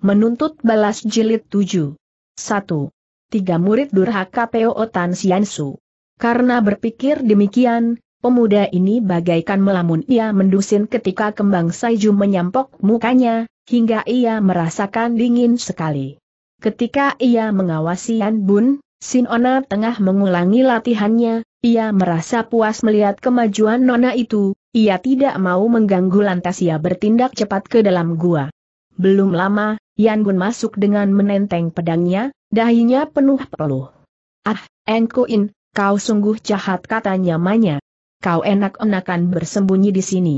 Menuntut balas jilid 7. 1. Tiga murid durhaka PO Tan Siansu. Karena berpikir demikian, pemuda ini bagaikan melamun ia mendusin ketika kembang saiju menyampok mukanya, hingga ia merasakan dingin sekali. Ketika ia mengawasi Yan Bun, Sinona tengah mengulangi latihannya, ia merasa puas melihat kemajuan Nona itu, ia tidak mau mengganggu lantas ia bertindak cepat ke dalam gua. Belum lama, Yan Gun masuk dengan menenteng pedangnya, dahinya penuh peluh. Ah, Engkoin, kau sungguh jahat katanya nyamanya. Kau enak-enakan bersembunyi di sini.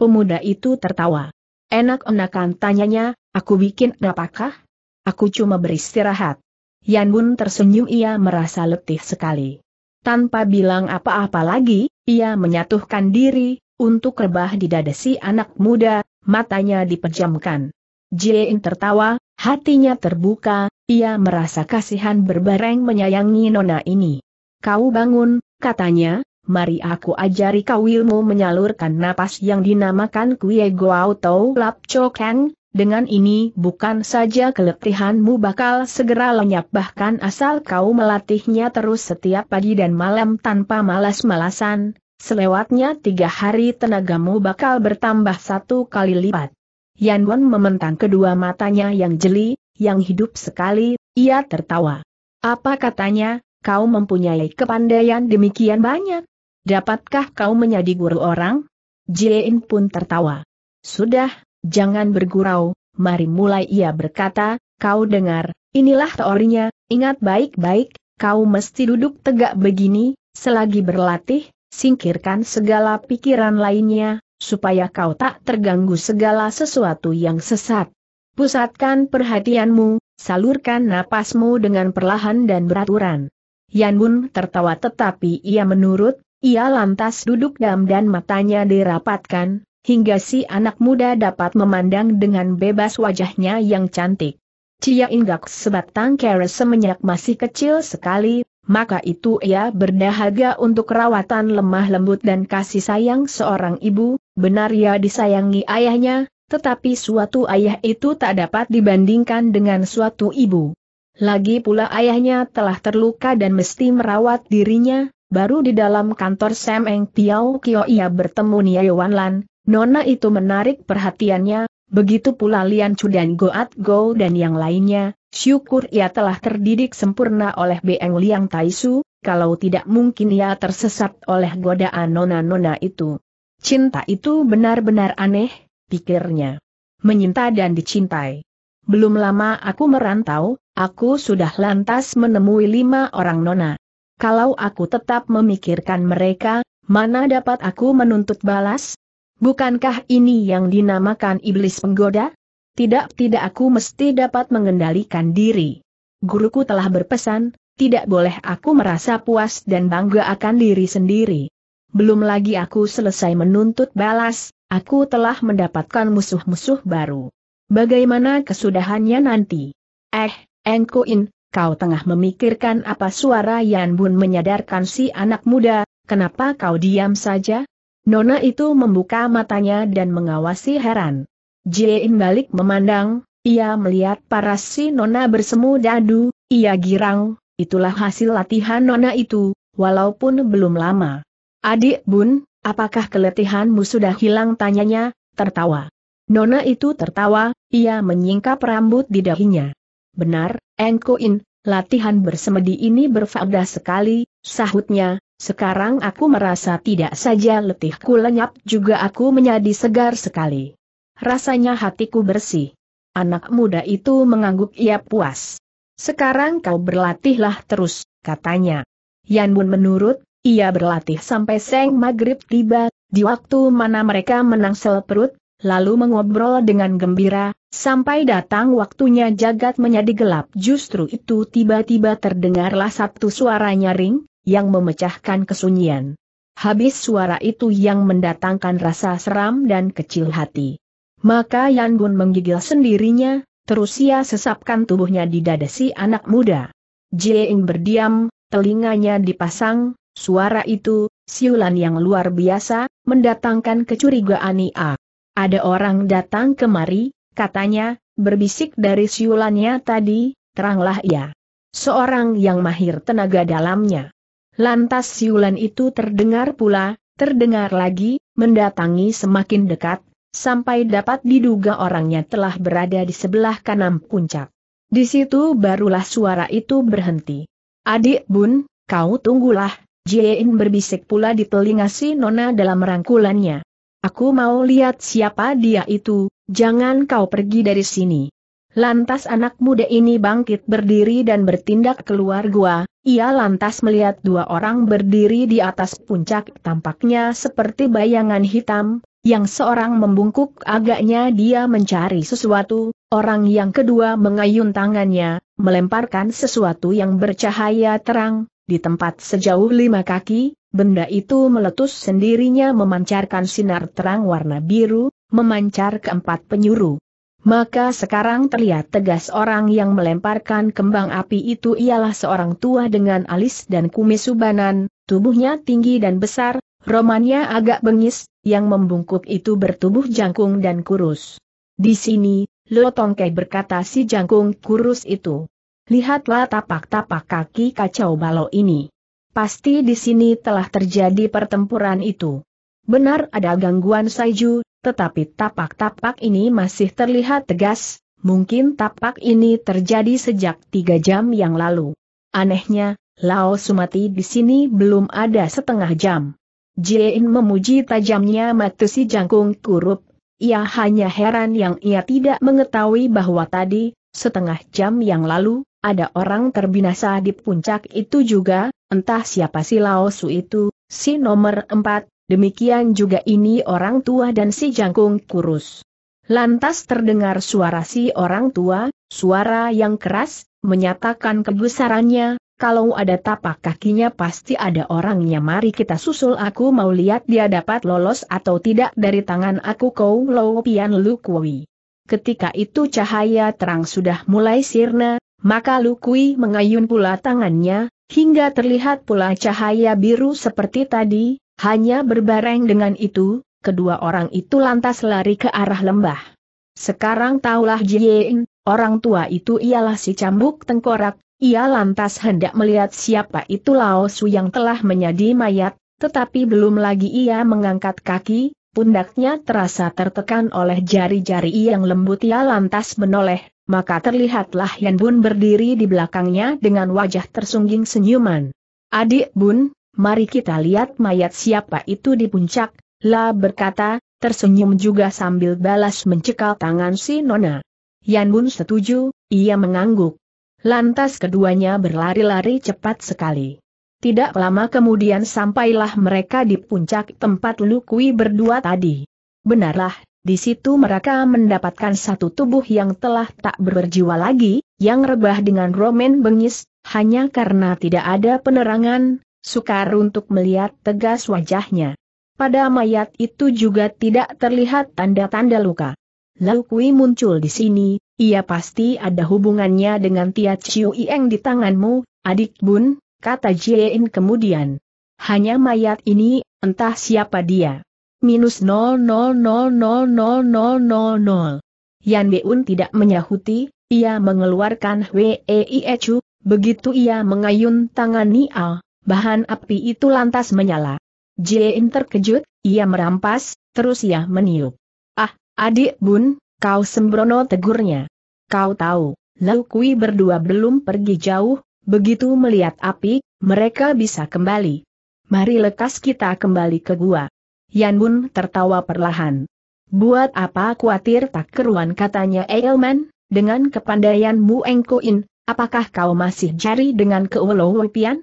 Pemuda itu tertawa. Enak-enakan tanyanya, aku bikin apakah? Aku cuma beristirahat. Yan Bun tersenyum ia merasa letih sekali. Tanpa bilang apa-apa lagi, ia menyatuhkan diri, untuk rebah di dada si anak muda, matanya dipejamkan. Jie tertawa, hatinya terbuka, ia merasa kasihan berbareng menyayangi nona ini. Kau bangun, katanya, mari aku ajari kau ilmu menyalurkan napas yang dinamakan Kue Goao Tau Lap Chokeng, dengan ini bukan saja keletihanmu bakal segera lenyap bahkan asal kau melatihnya terus setiap pagi dan malam tanpa malas-malasan, selewatnya tiga hari tenagamu bakal bertambah satu kali lipat. Yan Wen mementang kedua matanya yang jeli, yang hidup sekali, ia tertawa. Apa katanya, kau mempunyai kepandaian demikian banyak? Dapatkah kau menjadi guru orang? Jiein pun tertawa. Sudah, jangan bergurau, mari mulai ia berkata, kau dengar, inilah teorinya, ingat baik-baik, kau mesti duduk tegak begini, selagi berlatih, singkirkan segala pikiran lainnya, supaya kau tak terganggu segala sesuatu yang sesat. Pusatkan perhatianmu, salurkan napasmu dengan perlahan dan beraturan. Yan Bun tertawa tetapi ia menurut, ia lantas duduk dam dan matanya dirapatkan, hingga si anak muda dapat memandang dengan bebas wajahnya yang cantik. Cia Inggak sebatang keres semenyak masih kecil sekali, maka itu ia berdahaga untuk rawatan lemah lembut dan kasih sayang seorang ibu, Benar ya disayangi ayahnya, tetapi suatu ayah itu tak dapat dibandingkan dengan suatu ibu. Lagi pula ayahnya telah terluka dan mesti merawat dirinya, baru di dalam kantor Sam Eng Piao Kio ia bertemu Nia Lan, nona itu menarik perhatiannya, begitu pula Lian Chu dan Goat Go dan yang lainnya, syukur ia telah terdidik sempurna oleh Beng Liang Taisu, kalau tidak mungkin ia tersesat oleh godaan nona-nona itu. Cinta itu benar-benar aneh, pikirnya. Menyinta dan dicintai. Belum lama aku merantau, aku sudah lantas menemui lima orang nona. Kalau aku tetap memikirkan mereka, mana dapat aku menuntut balas? Bukankah ini yang dinamakan iblis penggoda? Tidak-tidak aku mesti dapat mengendalikan diri. Guruku telah berpesan, tidak boleh aku merasa puas dan bangga akan diri sendiri belum lagi aku selesai menuntut balas, aku telah mendapatkan musuh-musuh baru. Bagaimana kesudahannya nanti? Eh, Engkoin, kau tengah memikirkan apa suara Yan Bun menyadarkan si anak muda, kenapa kau diam saja? Nona itu membuka matanya dan mengawasi heran. Jiein balik memandang, ia melihat paras si Nona bersemu dadu, ia girang, itulah hasil latihan Nona itu, walaupun belum lama. Adik Bun, apakah keletihanmu sudah hilang tanyanya, tertawa. Nona itu tertawa, ia menyingkap rambut di dahinya. Benar, Engkoin, latihan bersemedi ini berfaedah sekali, sahutnya, sekarang aku merasa tidak saja letihku lenyap juga aku menjadi segar sekali. Rasanya hatiku bersih. Anak muda itu mengangguk ia puas. Sekarang kau berlatihlah terus, katanya. Yan Bun menurut, ia berlatih sampai seng maghrib tiba, di waktu mana mereka menangsel perut, lalu mengobrol dengan gembira, sampai datang waktunya jagat menjadi gelap. Justru itu tiba-tiba terdengarlah satu suara nyaring, yang memecahkan kesunyian. Habis suara itu yang mendatangkan rasa seram dan kecil hati. Maka Yan Gun menggigil sendirinya, terus ia sesapkan tubuhnya di dada si anak muda. Jieng berdiam, telinganya dipasang, Suara itu, siulan yang luar biasa, mendatangkan kecurigaan Nia. Ada orang datang kemari, katanya, berbisik dari siulannya tadi, teranglah ia. Seorang yang mahir tenaga dalamnya. Lantas siulan itu terdengar pula, terdengar lagi, mendatangi semakin dekat, sampai dapat diduga orangnya telah berada di sebelah kanan puncak. Di situ barulah suara itu berhenti. Adik Bun, kau tunggulah, Jiein berbisik pula di telinga si Nona dalam rangkulannya. Aku mau lihat siapa dia itu, jangan kau pergi dari sini. Lantas anak muda ini bangkit berdiri dan bertindak keluar gua, ia lantas melihat dua orang berdiri di atas puncak tampaknya seperti bayangan hitam, yang seorang membungkuk agaknya dia mencari sesuatu, orang yang kedua mengayun tangannya, melemparkan sesuatu yang bercahaya terang, di tempat sejauh lima kaki, benda itu meletus sendirinya memancarkan sinar terang warna biru, memancar ke empat penyuru. Maka sekarang terlihat tegas orang yang melemparkan kembang api itu ialah seorang tua dengan alis dan kumis subanan, tubuhnya tinggi dan besar, romannya agak bengis, yang membungkuk itu bertubuh jangkung dan kurus. Di sini, Lo Tongkei berkata si jangkung kurus itu lihatlah tapak-tapak kaki kacau balau ini. Pasti di sini telah terjadi pertempuran itu. Benar ada gangguan saiju, tetapi tapak-tapak ini masih terlihat tegas, mungkin tapak ini terjadi sejak tiga jam yang lalu. Anehnya, Lao Sumati di sini belum ada setengah jam. Jin memuji tajamnya mata si jangkung kurup, ia hanya heran yang ia tidak mengetahui bahwa tadi, Setengah jam yang lalu, ada orang terbinasa di puncak itu juga, entah siapa si Laosu itu, si nomor empat, demikian juga ini orang tua dan si jangkung kurus. Lantas terdengar suara si orang tua, suara yang keras, menyatakan kebesarannya, kalau ada tapak kakinya pasti ada orangnya mari kita susul aku mau lihat dia dapat lolos atau tidak dari tangan aku kau Lo Pian Lu Kui. Ketika itu cahaya terang sudah mulai sirna, maka Lukui mengayun pula tangannya, hingga terlihat pula cahaya biru seperti tadi, hanya berbareng dengan itu, kedua orang itu lantas lari ke arah lembah. Sekarang taulah Jiein, orang tua itu ialah si cambuk tengkorak, ia lantas hendak melihat siapa itu Lao Su yang telah menjadi mayat, tetapi belum lagi ia mengangkat kaki, pundaknya terasa tertekan oleh jari-jari yang lembut ia lantas menoleh, maka terlihatlah Yan Bun berdiri di belakangnya dengan wajah tersungging senyuman. Adik Bun, mari kita lihat mayat siapa itu di puncak, La berkata, tersenyum juga sambil balas mencekal tangan si Nona. Yan Bun setuju, ia mengangguk. Lantas keduanya berlari-lari cepat sekali. Tidak lama kemudian sampailah mereka di puncak tempat Lukui berdua tadi. Benarlah, di situ mereka mendapatkan satu tubuh yang telah tak berjiwa lagi, yang rebah dengan romen bengis, hanya karena tidak ada penerangan, sukar untuk melihat tegas wajahnya. Pada mayat itu juga tidak terlihat tanda-tanda luka. Lukui muncul di sini, ia pasti ada hubungannya dengan Tia Chiu Ieng di tanganmu, adik bun, kata Jiein kemudian. Hanya mayat ini, entah siapa dia. Minus nol. Yan Beun tidak menyahuti, ia mengeluarkan Wei e Echu, begitu ia mengayun tangan Nia, bahan api itu lantas menyala. Jiein terkejut, ia merampas, terus ia meniup. Ah, adik bun, kau sembrono tegurnya. Kau tahu, Lau Kui berdua belum pergi jauh, Begitu melihat api, mereka bisa kembali. Mari lekas kita kembali ke gua. Yan Bun tertawa perlahan. Buat apa khawatir tak keruan katanya Eilman, dengan kepandaianmu Engkoin, apakah kau masih jari dengan keulowupian?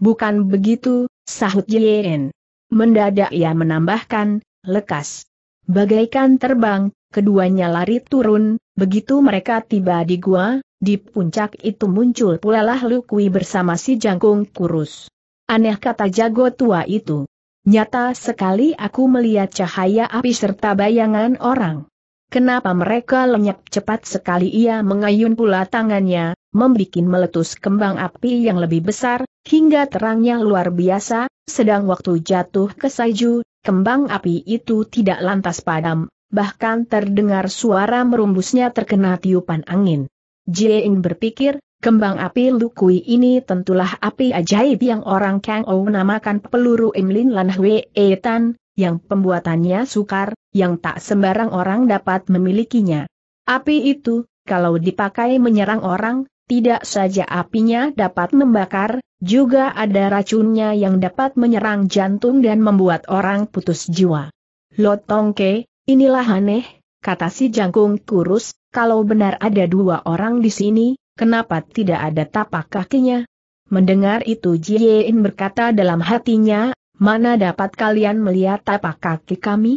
Bukan begitu, sahut Jien. Mendadak ia menambahkan, lekas. Bagaikan terbang, keduanya lari turun, begitu mereka tiba di gua, di puncak itu muncul pula lah Lukui bersama si jangkung kurus. Aneh kata jago tua itu. Nyata sekali aku melihat cahaya api serta bayangan orang. Kenapa mereka lenyap cepat sekali ia mengayun pula tangannya, membikin meletus kembang api yang lebih besar, hingga terangnya luar biasa, sedang waktu jatuh ke salju, kembang api itu tidak lantas padam, bahkan terdengar suara merumbusnya terkena tiupan angin. Jieing berpikir, kembang api lukui ini tentulah api ajaib yang orang Kang Ou namakan peluru Imlin Lan Hwe e Tan, yang pembuatannya sukar, yang tak sembarang orang dapat memilikinya. Api itu, kalau dipakai menyerang orang, tidak saja apinya dapat membakar, juga ada racunnya yang dapat menyerang jantung dan membuat orang putus jiwa. Lotongke, inilah aneh, kata si jangkung kurus, kalau benar ada dua orang di sini, kenapa tidak ada tapak kakinya? Mendengar itu Jiein berkata dalam hatinya, mana dapat kalian melihat tapak kaki kami?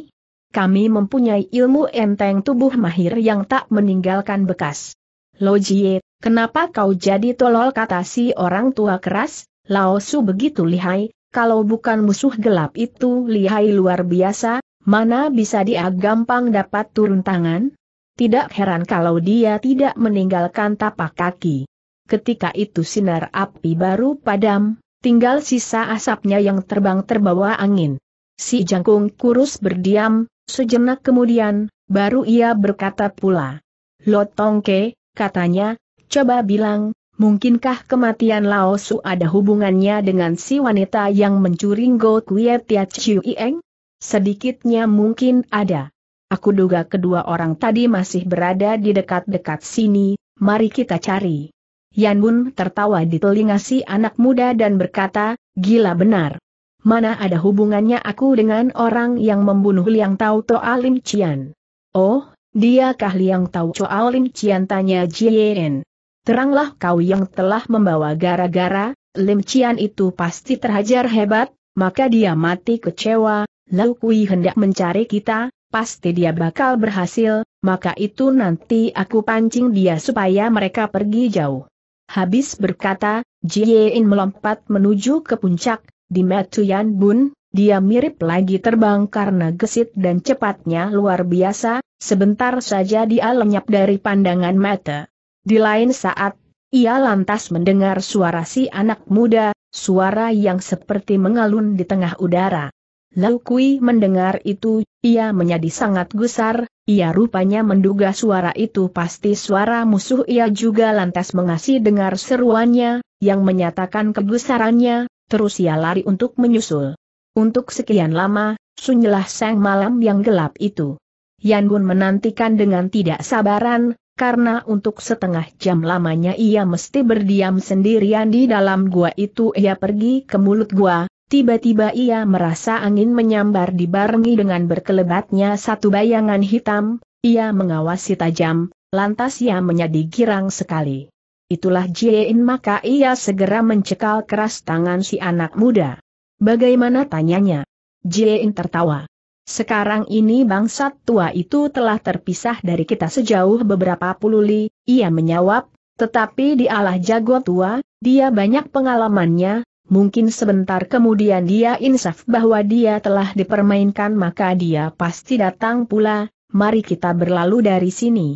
Kami mempunyai ilmu enteng tubuh mahir yang tak meninggalkan bekas. Lo Jie, kenapa kau jadi tolol kata si orang tua keras, Lao Su begitu lihai, kalau bukan musuh gelap itu lihai luar biasa, mana bisa dia gampang dapat turun tangan? Tidak heran kalau dia tidak meninggalkan tapak kaki. Ketika itu sinar api baru padam, tinggal sisa asapnya yang terbang terbawa angin. Si jangkung kurus berdiam, sejenak kemudian, baru ia berkata pula. Tongke, katanya, coba bilang, mungkinkah kematian Lao Su ada hubungannya dengan si wanita yang mencuri Go Kue Tia Chiu Ieng? Sedikitnya mungkin ada. Aku duga kedua orang tadi masih berada di dekat-dekat sini, mari kita cari. Yan Bun tertawa di telinga si anak muda dan berkata, gila benar. Mana ada hubungannya aku dengan orang yang membunuh Liang Tao Toa Lim Cian? Oh, diakah Liang Tau Toa Lim Cian tanya Jien. Teranglah kau yang telah membawa gara-gara, Lim Cian itu pasti terhajar hebat, maka dia mati kecewa, Lau Kui hendak mencari kita, pasti dia bakal berhasil, maka itu nanti aku pancing dia supaya mereka pergi jauh. Habis berkata, Jiein melompat menuju ke puncak, di Matuyan Bun, dia mirip lagi terbang karena gesit dan cepatnya luar biasa, sebentar saja dia lenyap dari pandangan mata. Di lain saat, ia lantas mendengar suara si anak muda, suara yang seperti mengalun di tengah udara. Lau Kui mendengar itu, ia menjadi sangat gusar, ia rupanya menduga suara itu pasti suara musuh ia juga lantas mengasih dengar seruannya, yang menyatakan kegusarannya, terus ia lari untuk menyusul. Untuk sekian lama, sunyilah sang malam yang gelap itu. Yan Bun menantikan dengan tidak sabaran, karena untuk setengah jam lamanya ia mesti berdiam sendirian di dalam gua itu ia pergi ke mulut gua, Tiba-tiba ia merasa angin menyambar dibarengi dengan berkelebatnya satu bayangan hitam, ia mengawasi tajam, lantas ia menjadi girang sekali. Itulah Jiein maka ia segera mencekal keras tangan si anak muda. Bagaimana tanyanya? Jiein tertawa. Sekarang ini bangsat tua itu telah terpisah dari kita sejauh beberapa puluh li, ia menyawab, tetapi dialah jago tua, dia banyak pengalamannya, mungkin sebentar kemudian dia insaf bahwa dia telah dipermainkan maka dia pasti datang pula, mari kita berlalu dari sini.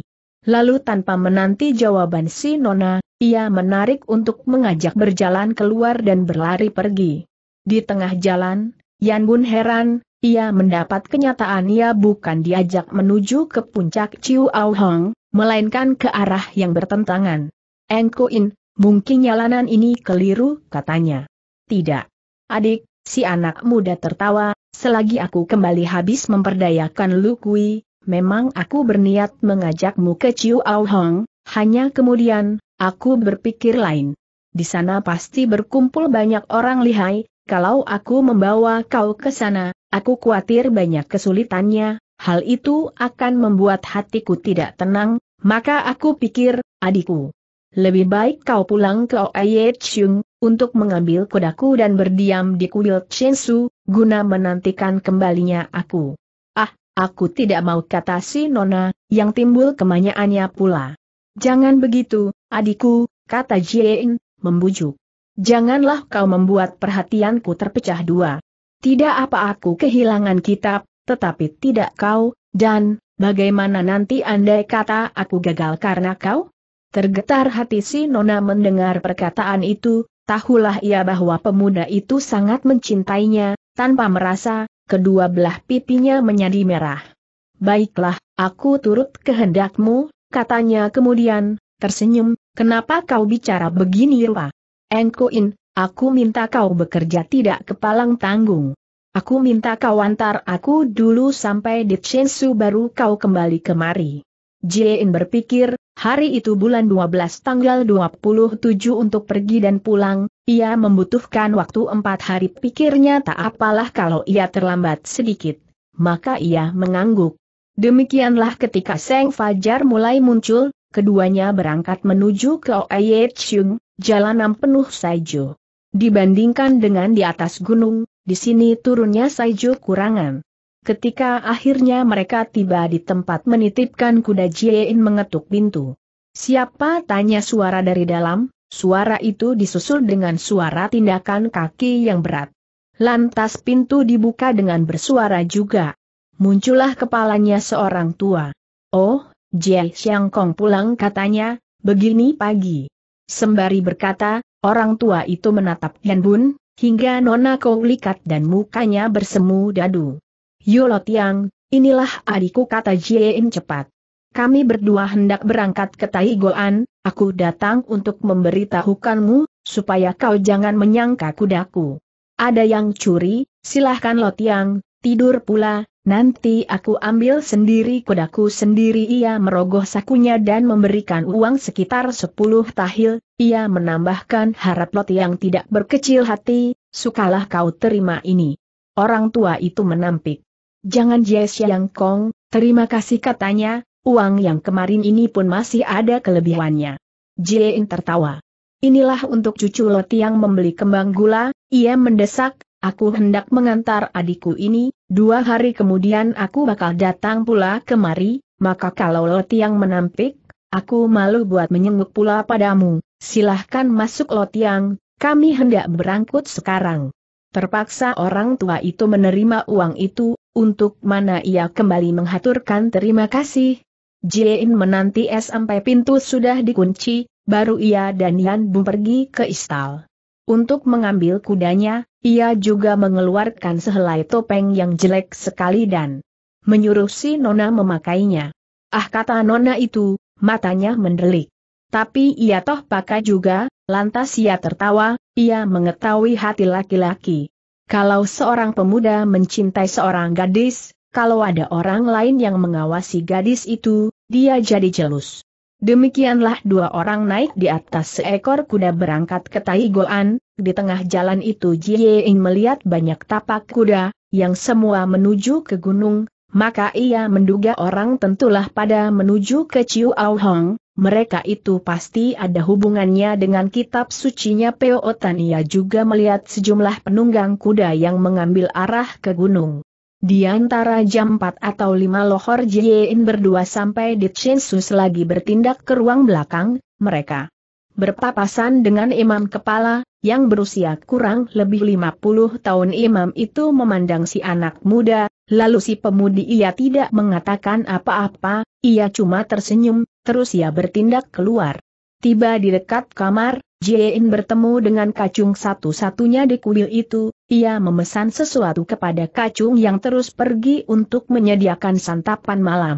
Lalu tanpa menanti jawaban si Nona, ia menarik untuk mengajak berjalan keluar dan berlari pergi. Di tengah jalan, Yan Bun heran, ia mendapat kenyataan ia bukan diajak menuju ke puncak Chiu Au Hong, melainkan ke arah yang bertentangan. Engko In, mungkin jalanan ini keliru, katanya. Tidak. Adik, si anak muda tertawa, selagi aku kembali habis memperdayakan Lu memang aku berniat mengajakmu ke Chiu Au Hong, hanya kemudian, aku berpikir lain. Di sana pasti berkumpul banyak orang lihai, kalau aku membawa kau ke sana, aku khawatir banyak kesulitannya, hal itu akan membuat hatiku tidak tenang, maka aku pikir, adikku, lebih baik kau pulang ke Oye Chung, untuk mengambil kudaku dan berdiam di kuil Chensu, guna menantikan kembalinya aku. Ah, aku tidak mau kata si Nona, yang timbul kemanyaannya pula. Jangan begitu, adikku, kata Jiein, membujuk. Janganlah kau membuat perhatianku terpecah dua. Tidak apa aku kehilangan kitab, tetapi tidak kau, dan, bagaimana nanti andai kata aku gagal karena kau? Tergetar hati si Nona mendengar perkataan itu, Tahulah ia bahwa pemuda itu sangat mencintainya, tanpa merasa, kedua belah pipinya menjadi merah. Baiklah, aku turut kehendakmu, katanya kemudian, tersenyum, kenapa kau bicara begini Rua? Engkuin, aku minta kau bekerja tidak kepalang tanggung. Aku minta kau antar aku dulu sampai di Chensu baru kau kembali kemari. Jiein berpikir, Hari itu bulan 12 tanggal 27 untuk pergi dan pulang, ia membutuhkan waktu empat hari pikirnya tak apalah kalau ia terlambat sedikit. Maka ia mengangguk. Demikianlah ketika Seng Fajar mulai muncul, keduanya berangkat menuju ke Oye Chung, jalanan penuh Saijo. Dibandingkan dengan di atas gunung, di sini turunnya Saijo kurangan. Ketika akhirnya mereka tiba di tempat menitipkan kuda Jiein mengetuk pintu. Siapa tanya suara dari dalam, suara itu disusul dengan suara tindakan kaki yang berat. Lantas pintu dibuka dengan bersuara juga. Muncullah kepalanya seorang tua. Oh, Jie Kong pulang katanya, begini pagi. Sembari berkata, orang tua itu menatap Yan Bun, hingga Nona Kau likat dan mukanya bersemu dadu. Yolo Tiang, inilah adikku kata Jiein cepat. Kami berdua hendak berangkat ke Taigoan, aku datang untuk memberitahukanmu, supaya kau jangan menyangka kudaku. Ada yang curi, silahkan Lotiang, tidur pula, nanti aku ambil sendiri kudaku sendiri. Ia merogoh sakunya dan memberikan uang sekitar 10 tahil, ia menambahkan harap Lotiang tidak berkecil hati, sukalah kau terima ini. Orang tua itu menampik. Jangan Jie Xiang Kong, terima kasih katanya, uang yang kemarin ini pun masih ada kelebihannya. Jie In tertawa. Inilah untuk cucu Loti yang membeli kembang gula, ia mendesak, aku hendak mengantar adikku ini, dua hari kemudian aku bakal datang pula kemari, maka kalau Loti yang menampik, aku malu buat menyenguk pula padamu, silahkan masuk Loti yang, kami hendak berangkut sekarang. Terpaksa orang tua itu menerima uang itu, untuk mana ia kembali menghaturkan terima kasih? Jiein menanti es sampai pintu sudah dikunci, baru ia dan Yan Bum pergi ke istal. Untuk mengambil kudanya, ia juga mengeluarkan sehelai topeng yang jelek sekali dan menyuruh si Nona memakainya. Ah kata Nona itu, matanya mendelik. Tapi ia toh pakai juga, lantas ia tertawa, ia mengetahui hati laki-laki. Kalau seorang pemuda mencintai seorang gadis, kalau ada orang lain yang mengawasi gadis itu, dia jadi jelus. Demikianlah dua orang naik di atas seekor kuda berangkat ke Taigoan, di tengah jalan itu Jie Ying melihat banyak tapak kuda, yang semua menuju ke gunung, maka ia menduga orang tentulah pada menuju ke Chiu Au Hong, mereka itu pasti ada hubungannya dengan kitab sucinya Peo Otania juga melihat sejumlah penunggang kuda yang mengambil arah ke gunung. Di antara jam 4 atau 5 lohor Jiein berdua sampai di Chensus lagi bertindak ke ruang belakang, mereka berpapasan dengan imam kepala, yang berusia kurang lebih 50 tahun imam itu memandang si anak muda, lalu si pemudi ia tidak mengatakan apa-apa, ia cuma tersenyum, terus ia bertindak keluar. Tiba di dekat kamar, Jiein bertemu dengan kacung satu-satunya di kuil itu, ia memesan sesuatu kepada kacung yang terus pergi untuk menyediakan santapan malam.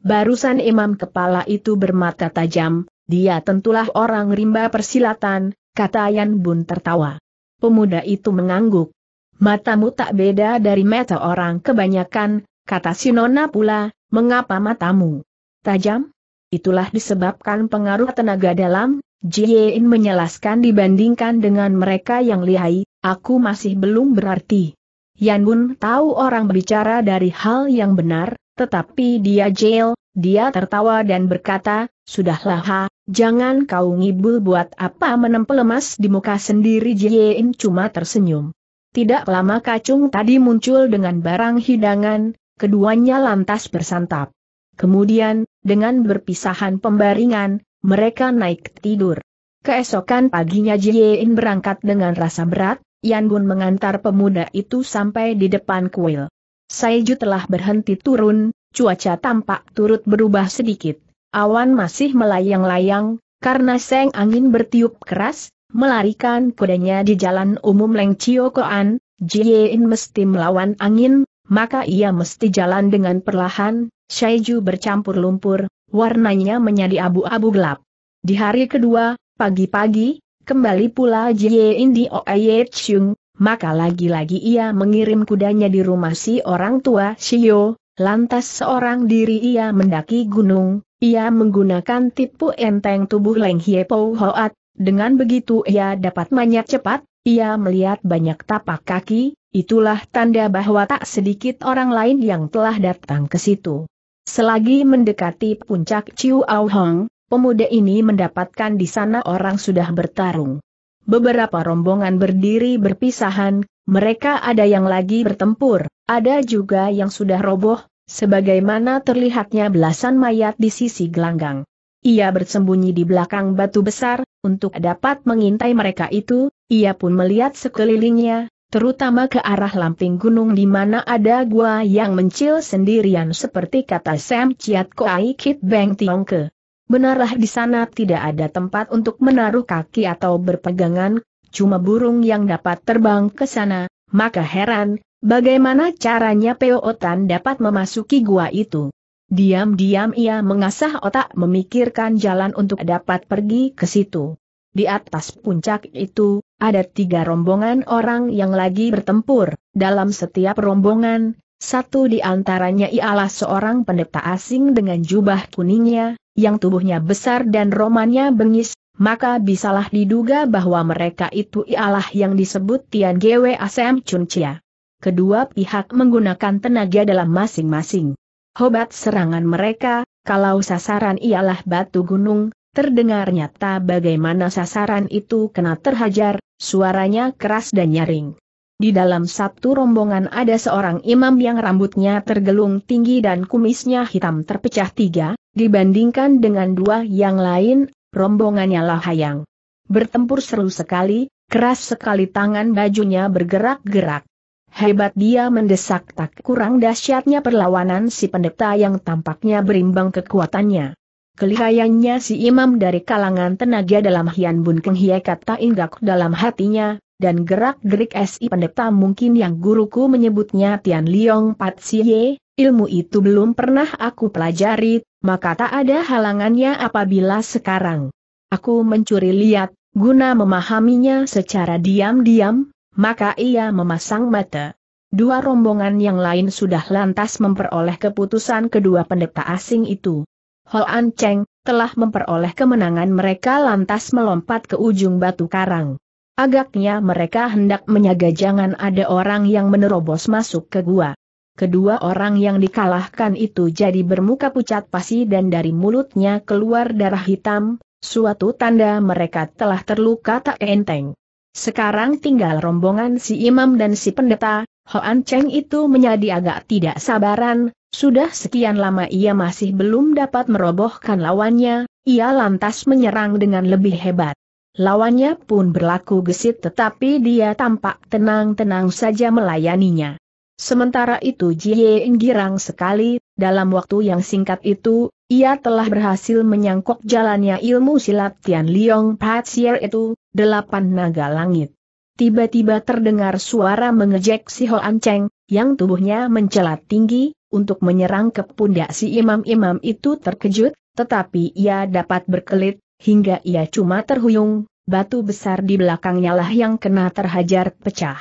Barusan imam kepala itu bermata tajam, dia tentulah orang rimba persilatan, kata Yan Bun tertawa. Pemuda itu mengangguk. Matamu tak beda dari mata orang kebanyakan, kata Sinona pula, mengapa matamu tajam? Itulah disebabkan pengaruh tenaga dalam, Jiein menjelaskan dibandingkan dengan mereka yang lihai, aku masih belum berarti. Yan Bun tahu orang berbicara dari hal yang benar, tetapi dia jail, dia tertawa dan berkata, Sudahlah ha, jangan kau ngibul buat apa menempel lemas di muka sendiri Jiein cuma tersenyum. Tidak lama kacung tadi muncul dengan barang hidangan, keduanya lantas bersantap. Kemudian, dengan berpisahan pembaringan, mereka naik tidur. Keesokan paginya Jiein berangkat dengan rasa berat, Yan Gun mengantar pemuda itu sampai di depan kuil. Saiju telah berhenti turun, cuaca tampak turut berubah sedikit. Awan masih melayang-layang, karena seng angin bertiup keras, melarikan kudanya di jalan umum Leng Koan, Jiein mesti melawan angin, maka ia mesti jalan dengan perlahan, Shaiju bercampur lumpur, warnanya menjadi abu-abu gelap. Di hari kedua, pagi-pagi, kembali pula Jie Indi Oye Chung, maka lagi-lagi ia mengirim kudanya di rumah si orang tua Shio, lantas seorang diri ia mendaki gunung, ia menggunakan tipu enteng tubuh Leng Hie Po Hoat, dengan begitu ia dapat banyak cepat, ia melihat banyak tapak kaki, itulah tanda bahwa tak sedikit orang lain yang telah datang ke situ. Selagi mendekati puncak Chiu Au Hong, pemuda ini mendapatkan di sana orang sudah bertarung. Beberapa rombongan berdiri berpisahan, mereka ada yang lagi bertempur, ada juga yang sudah roboh, sebagaimana terlihatnya belasan mayat di sisi gelanggang. Ia bersembunyi di belakang batu besar, untuk dapat mengintai mereka itu, ia pun melihat sekelilingnya, terutama ke arah lamping gunung di mana ada gua yang mencil sendirian seperti kata Sam Chiat Koai Kit Beng Tiong Ke. Benarlah di sana tidak ada tempat untuk menaruh kaki atau berpegangan, cuma burung yang dapat terbang ke sana, maka heran, bagaimana caranya Peo Otan dapat memasuki gua itu. Diam-diam ia mengasah otak memikirkan jalan untuk dapat pergi ke situ. Di atas puncak itu, ada tiga rombongan orang yang lagi bertempur. Dalam setiap rombongan, satu di antaranya ialah seorang pendeta asing dengan jubah kuningnya, yang tubuhnya besar dan romannya bengis, maka bisalah diduga bahwa mereka itu ialah yang disebut Tian Gwe Asem Chun Chia. Kedua pihak menggunakan tenaga dalam masing-masing. Hobat serangan mereka, kalau sasaran ialah batu gunung, Terdengar nyata bagaimana sasaran itu kena terhajar, suaranya keras dan nyaring. Di dalam satu rombongan ada seorang imam yang rambutnya tergelung tinggi dan kumisnya hitam terpecah tiga, dibandingkan dengan dua yang lain, rombongannya lahayang. Bertempur seru sekali, keras sekali tangan bajunya bergerak-gerak. Hebat dia mendesak tak kurang dahsyatnya perlawanan si pendeta yang tampaknya berimbang kekuatannya. Kelihayannya si imam dari kalangan tenaga dalam Hian Bun Keng Hie kata inggak dalam hatinya, dan gerak-gerik si pendeta mungkin yang guruku menyebutnya Tian Liong Pat Siye, ilmu itu belum pernah aku pelajari, maka tak ada halangannya apabila sekarang. Aku mencuri lihat, guna memahaminya secara diam-diam, maka ia memasang mata. Dua rombongan yang lain sudah lantas memperoleh keputusan kedua pendeta asing itu. Hoan Cheng, telah memperoleh kemenangan mereka lantas melompat ke ujung batu karang. Agaknya mereka hendak menyaga jangan ada orang yang menerobos masuk ke gua. Kedua orang yang dikalahkan itu jadi bermuka pucat pasi dan dari mulutnya keluar darah hitam, suatu tanda mereka telah terluka tak enteng. Sekarang tinggal rombongan si imam dan si pendeta, Hoan Cheng itu menjadi agak tidak sabaran, sudah sekian lama ia masih belum dapat merobohkan lawannya, ia lantas menyerang dengan lebih hebat. Lawannya pun berlaku gesit tetapi dia tampak tenang-tenang saja melayaninya. Sementara itu Jie girang sekali, dalam waktu yang singkat itu, ia telah berhasil menyangkok jalannya ilmu silat Tian Liong Patsir itu, delapan naga langit. Tiba-tiba terdengar suara mengejek si Hoan Cheng, yang tubuhnya mencelat tinggi, untuk menyerang ke pundak si imam-imam itu terkejut, tetapi ia dapat berkelit, hingga ia cuma terhuyung, batu besar di belakangnya lah yang kena terhajar pecah.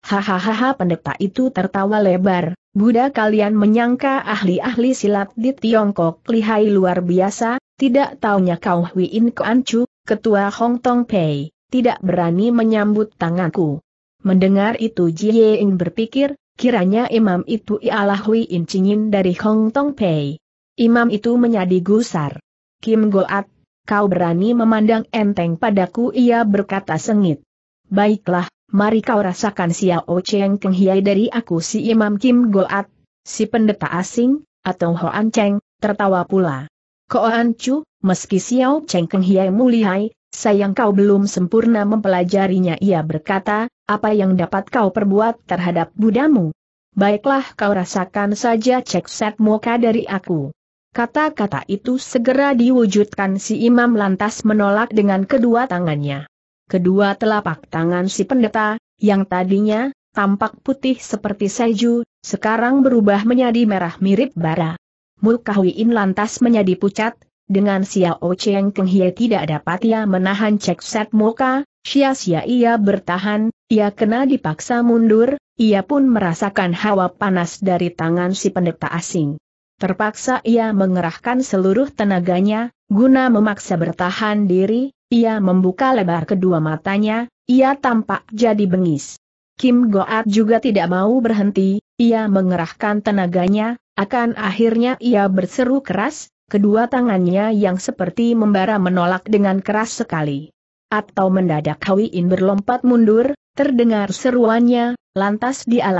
Hahaha pendeta itu tertawa lebar, Buddha kalian menyangka ahli-ahli silat di Tiongkok lihai luar biasa, tidak taunya kau Huiin Koancu, ketua Hong Tong Pei, tidak berani menyambut tanganku. Mendengar itu Jie Ying berpikir, Kiranya imam itu ialah Hui In dari Hong Tong Pei. Imam itu menyadi gusar. Kim Goat, kau berani memandang enteng padaku ia berkata sengit. Baiklah, mari kau rasakan Xiao Cheng Keng Hiai dari aku si Imam Kim Goat, si pendeta asing, atau Hoan Cheng, tertawa pula. Koan Chu, meski Xiao Cheng Keng Hiai mulihai, Sayang kau belum sempurna mempelajarinya ia berkata, apa yang dapat kau perbuat terhadap budamu? Baiklah kau rasakan saja cek set muka dari aku. Kata-kata itu segera diwujudkan si imam lantas menolak dengan kedua tangannya. Kedua telapak tangan si pendeta, yang tadinya, tampak putih seperti seju, sekarang berubah menjadi merah mirip bara. Mulkahwiin lantas menjadi pucat, dengan Xiao Cheng Keng Hie tidak dapat ia menahan cek set muka, sia-sia ia bertahan, ia kena dipaksa mundur, ia pun merasakan hawa panas dari tangan si pendeta asing. Terpaksa ia mengerahkan seluruh tenaganya, guna memaksa bertahan diri, ia membuka lebar kedua matanya, ia tampak jadi bengis. Kim Goat juga tidak mau berhenti, ia mengerahkan tenaganya, akan akhirnya ia berseru keras, kedua tangannya yang seperti membara menolak dengan keras sekali. Atau mendadak Hawiin berlompat mundur, terdengar seruannya, lantas dia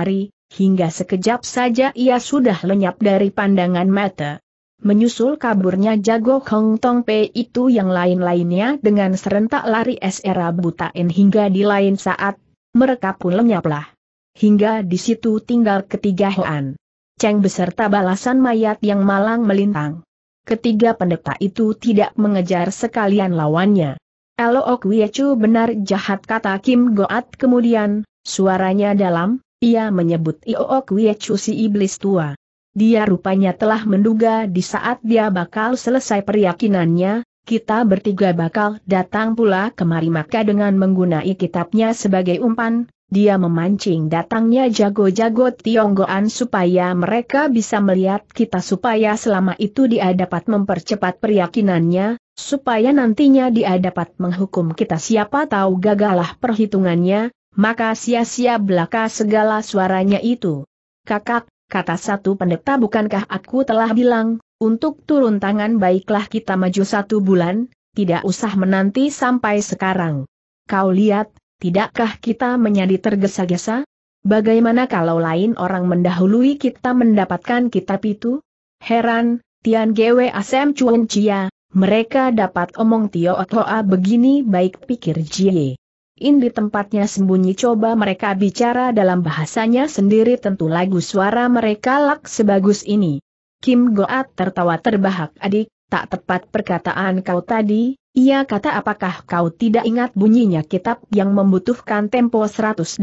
hingga sekejap saja ia sudah lenyap dari pandangan mata. Menyusul kaburnya jago Hong Tong Pei itu yang lain-lainnya dengan serentak lari SRA butain hingga di lain saat, mereka pun lenyaplah. Hingga di situ tinggal ketiga Hoan. Cheng beserta balasan mayat yang malang melintang. Ketiga pendeta itu tidak mengejar sekalian lawannya. Elok Wiechu benar jahat kata Kim Goat kemudian, suaranya dalam, ia menyebut Iok Wiechu si iblis tua. Dia rupanya telah menduga di saat dia bakal selesai peryakinannya, kita bertiga bakal datang pula kemari maka dengan menggunai kitabnya sebagai umpan, dia memancing datangnya jago-jago Tionggoan supaya mereka bisa melihat kita supaya selama itu dia dapat mempercepat peryakinannya, supaya nantinya dia dapat menghukum kita siapa tahu gagalah perhitungannya, maka sia-sia belaka segala suaranya itu. Kakak, kata satu pendeta bukankah aku telah bilang, untuk turun tangan baiklah kita maju satu bulan, tidak usah menanti sampai sekarang. Kau lihat, tidakkah kita menjadi tergesa-gesa? Bagaimana kalau lain orang mendahului kita mendapatkan kitab itu? Heran, Tian Gwe Asem Chuan Chia, mereka dapat omong Tio Otoa begini baik pikir Jie. In di tempatnya sembunyi coba mereka bicara dalam bahasanya sendiri tentu lagu suara mereka lak sebagus ini. Kim Goat tertawa terbahak adik, tak tepat perkataan kau tadi, ia kata apakah kau tidak ingat bunyinya kitab yang membutuhkan tempo 180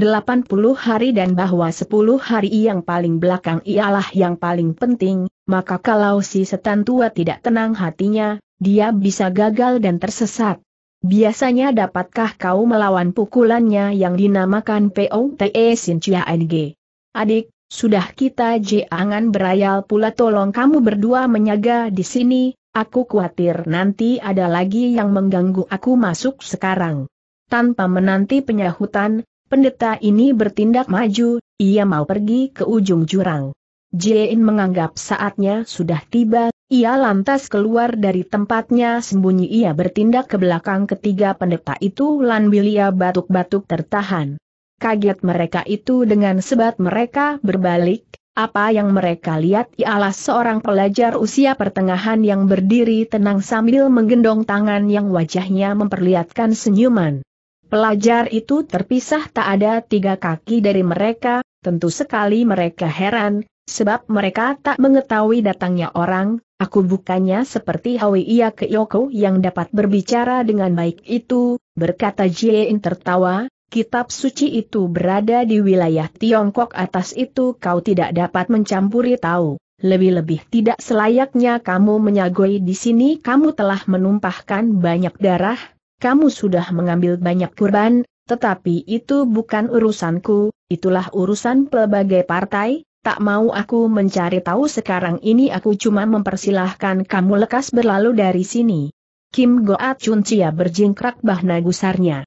hari dan bahwa 10 hari yang paling belakang ialah yang paling penting, maka kalau si setan tua tidak tenang hatinya, dia bisa gagal dan tersesat. Biasanya dapatkah kau melawan pukulannya yang dinamakan POTE Sin Chia NG? Adik, sudah kita jangan berayal pula tolong kamu berdua menyaga di sini, aku khawatir nanti ada lagi yang mengganggu aku masuk sekarang. Tanpa menanti penyahutan, pendeta ini bertindak maju, ia mau pergi ke ujung jurang. Jin menganggap saatnya sudah tiba, ia lantas keluar dari tempatnya sembunyi ia bertindak ke belakang ketiga pendeta itu lan batuk-batuk tertahan. Kaget mereka itu dengan sebat mereka berbalik, apa yang mereka lihat ialah seorang pelajar usia pertengahan yang berdiri tenang sambil menggendong tangan yang wajahnya memperlihatkan senyuman. Pelajar itu terpisah tak ada tiga kaki dari mereka, tentu sekali mereka heran, sebab mereka tak mengetahui datangnya orang, aku bukannya seperti ke Keyoko yang dapat berbicara dengan baik itu, berkata Jiein tertawa, kitab suci itu berada di wilayah Tiongkok atas itu kau tidak dapat mencampuri tahu. Lebih-lebih tidak selayaknya kamu menyagoi di sini kamu telah menumpahkan banyak darah, kamu sudah mengambil banyak kurban, tetapi itu bukan urusanku, itulah urusan pelbagai partai, tak mau aku mencari tahu sekarang ini aku cuma mempersilahkan kamu lekas berlalu dari sini. Kim Goat Chun Cia berjingkrak bahna gusarnya.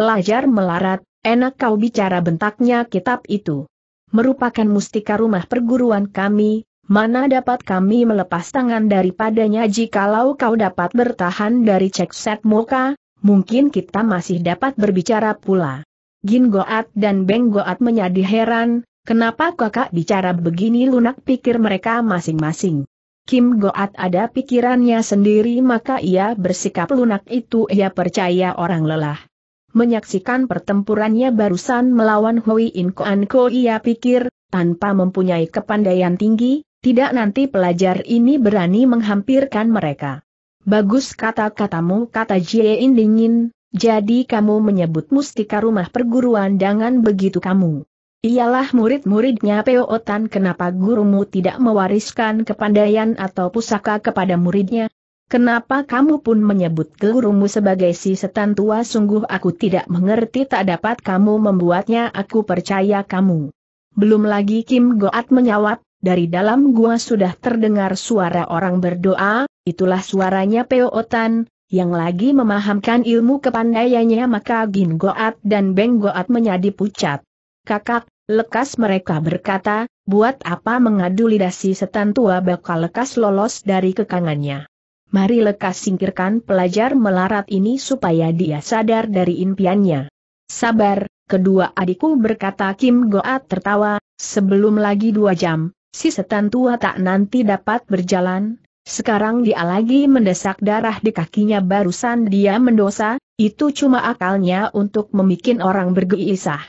Pelajar melarat, enak kau bicara bentaknya kitab itu. Merupakan mustika rumah perguruan kami, mana dapat kami melepas tangan daripadanya jikalau kau dapat bertahan dari cek set muka, mungkin kita masih dapat berbicara pula. Gin Goat dan Beng Goat menjadi heran, kenapa kakak bicara begini lunak pikir mereka masing-masing. Kim Goat ada pikirannya sendiri maka ia bersikap lunak itu ia percaya orang lelah menyaksikan pertempurannya barusan melawan Hui In Koan Ko ia pikir, tanpa mempunyai kepandaian tinggi, tidak nanti pelajar ini berani menghampirkan mereka. Bagus kata-katamu kata Jie In dingin, jadi kamu menyebut mustika rumah perguruan dengan begitu kamu. Ialah murid-muridnya Peo Otan, kenapa gurumu tidak mewariskan kepandaian atau pusaka kepada muridnya, Kenapa kamu pun menyebut gurumu sebagai si setan tua sungguh aku tidak mengerti tak dapat kamu membuatnya aku percaya kamu. Belum lagi Kim Goat menyawab, dari dalam gua sudah terdengar suara orang berdoa, itulah suaranya peo Otan, yang lagi memahamkan ilmu kepandaiannya maka Gin Goat dan Beng Goat menjadi pucat. Kakak, lekas mereka berkata, buat apa mengadu lidah si setan tua bakal lekas lolos dari kekangannya. Mari lekas singkirkan pelajar melarat ini supaya dia sadar dari impiannya. Sabar, kedua adikku berkata Kim Goat tertawa, sebelum lagi dua jam, si setan tua tak nanti dapat berjalan, sekarang dia lagi mendesak darah di kakinya barusan dia mendosa, itu cuma akalnya untuk memikin orang bergeisah.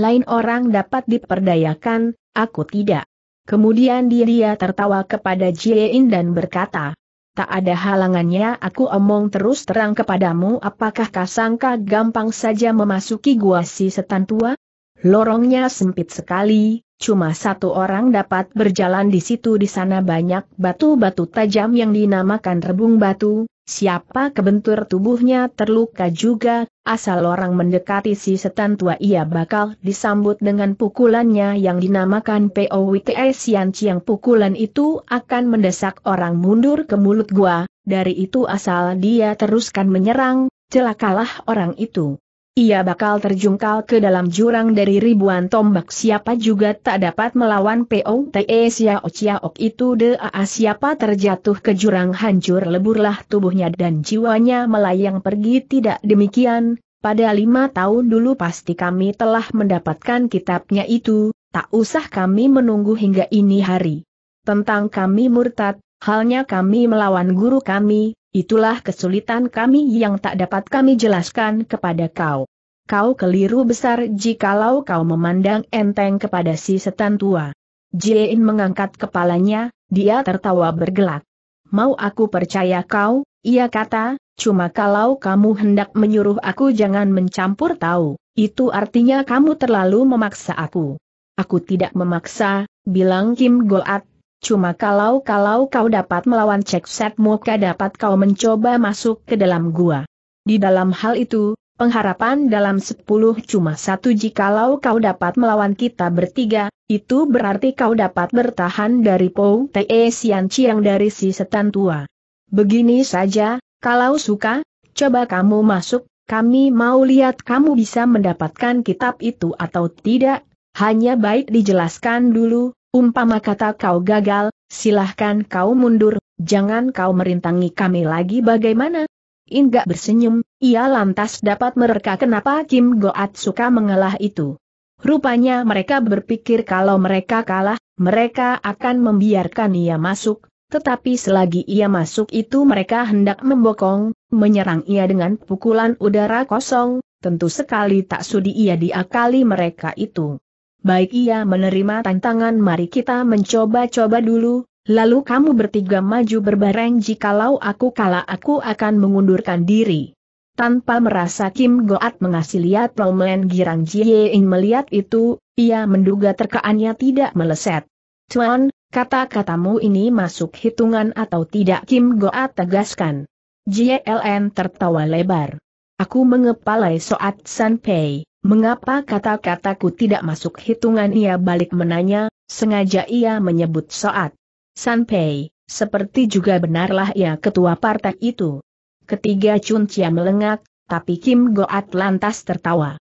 Lain orang dapat diperdayakan, aku tidak. Kemudian dia, dia tertawa kepada Jiein dan berkata, Tak ada halangannya aku omong terus terang kepadamu apakah kasangka gampang saja memasuki gua si setan tua? Lorongnya sempit sekali, cuma satu orang dapat berjalan di situ di sana banyak batu-batu tajam yang dinamakan rebung batu, Siapa kebentur tubuhnya terluka juga, asal orang mendekati si setan tua ia bakal disambut dengan pukulannya yang dinamakan POWTS Yang Ciang pukulan itu akan mendesak orang mundur ke mulut gua, dari itu asal dia teruskan menyerang, celakalah orang itu ia bakal terjungkal ke dalam jurang dari ribuan tombak siapa juga tak dapat melawan POTE Xiao Chiaok itu daa siapa terjatuh ke jurang hancur leburlah tubuhnya dan jiwanya melayang pergi tidak demikian, pada lima tahun dulu pasti kami telah mendapatkan kitabnya itu, tak usah kami menunggu hingga ini hari. Tentang kami murtad, halnya kami melawan guru kami, Itulah kesulitan kami yang tak dapat kami jelaskan kepada kau. Kau keliru besar jikalau kau memandang enteng kepada si setan tua. Jin mengangkat kepalanya, dia tertawa bergelak. Mau aku percaya kau, ia kata, cuma kalau kamu hendak menyuruh aku jangan mencampur tahu, itu artinya kamu terlalu memaksa aku. Aku tidak memaksa, bilang Kim Goat, Cuma kalau-kalau kau dapat melawan Cek Set muka dapat kau mencoba masuk ke dalam gua. Di dalam hal itu, pengharapan dalam sepuluh cuma satu jikalau kau dapat melawan kita bertiga, itu berarti kau dapat bertahan dari Pou Te Sian Chiang dari si setan tua. Begini saja, kalau suka, coba kamu masuk, kami mau lihat kamu bisa mendapatkan kitab itu atau tidak, hanya baik dijelaskan dulu, Umpama kata kau gagal, silahkan kau mundur, jangan kau merintangi kami lagi bagaimana? Inga bersenyum, ia lantas dapat mereka kenapa Kim Goat suka mengalah itu. Rupanya mereka berpikir kalau mereka kalah, mereka akan membiarkan ia masuk, tetapi selagi ia masuk itu mereka hendak membokong, menyerang ia dengan pukulan udara kosong, tentu sekali tak sudi ia diakali mereka itu baik ia menerima tantangan mari kita mencoba-coba dulu, lalu kamu bertiga maju berbareng jikalau aku kalah aku akan mengundurkan diri. Tanpa merasa Kim Goat mengasih lihat Plomen Girang jie Ing melihat itu, ia menduga terkaannya tidak meleset. Tuan, kata-katamu ini masuk hitungan atau tidak Kim Goat tegaskan. JLN tertawa lebar. Aku mengepalai Soat Sanpei. Mengapa kata-kataku tidak masuk hitungan ia balik menanya, sengaja ia menyebut Soat. Sanpei, seperti juga benarlah ia ketua partai itu. Ketiga Chun Chia melengak, tapi Kim Goat lantas tertawa.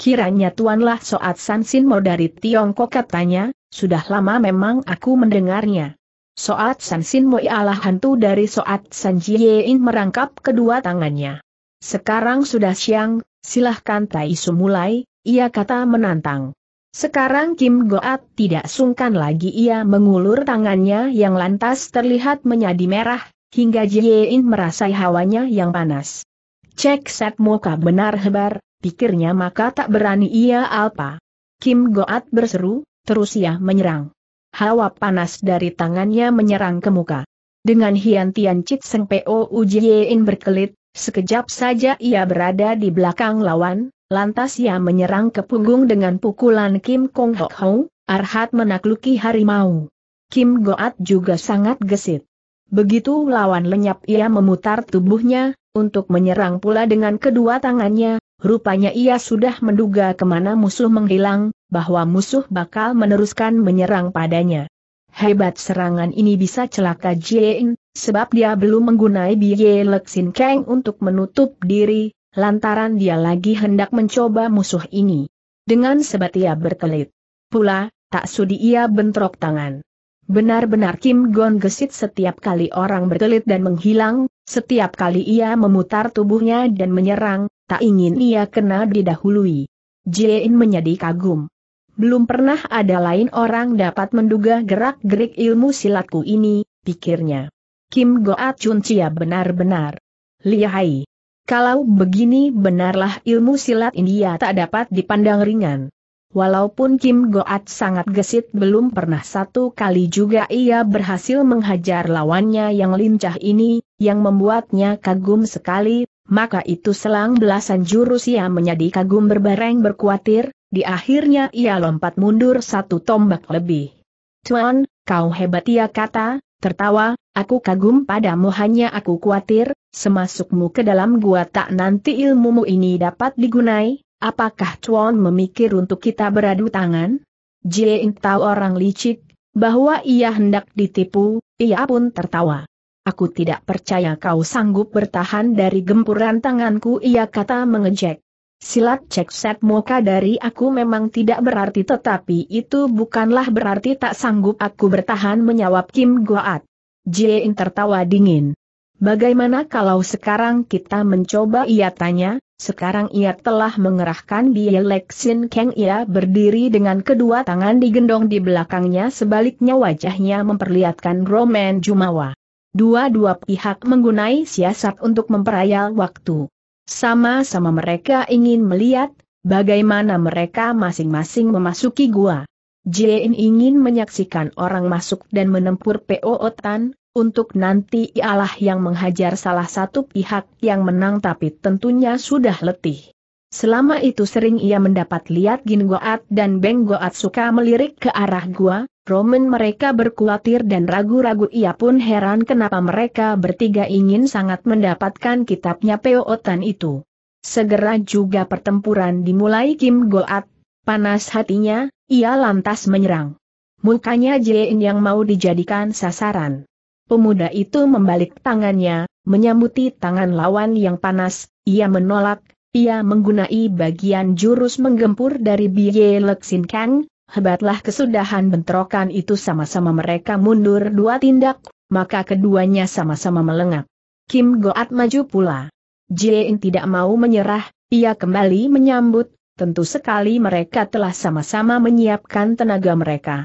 Kiranya tuanlah Soat San Sin Mo dari Tiongkok katanya, sudah lama memang aku mendengarnya. Soat San Sin Mo ialah hantu dari Soat San Jie In merangkap kedua tangannya. Sekarang sudah siang, silahkan Tai Su mulai, ia kata menantang. Sekarang Kim Goat tidak sungkan lagi ia mengulur tangannya yang lantas terlihat menjadi merah, hingga Jiein merasai hawanya yang panas. Cek set muka benar hebar, pikirnya maka tak berani ia alpa. Kim Goat berseru, terus ia menyerang. Hawa panas dari tangannya menyerang ke muka. Dengan Hian Tian Cit Seng Po Ujiein berkelit, Sekejap saja ia berada di belakang lawan, lantas ia menyerang ke punggung dengan pukulan Kim Kong Hok Ho, Arhat menakluki harimau. Kim Goat juga sangat gesit. Begitu lawan lenyap ia memutar tubuhnya, untuk menyerang pula dengan kedua tangannya, rupanya ia sudah menduga kemana musuh menghilang, bahwa musuh bakal meneruskan menyerang padanya. Hebat serangan ini bisa celaka Jin sebab dia belum menggunai biye leksin keng untuk menutup diri, lantaran dia lagi hendak mencoba musuh ini. Dengan sebat ia berkelit. Pula, tak sudi ia bentrok tangan. Benar-benar Kim Gon gesit setiap kali orang berkelit dan menghilang, setiap kali ia memutar tubuhnya dan menyerang, tak ingin ia kena didahului. Jin menjadi kagum. Belum pernah ada lain orang dapat menduga gerak-gerik ilmu silatku ini, pikirnya. Kim Goat Chia benar-benar lihai. Kalau begini benarlah ilmu silat India tak dapat dipandang ringan. Walaupun Kim Goat sangat gesit belum pernah satu kali juga ia berhasil menghajar lawannya yang lincah ini, yang membuatnya kagum sekali, maka itu selang belasan jurus ia menjadi kagum berbareng berkuatir, di akhirnya ia lompat mundur satu tombak lebih. Tuan, kau hebat ia kata, tertawa, aku kagum padamu hanya aku khawatir, semasukmu ke dalam gua tak nanti ilmumu ini dapat digunai, apakah Chuan memikir untuk kita beradu tangan? Jiein tahu orang licik, bahwa ia hendak ditipu, ia pun tertawa. Aku tidak percaya kau sanggup bertahan dari gempuran tanganku ia kata mengejek. Silat cek set muka dari aku memang tidak berarti tetapi itu bukanlah berarti tak sanggup aku bertahan menyawab Kim Goat. Jin tertawa dingin. Bagaimana kalau sekarang kita mencoba ia tanya, sekarang ia telah mengerahkan Lexin Kang ia berdiri dengan kedua tangan digendong di belakangnya sebaliknya wajahnya memperlihatkan Roman Jumawa. Dua-dua pihak menggunai siasat untuk memperayal waktu. Sama-sama mereka ingin melihat, bagaimana mereka masing-masing memasuki gua. Jin ingin menyaksikan orang masuk dan menempur PO Otan, untuk nanti ialah yang menghajar salah satu pihak yang menang tapi tentunya sudah letih. Selama itu sering ia mendapat lihat Gin Goat dan Beng Goat suka melirik ke arah gua, Roman mereka berkuatir dan ragu-ragu ia pun heran kenapa mereka bertiga ingin sangat mendapatkan kitabnya Peotan itu. Segera juga pertempuran dimulai Kim Goat, panas hatinya, ia lantas menyerang. Mukanya Jin yang mau dijadikan sasaran. Pemuda itu membalik tangannya, menyamuti tangan lawan yang panas, ia menolak, ia menggunai bagian jurus menggempur dari Biye Leksin Kang, hebatlah kesudahan bentrokan itu sama-sama mereka mundur dua tindak, maka keduanya sama-sama melengak. Kim Goat maju pula. Jiein tidak mau menyerah, ia kembali menyambut, tentu sekali mereka telah sama-sama menyiapkan tenaga mereka.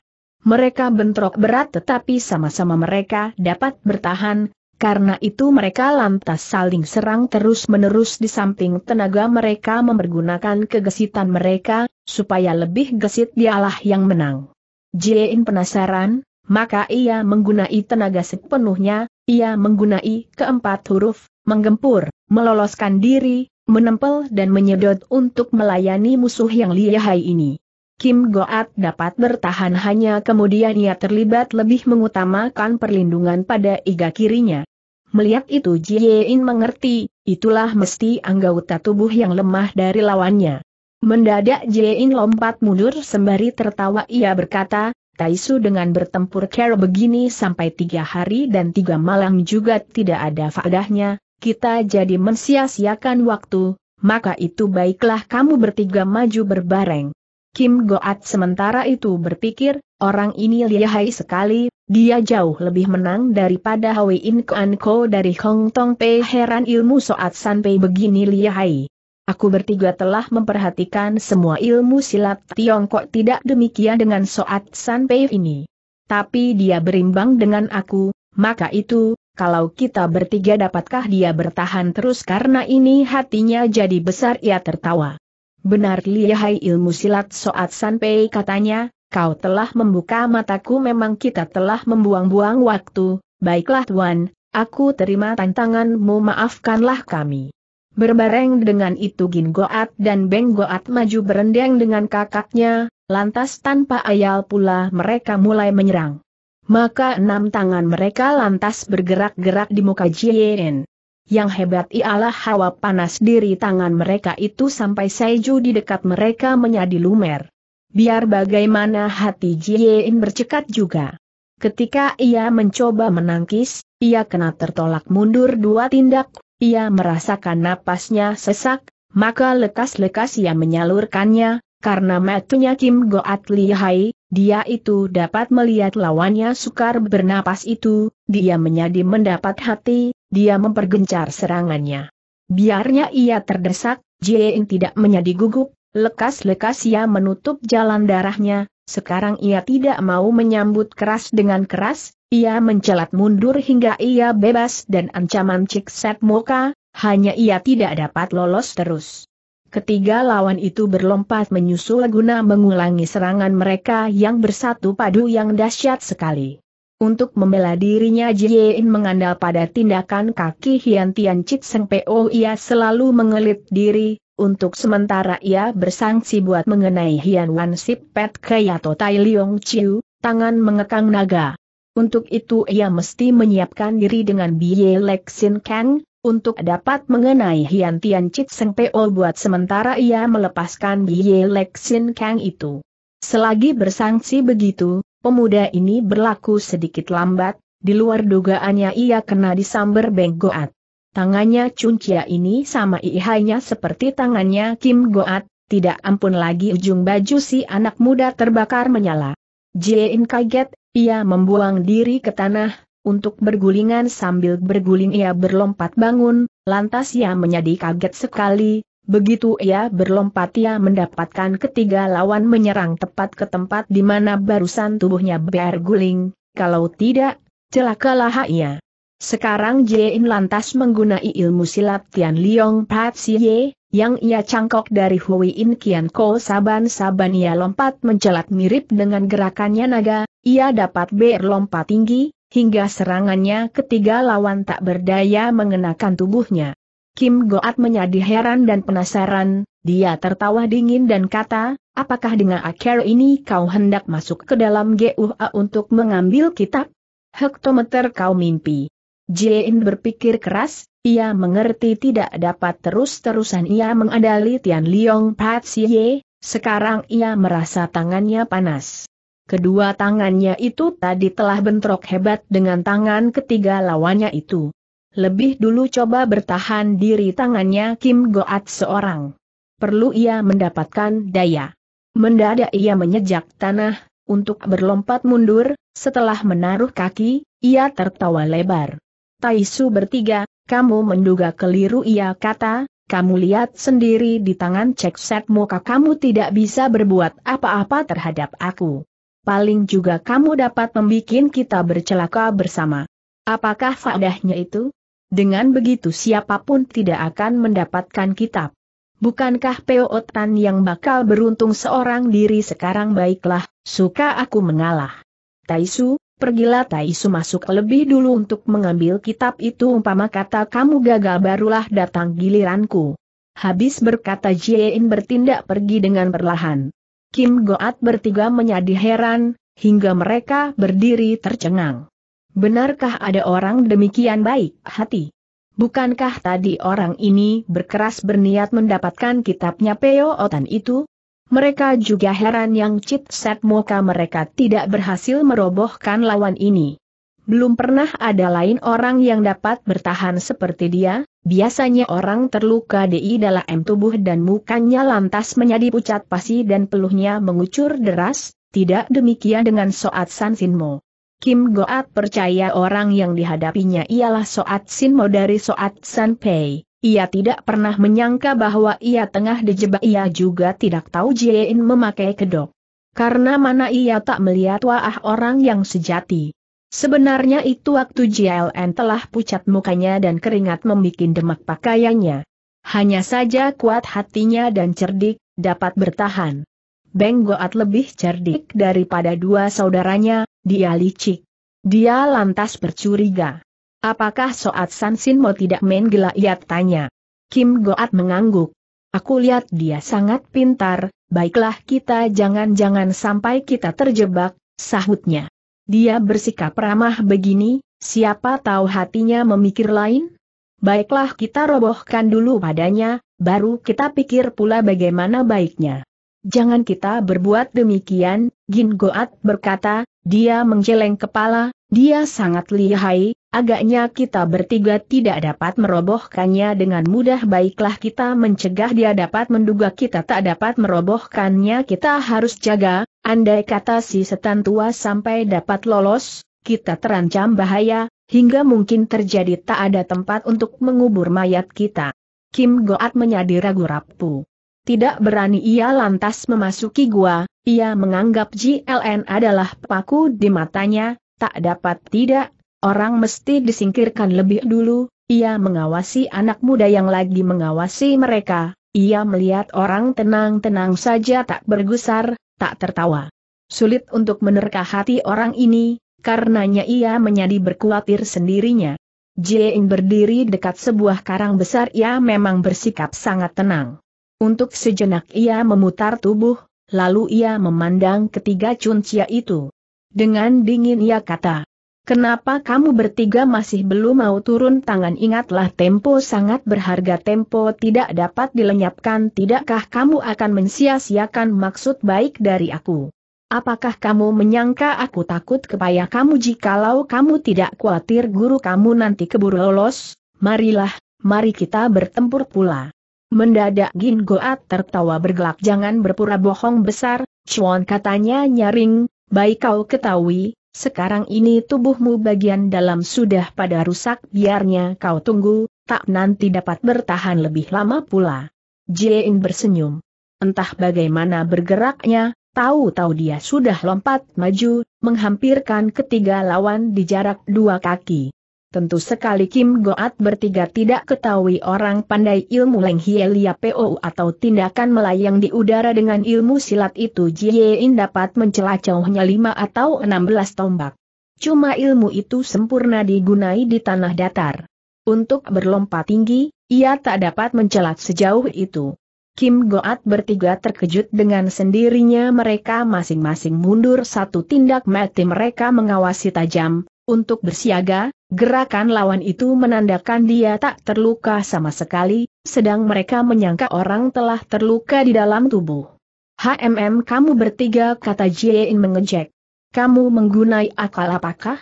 Mereka bentrok berat tetapi sama-sama mereka dapat bertahan, karena itu mereka lantas saling serang terus-menerus di samping tenaga mereka mempergunakan kegesitan mereka, supaya lebih gesit dialah yang menang. Jiein penasaran, maka ia menggunai tenaga sepenuhnya, ia menggunai keempat huruf, menggempur, meloloskan diri, menempel dan menyedot untuk melayani musuh yang lihai ini. Kim Goat dapat bertahan hanya kemudian ia terlibat lebih mengutamakan perlindungan pada iga kirinya. Melihat itu Jiein mengerti, itulah mesti anggota tubuh yang lemah dari lawannya. Mendadak Jiein lompat mundur sembari tertawa ia berkata, Taisu dengan bertempur kera begini sampai tiga hari dan tiga malam juga tidak ada faedahnya, kita jadi mensia-siakan waktu, maka itu baiklah kamu bertiga maju berbareng. Kim Goat sementara itu berpikir, orang ini lihai sekali, dia jauh lebih menang daripada Hwi In Kuan Ko dari Hong Tong Pei heran ilmu soat San Pei begini lihai. Aku bertiga telah memperhatikan semua ilmu silat Tiongkok tidak demikian dengan soat San Pei ini. Tapi dia berimbang dengan aku, maka itu, kalau kita bertiga dapatkah dia bertahan terus karena ini hatinya jadi besar ia tertawa. Benar lihai ilmu silat Soat Sanpei katanya, kau telah membuka mataku memang kita telah membuang-buang waktu, baiklah Tuan, aku terima tantanganmu maafkanlah kami. Berbareng dengan itu Gin Goat dan Beng Goat maju berendeng dengan kakaknya, lantas tanpa ayal pula mereka mulai menyerang. Maka enam tangan mereka lantas bergerak-gerak di muka Jien. Yang hebat ialah hawa panas diri tangan mereka itu sampai Seiju di dekat mereka menjadi lumer. Biar bagaimana hati Jiein bercekat juga. Ketika ia mencoba menangkis, ia kena tertolak mundur dua tindak, ia merasakan napasnya sesak, maka lekas-lekas ia menyalurkannya, karena matunya Kim Goat lihai, dia itu dapat melihat lawannya sukar bernapas itu, dia menjadi mendapat hati, dia mempergencar serangannya. Biarnya ia terdesak, Jieing tidak menjadi gugup, lekas-lekas ia menutup jalan darahnya, sekarang ia tidak mau menyambut keras dengan keras, ia mencelat mundur hingga ia bebas dan ancaman Cikset Moka, hanya ia tidak dapat lolos terus. Ketiga lawan itu berlompat menyusul guna mengulangi serangan mereka yang bersatu padu yang dahsyat sekali. Untuk membela dirinya Jiein mengandal pada tindakan kaki Hian Tian Chit Seng Po ia selalu mengelit diri, untuk sementara ia bersangsi buat mengenai Hian Wan Sip Pet atau Tai Leong Chiu, tangan mengekang naga. Untuk itu ia mesti menyiapkan diri dengan Biye Lexin Kang, untuk dapat mengenai Hian Tian Chit Seng Po buat sementara ia melepaskan Ye Lek Sin Kang itu. Selagi bersangsi begitu, pemuda ini berlaku sedikit lambat, di luar dugaannya ia kena disamber Beng Goat. Tangannya Chia ini sama ihainya seperti tangannya Kim Goat, tidak ampun lagi ujung baju si anak muda terbakar menyala. Jiein kaget, ia membuang diri ke tanah, untuk bergulingan sambil berguling ia berlompat bangun, lantas ia menjadi kaget sekali, begitu ia berlompat ia mendapatkan ketiga lawan menyerang tepat ke tempat di mana barusan tubuhnya berguling, kalau tidak, celakalah ia. Sekarang Jein lantas menggunai ilmu silat Tian Liong Pat Ye, yang ia cangkok dari Hui In Kian Ko saban-saban ia lompat mencelat mirip dengan gerakannya naga, ia dapat berlompat tinggi, hingga serangannya ketiga lawan tak berdaya mengenakan tubuhnya. Kim Goat menjadi heran dan penasaran, dia tertawa dingin dan kata, apakah dengan akhir ini kau hendak masuk ke dalam GUA untuk mengambil kitab? Hektometer kau mimpi. Jin berpikir keras, ia mengerti tidak dapat terus-terusan ia mengadali Tian Liong Pat sekarang ia merasa tangannya panas. Kedua tangannya itu tadi telah bentrok hebat dengan tangan ketiga lawannya itu. Lebih dulu coba bertahan diri tangannya Kim Goat seorang. Perlu ia mendapatkan daya. Mendadak ia menyejak tanah, untuk berlompat mundur, setelah menaruh kaki, ia tertawa lebar. Taisu bertiga, kamu menduga keliru ia kata, kamu lihat sendiri di tangan cek set muka kamu tidak bisa berbuat apa-apa terhadap aku paling juga kamu dapat membuat kita bercelaka bersama. Apakah faedahnya itu? Dengan begitu siapapun tidak akan mendapatkan kitab. Bukankah Peotan yang bakal beruntung seorang diri sekarang baiklah, suka aku mengalah. Taisu, pergilah Taisu masuk lebih dulu untuk mengambil kitab itu umpama kata kamu gagal barulah datang giliranku. Habis berkata Jiein bertindak pergi dengan perlahan. Kim Goat bertiga menjadi heran, hingga mereka berdiri tercengang. Benarkah ada orang demikian baik hati? Bukankah tadi orang ini berkeras berniat mendapatkan kitabnya Peo Otan itu? Mereka juga heran yang Cit Set Moka mereka tidak berhasil merobohkan lawan ini. Belum pernah ada lain orang yang dapat bertahan seperti dia, biasanya orang terluka di dalam tubuh dan mukanya lantas menjadi pucat pasi dan peluhnya mengucur deras, tidak demikian dengan Soat San Sinmo. Kim Goat percaya orang yang dihadapinya ialah Soat Sinmo dari Soat San Pei. Ia tidak pernah menyangka bahwa ia tengah dijebak ia juga tidak tahu Jiein memakai kedok. Karena mana ia tak melihat wah orang yang sejati. Sebenarnya itu waktu JLN telah pucat mukanya dan keringat membuat demak pakaiannya. Hanya saja kuat hatinya dan cerdik, dapat bertahan. Beng Goat lebih cerdik daripada dua saudaranya, dia licik. Dia lantas bercuriga. Apakah Soat Sansin Mo tidak main gila ia tanya. Kim Goat mengangguk. Aku lihat dia sangat pintar, baiklah kita jangan-jangan sampai kita terjebak, sahutnya. Dia bersikap ramah begini, siapa tahu hatinya memikir lain? Baiklah kita robohkan dulu padanya, baru kita pikir pula bagaimana baiknya. Jangan kita berbuat demikian, Gin Goat berkata, dia menggeleng kepala, dia sangat lihai, Agaknya kita bertiga tidak dapat merobohkannya dengan mudah baiklah kita mencegah dia dapat menduga kita tak dapat merobohkannya kita harus jaga, andai kata si setan tua sampai dapat lolos, kita terancam bahaya, hingga mungkin terjadi tak ada tempat untuk mengubur mayat kita. Kim Goat menyadi ragu rapu. Tidak berani ia lantas memasuki gua, ia menganggap JLN adalah paku di matanya, tak dapat tidak, Orang mesti disingkirkan lebih dulu, ia mengawasi anak muda yang lagi mengawasi mereka, ia melihat orang tenang-tenang saja tak bergusar, tak tertawa. Sulit untuk menerka hati orang ini, karenanya ia menjadi berkuatir sendirinya. Jeng berdiri dekat sebuah karang besar ia memang bersikap sangat tenang. Untuk sejenak ia memutar tubuh, lalu ia memandang ketiga cuncia itu. Dengan dingin ia kata, Kenapa kamu bertiga masih belum mau turun tangan? Ingatlah tempo sangat berharga tempo tidak dapat dilenyapkan. Tidakkah kamu akan mensia-siakan maksud baik dari aku? Apakah kamu menyangka aku takut kepaya kamu jikalau kamu tidak khawatir guru kamu nanti keburu lolos? Marilah, mari kita bertempur pula. Mendadak Gin Goat tertawa bergelak jangan berpura bohong besar, Chuan katanya nyaring, baik kau ketahui, sekarang ini tubuhmu bagian dalam sudah pada rusak biarnya kau tunggu, tak nanti dapat bertahan lebih lama pula. Jiein bersenyum. Entah bagaimana bergeraknya, tahu-tahu dia sudah lompat maju, menghampirkan ketiga lawan di jarak dua kaki. Tentu sekali Kim Goat bertiga tidak ketahui orang pandai ilmu Leng Hielia PO atau tindakan melayang di udara dengan ilmu silat itu Jiein dapat jauhnya lima atau enam belas tombak. Cuma ilmu itu sempurna digunai di tanah datar. Untuk berlompat tinggi, ia tak dapat mencelat sejauh itu. Kim Goat bertiga terkejut dengan sendirinya mereka masing-masing mundur satu tindak mati mereka mengawasi tajam, untuk bersiaga, gerakan lawan itu menandakan dia tak terluka sama sekali, sedang mereka menyangka orang telah terluka di dalam tubuh. HMM kamu bertiga kata Jiein mengejek. Kamu menggunai akal apakah?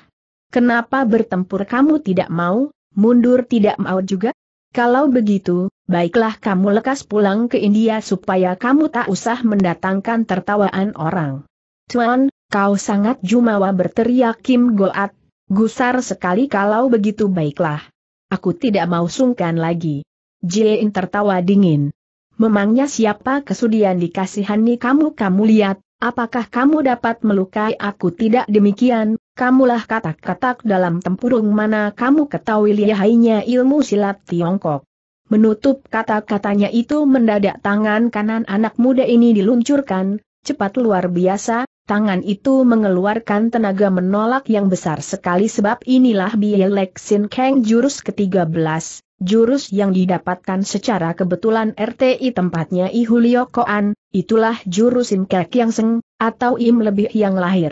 Kenapa bertempur kamu tidak mau, mundur tidak mau juga? Kalau begitu, baiklah kamu lekas pulang ke India supaya kamu tak usah mendatangkan tertawaan orang. Tuan, kau sangat jumawa berteriak Kim Goat, Gusar sekali kalau begitu baiklah. Aku tidak mau sungkan lagi. Jiein tertawa dingin. Memangnya siapa kesudian dikasihani kamu kamu lihat, apakah kamu dapat melukai aku tidak demikian, kamulah katak-katak dalam tempurung mana kamu ketahui lihainya ilmu silat Tiongkok. Menutup kata-katanya itu mendadak tangan kanan anak muda ini diluncurkan, Cepat luar biasa, tangan itu mengeluarkan tenaga menolak yang besar sekali sebab inilah sin Kang jurus ke-13, jurus yang didapatkan secara kebetulan RTI tempatnya Ihulio Koan, itulah jurus sin Kek Yang Seng, atau Im Lebih Yang Lahir.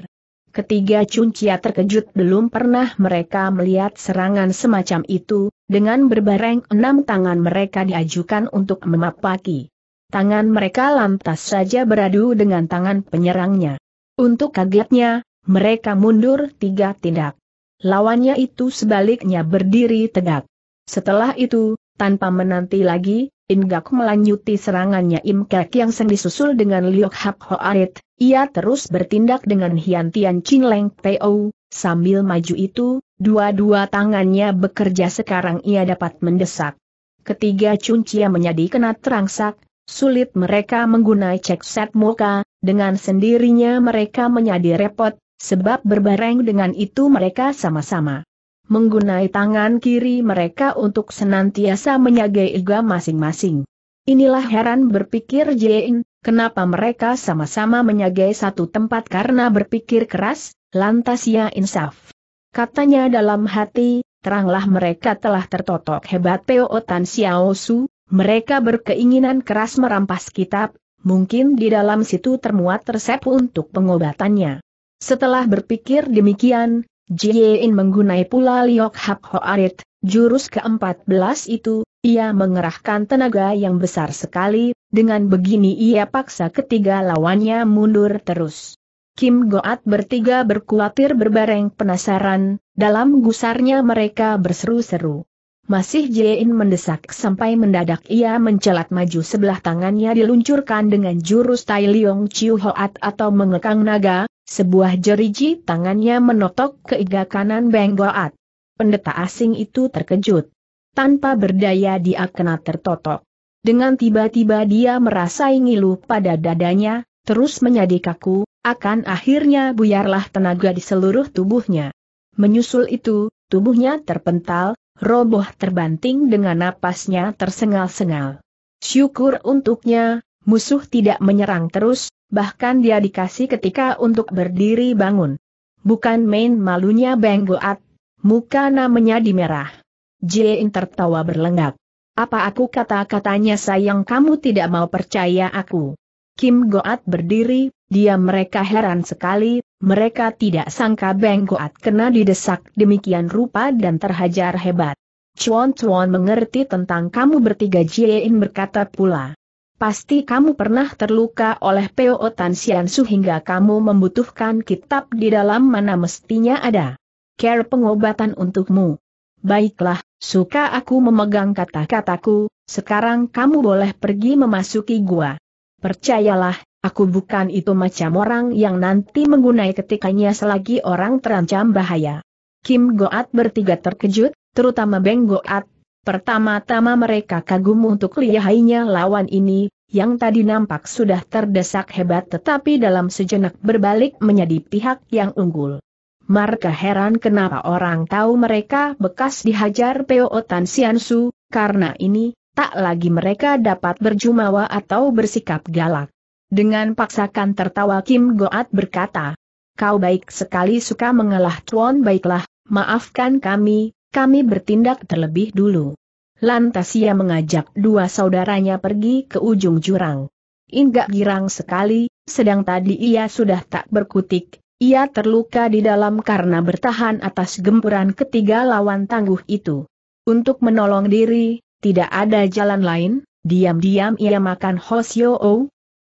Ketiga cuncia terkejut belum pernah mereka melihat serangan semacam itu, dengan berbareng enam tangan mereka diajukan untuk memapaki tangan mereka lantas saja beradu dengan tangan penyerangnya. Untuk kagetnya, mereka mundur tiga tindak. Lawannya itu sebaliknya berdiri tegak. Setelah itu, tanpa menanti lagi, Ingak melanjuti serangannya Imkek yang seng disusul dengan Liok Hap Arit, ia terus bertindak dengan Hian Tian Chin Leng Teo, sambil maju itu, dua-dua tangannya bekerja sekarang ia dapat mendesak. Ketiga cuncia menjadi kena terangsak, Sulit mereka menggunai cek set muka, dengan sendirinya mereka menjadi repot, sebab berbareng dengan itu mereka sama-sama. Menggunai tangan kiri mereka untuk senantiasa menyaga iga masing-masing. Inilah heran berpikir Jain, kenapa mereka sama-sama menyagai satu tempat karena berpikir keras, lantas ya insaf. Katanya dalam hati, teranglah mereka telah tertotok hebat Peo Tan Xiao Su, mereka berkeinginan keras merampas kitab, mungkin di dalam situ termuat resep untuk pengobatannya. Setelah berpikir demikian, Jiein menggunai pula Liok Hap Hoarit, jurus ke-14 itu, ia mengerahkan tenaga yang besar sekali, dengan begini ia paksa ketiga lawannya mundur terus. Kim Goat bertiga berkuatir berbareng penasaran, dalam gusarnya mereka berseru-seru. Masih Jin mendesak sampai mendadak ia mencelat maju sebelah tangannya diluncurkan dengan jurus Tai Liong Chiu Hoat atau mengekang naga, sebuah jeriji tangannya menotok ke iga kanan Beng Goat. Pendeta asing itu terkejut. Tanpa berdaya dia kena tertotok. Dengan tiba-tiba dia merasa ngilu pada dadanya, terus menjadi kaku, akan akhirnya buyarlah tenaga di seluruh tubuhnya. Menyusul itu, tubuhnya terpental, roboh terbanting dengan napasnya tersengal-sengal. Syukur untuknya, musuh tidak menyerang terus, bahkan dia dikasih ketika untuk berdiri bangun. Bukan main malunya Beng Goat, muka namanya di merah. Jiein tertawa berlenggak. Apa aku kata-katanya sayang kamu tidak mau percaya aku? Kim Goat berdiri, dia mereka heran sekali, mereka tidak sangka Beng Goat kena didesak demikian rupa dan terhajar hebat. Chuan Chuan mengerti tentang kamu bertiga Jiein berkata pula. Pasti kamu pernah terluka oleh Peo Tan Su hingga kamu membutuhkan kitab di dalam mana mestinya ada. Care pengobatan untukmu. Baiklah, suka aku memegang kata-kataku, sekarang kamu boleh pergi memasuki gua. Percayalah, Aku bukan itu macam orang yang nanti menggunai ketikanya selagi orang terancam bahaya. Kim Goat bertiga terkejut, terutama Beng Goat. Pertama-tama mereka kagum untuk lihainya lawan ini, yang tadi nampak sudah terdesak hebat tetapi dalam sejenak berbalik menjadi pihak yang unggul. Marka heran kenapa orang tahu mereka bekas dihajar Peo Tan Siansu, karena ini, tak lagi mereka dapat berjumawa atau bersikap galak. Dengan paksakan tertawa Kim Goat berkata, Kau baik sekali suka mengalah Tuan baiklah, maafkan kami, kami bertindak terlebih dulu. Lantas ia mengajak dua saudaranya pergi ke ujung jurang. Inggak girang sekali, sedang tadi ia sudah tak berkutik, ia terluka di dalam karena bertahan atas gempuran ketiga lawan tangguh itu. Untuk menolong diri, tidak ada jalan lain, diam-diam ia makan Hosyo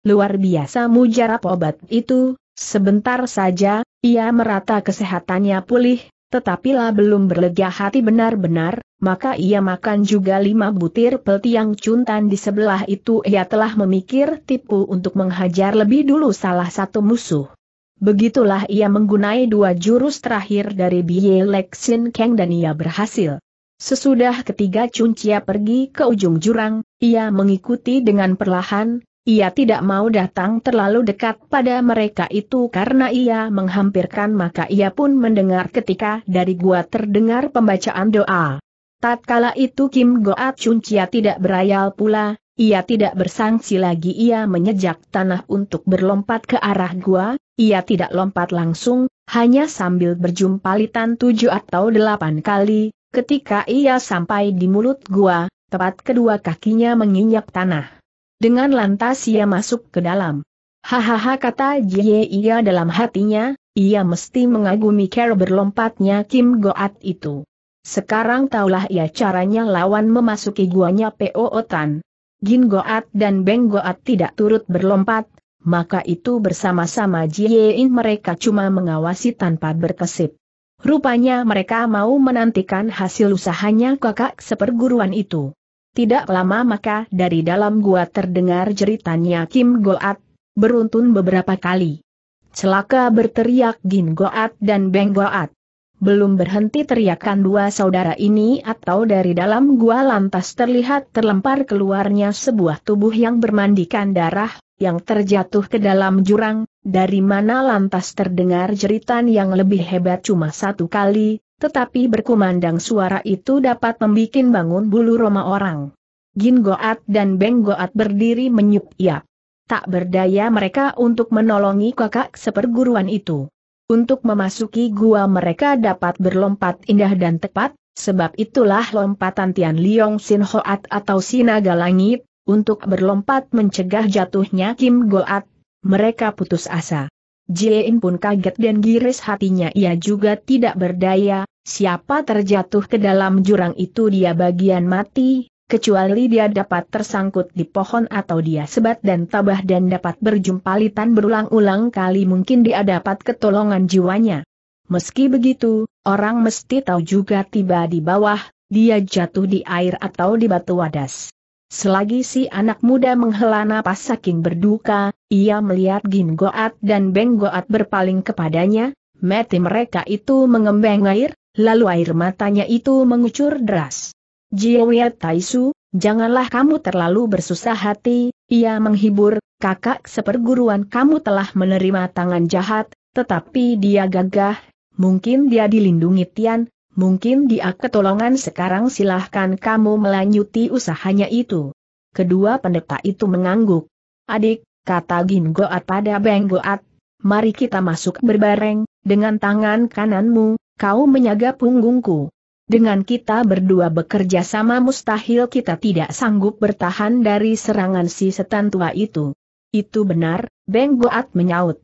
luar biasa mujarab obat itu, sebentar saja, ia merata kesehatannya pulih, tetapi lah belum berlega hati benar-benar, maka ia makan juga lima butir pelti yang cuntan di sebelah itu ia telah memikir tipu untuk menghajar lebih dulu salah satu musuh. Begitulah ia menggunai dua jurus terakhir dari Biye Lexin Kang dan ia berhasil. Sesudah ketiga Cuncia pergi ke ujung jurang, ia mengikuti dengan perlahan, ia tidak mau datang terlalu dekat pada mereka itu karena ia menghampirkan maka ia pun mendengar ketika dari gua terdengar pembacaan doa. Tatkala itu Kim Goat Chuncia tidak berayal pula, ia tidak bersangsi lagi ia menyejak tanah untuk berlompat ke arah gua, ia tidak lompat langsung, hanya sambil berjumpalitan tujuh atau delapan kali, ketika ia sampai di mulut gua, tepat kedua kakinya menginjak tanah. Dengan lantas ia masuk ke dalam. Hahaha kata Jie ia dalam hatinya, ia mesti mengagumi cara berlompatnya Kim Goat itu. Sekarang taulah ia caranya lawan memasuki guanya PO Otan. Gin Goat dan Beng Goat tidak turut berlompat, maka itu bersama-sama Jie In mereka cuma mengawasi tanpa berkesip. Rupanya mereka mau menantikan hasil usahanya kakak seperguruan itu. Tidak lama maka dari dalam gua terdengar jeritannya Kim Goat, beruntun beberapa kali. Celaka berteriak Gin Goat dan Beng Goat. Belum berhenti teriakan dua saudara ini atau dari dalam gua lantas terlihat terlempar keluarnya sebuah tubuh yang bermandikan darah, yang terjatuh ke dalam jurang, dari mana lantas terdengar jeritan yang lebih hebat cuma satu kali, tetapi berkumandang suara itu dapat membuat bangun bulu roma orang. Gin Goat dan Beng Goat berdiri menyup ia. Tak berdaya mereka untuk menolongi kakak seperguruan itu. Untuk memasuki gua mereka dapat berlompat indah dan tepat, sebab itulah lompatan Tian Liong Sin Hoat atau Sinaga Langit, untuk berlompat mencegah jatuhnya Kim Goat, mereka putus asa. Jin pun kaget dan giris hatinya ia juga tidak berdaya, siapa terjatuh ke dalam jurang itu dia bagian mati, kecuali dia dapat tersangkut di pohon atau dia sebat dan tabah dan dapat berjumpalitan berulang-ulang kali mungkin dia dapat ketolongan jiwanya. Meski begitu, orang mesti tahu juga tiba di bawah, dia jatuh di air atau di batu wadas. Selagi si anak muda menghela napas saking berduka, ia melihat Gin Goat dan Beng Goat berpaling kepadanya, mati mereka itu mengembeng air, lalu air matanya itu mengucur deras. Jiwia Taisu, janganlah kamu terlalu bersusah hati, ia menghibur, kakak seperguruan kamu telah menerima tangan jahat, tetapi dia gagah, mungkin dia dilindungi Tian, Mungkin dia ketolongan sekarang silahkan kamu melanjuti usahanya itu. Kedua pendeta itu mengangguk. Adik, kata Gin Goat pada Beng Goat, mari kita masuk berbareng, dengan tangan kananmu, kau menyaga punggungku. Dengan kita berdua bekerja sama mustahil kita tidak sanggup bertahan dari serangan si setan tua itu. Itu benar, Beng Goat menyaut.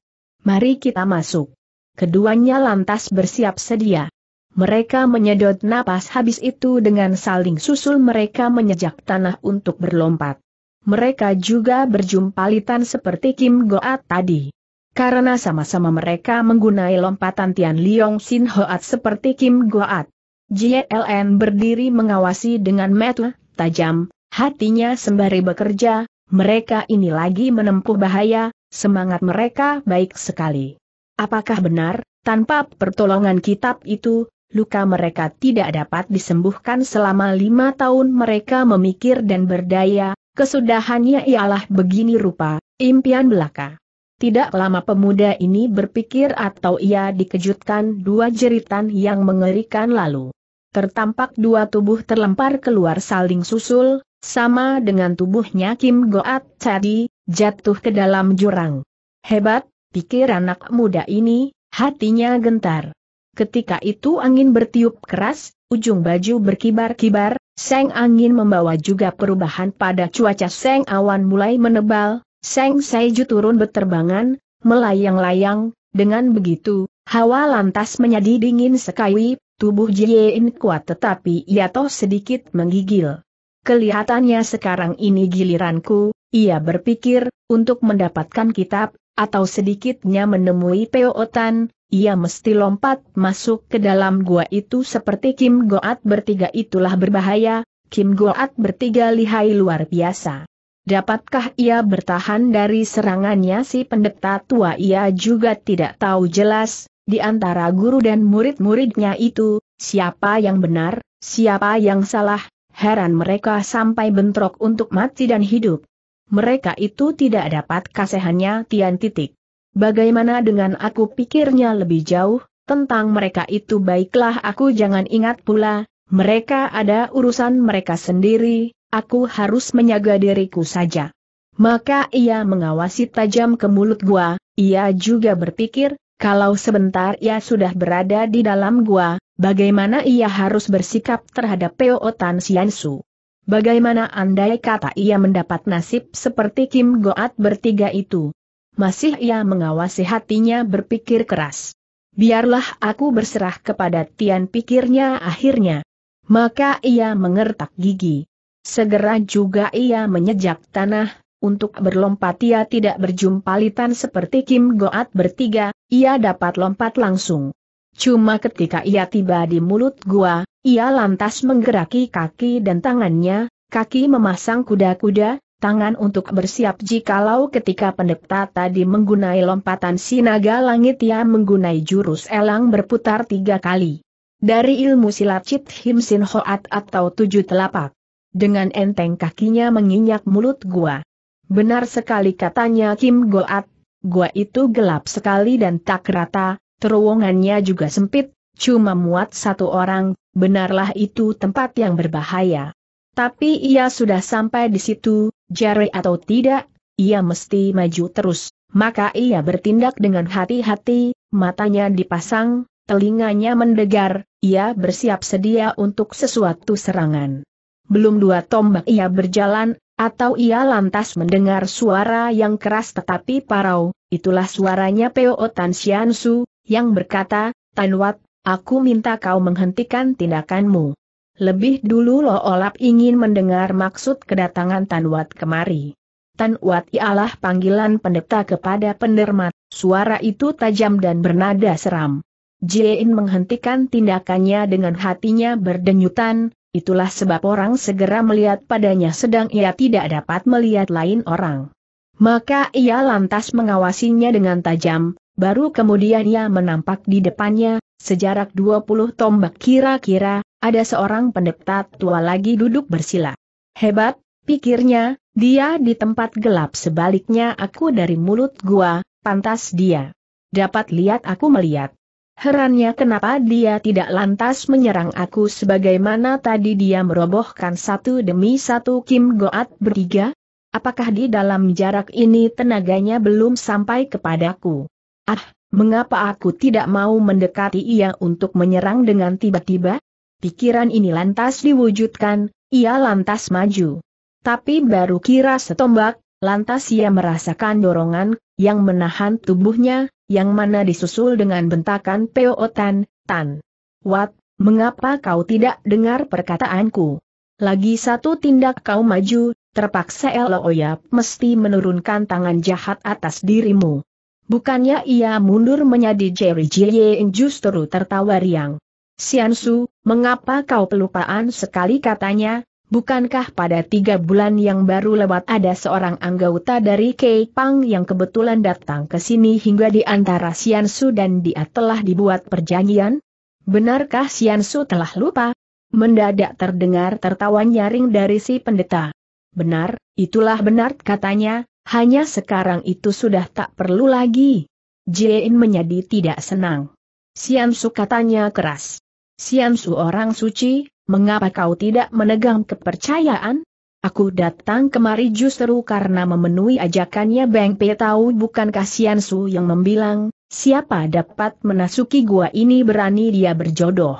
Mari kita masuk. Keduanya lantas bersiap sedia mereka menyedot napas habis itu dengan saling susul mereka menyejak tanah untuk berlompat. Mereka juga berjumpalitan seperti Kim Goat tadi. Karena sama-sama mereka menggunai lompatan Tian Liong Sin Hoat seperti Kim Goat. JLN berdiri mengawasi dengan mata tajam, hatinya sembari bekerja, mereka ini lagi menempuh bahaya, semangat mereka baik sekali. Apakah benar, tanpa pertolongan kitab itu, luka mereka tidak dapat disembuhkan selama lima tahun mereka memikir dan berdaya, kesudahannya ialah begini rupa, impian belaka. Tidak lama pemuda ini berpikir atau ia dikejutkan dua jeritan yang mengerikan lalu. Tertampak dua tubuh terlempar keluar saling susul, sama dengan tubuhnya Kim Goat tadi jatuh ke dalam jurang. Hebat, pikir anak muda ini, hatinya gentar. Ketika itu angin bertiup keras, ujung baju berkibar-kibar, seng angin membawa juga perubahan pada cuaca seng awan mulai menebal, seng saiju turun beterbangan, melayang-layang, dengan begitu, hawa lantas menjadi dingin sekali, tubuh Jiein kuat tetapi ia toh sedikit menggigil. Kelihatannya sekarang ini giliranku, ia berpikir, untuk mendapatkan kitab atau sedikitnya menemui peotan, ia mesti lompat masuk ke dalam gua itu seperti Kim Goat bertiga itulah berbahaya, Kim Goat bertiga lihai luar biasa. Dapatkah ia bertahan dari serangannya si pendeta tua ia juga tidak tahu jelas, di antara guru dan murid-muridnya itu, siapa yang benar, siapa yang salah, heran mereka sampai bentrok untuk mati dan hidup mereka itu tidak dapat kasehannya tian titik. Bagaimana dengan aku pikirnya lebih jauh, tentang mereka itu baiklah aku jangan ingat pula, mereka ada urusan mereka sendiri, aku harus menjaga diriku saja. Maka ia mengawasi tajam ke mulut gua, ia juga berpikir, kalau sebentar ia sudah berada di dalam gua, bagaimana ia harus bersikap terhadap Peo Tan Siansu. Bagaimana andai kata ia mendapat nasib seperti Kim Goat bertiga itu? Masih ia mengawasi hatinya berpikir keras. Biarlah aku berserah kepada Tian pikirnya akhirnya. Maka ia mengertak gigi. Segera juga ia menyejak tanah, untuk berlompat ia tidak berjumpa litan seperti Kim Goat bertiga, ia dapat lompat langsung. Cuma ketika ia tiba di mulut gua, ia lantas menggeraki kaki dan tangannya, kaki memasang kuda-kuda, tangan untuk bersiap jikalau ketika pendeta tadi menggunai lompatan sinaga langit ia menggunai jurus elang berputar tiga kali. Dari ilmu silat Cit Him Sin Hoat atau tujuh telapak. Dengan enteng kakinya menginjak mulut gua. Benar sekali katanya Kim Goat, gua itu gelap sekali dan tak rata, Terowongannya juga sempit, cuma muat satu orang, benarlah itu tempat yang berbahaya. Tapi ia sudah sampai di situ, jari atau tidak, ia mesti maju terus, maka ia bertindak dengan hati-hati, matanya dipasang, telinganya mendegar, ia bersiap sedia untuk sesuatu serangan. Belum dua tombak ia berjalan, atau ia lantas mendengar suara yang keras tetapi parau, itulah suaranya Peo Tan Xiansu, yang berkata, Tan Wat, aku minta kau menghentikan tindakanmu. Lebih dulu Lo Olap ingin mendengar maksud kedatangan Tan Wat kemari. Tan Wat ialah panggilan pendeta kepada pendermat, suara itu tajam dan bernada seram. Jiein menghentikan tindakannya dengan hatinya berdenyutan, Itulah sebab orang segera melihat padanya sedang ia tidak dapat melihat lain orang. Maka ia lantas mengawasinya dengan tajam, baru kemudian ia menampak di depannya, sejarak 20 tombak kira-kira, ada seorang pendeta tua lagi duduk bersila. Hebat, pikirnya, dia di tempat gelap sebaliknya aku dari mulut gua, pantas dia. Dapat lihat aku melihat. Herannya kenapa dia tidak lantas menyerang aku sebagaimana tadi dia merobohkan satu demi satu Kim Goat bertiga? Apakah di dalam jarak ini tenaganya belum sampai kepadaku? Ah, mengapa aku tidak mau mendekati ia untuk menyerang dengan tiba-tiba? Pikiran ini lantas diwujudkan, ia lantas maju. Tapi baru kira setombak, Lantas ia merasakan dorongan, yang menahan tubuhnya, yang mana disusul dengan bentakan peotan, tan. Wat, mengapa kau tidak dengar perkataanku? Lagi satu tindak kau maju, terpaksa Oyap mesti menurunkan tangan jahat atas dirimu. Bukannya ia mundur menjadi Jerry Jie justru tertawa riang. Su, mengapa kau pelupaan sekali katanya, Bukankah pada tiga bulan yang baru lewat ada seorang anggota dari Kei Pang yang kebetulan datang ke sini hingga di antara Su dan dia telah dibuat perjanjian? Benarkah Su telah lupa? Mendadak terdengar tertawa nyaring dari si pendeta. Benar, itulah benar katanya, hanya sekarang itu sudah tak perlu lagi. Jin menjadi tidak senang. Su katanya keras. Su orang suci, mengapa kau tidak menegang kepercayaan? Aku datang kemari justru karena memenuhi ajakannya Beng Pe tahu bukan kasihan Su yang membilang, siapa dapat menasuki gua ini berani dia berjodoh.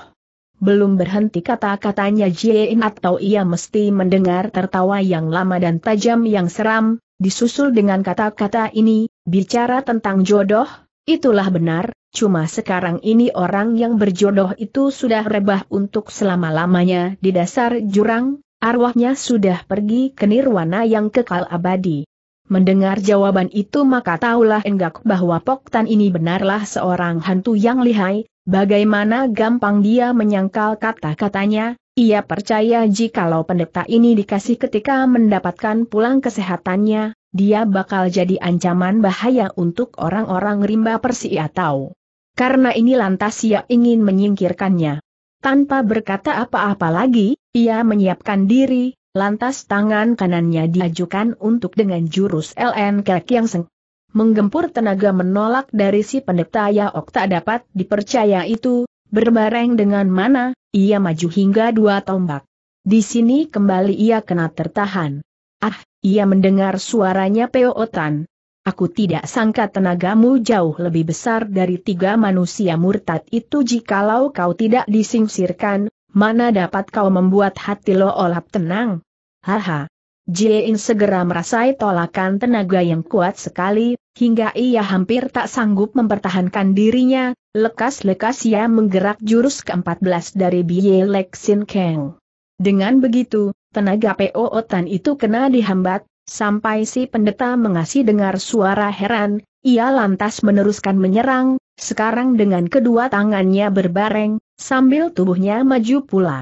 Belum berhenti kata-katanya Jien atau ia mesti mendengar tertawa yang lama dan tajam yang seram, disusul dengan kata-kata ini, bicara tentang jodoh, itulah benar, Cuma sekarang ini orang yang berjodoh itu sudah rebah untuk selama-lamanya di dasar jurang, arwahnya sudah pergi ke nirwana yang kekal abadi. Mendengar jawaban itu maka taulah Enggak bahwa Poktan ini benarlah seorang hantu yang lihai, bagaimana gampang dia menyangkal kata-katanya, ia percaya jikalau pendeta ini dikasih ketika mendapatkan pulang kesehatannya, dia bakal jadi ancaman bahaya untuk orang-orang rimba persi atau karena ini lantas ia ingin menyingkirkannya. Tanpa berkata apa-apa lagi, ia menyiapkan diri, lantas tangan kanannya diajukan untuk dengan jurus LN Kek yang seng. Menggempur tenaga menolak dari si pendeta Yaok tak dapat dipercaya itu, berbareng dengan mana, ia maju hingga dua tombak. Di sini kembali ia kena tertahan. Ah, ia mendengar suaranya Peo Otan. Aku tidak sangka tenagamu jauh lebih besar dari tiga manusia murtad itu jikalau kau tidak disingsirkan, mana dapat kau membuat hati lo olap tenang? Haha. Jiein segera merasai tolakan tenaga yang kuat sekali, hingga ia hampir tak sanggup mempertahankan dirinya, lekas-lekas ia menggerak jurus ke-14 dari Biye Lexin Keng. Dengan begitu, tenaga P.O. Otan itu kena dihambat, Sampai si pendeta mengasih dengar suara heran, ia lantas meneruskan menyerang, sekarang dengan kedua tangannya berbareng, sambil tubuhnya maju pula.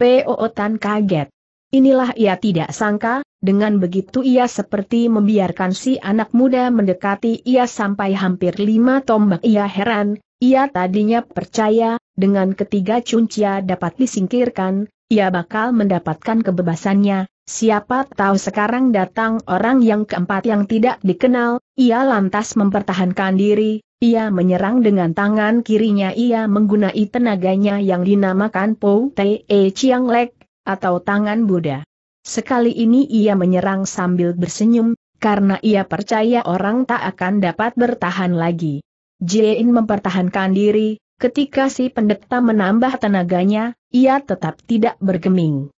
Pootan kaget. Inilah ia tidak sangka, dengan begitu ia seperti membiarkan si anak muda mendekati ia sampai hampir lima tombak ia heran, ia tadinya percaya, dengan ketiga cuncia dapat disingkirkan, ia bakal mendapatkan kebebasannya, Siapa tahu sekarang datang orang yang keempat yang tidak dikenal, ia lantas mempertahankan diri, ia menyerang dengan tangan kirinya ia menggunai tenaganya yang dinamakan Po Te Ciang e Chiang Lek, atau tangan Buddha. Sekali ini ia menyerang sambil bersenyum, karena ia percaya orang tak akan dapat bertahan lagi. Jiein mempertahankan diri, ketika si pendeta menambah tenaganya, ia tetap tidak bergeming.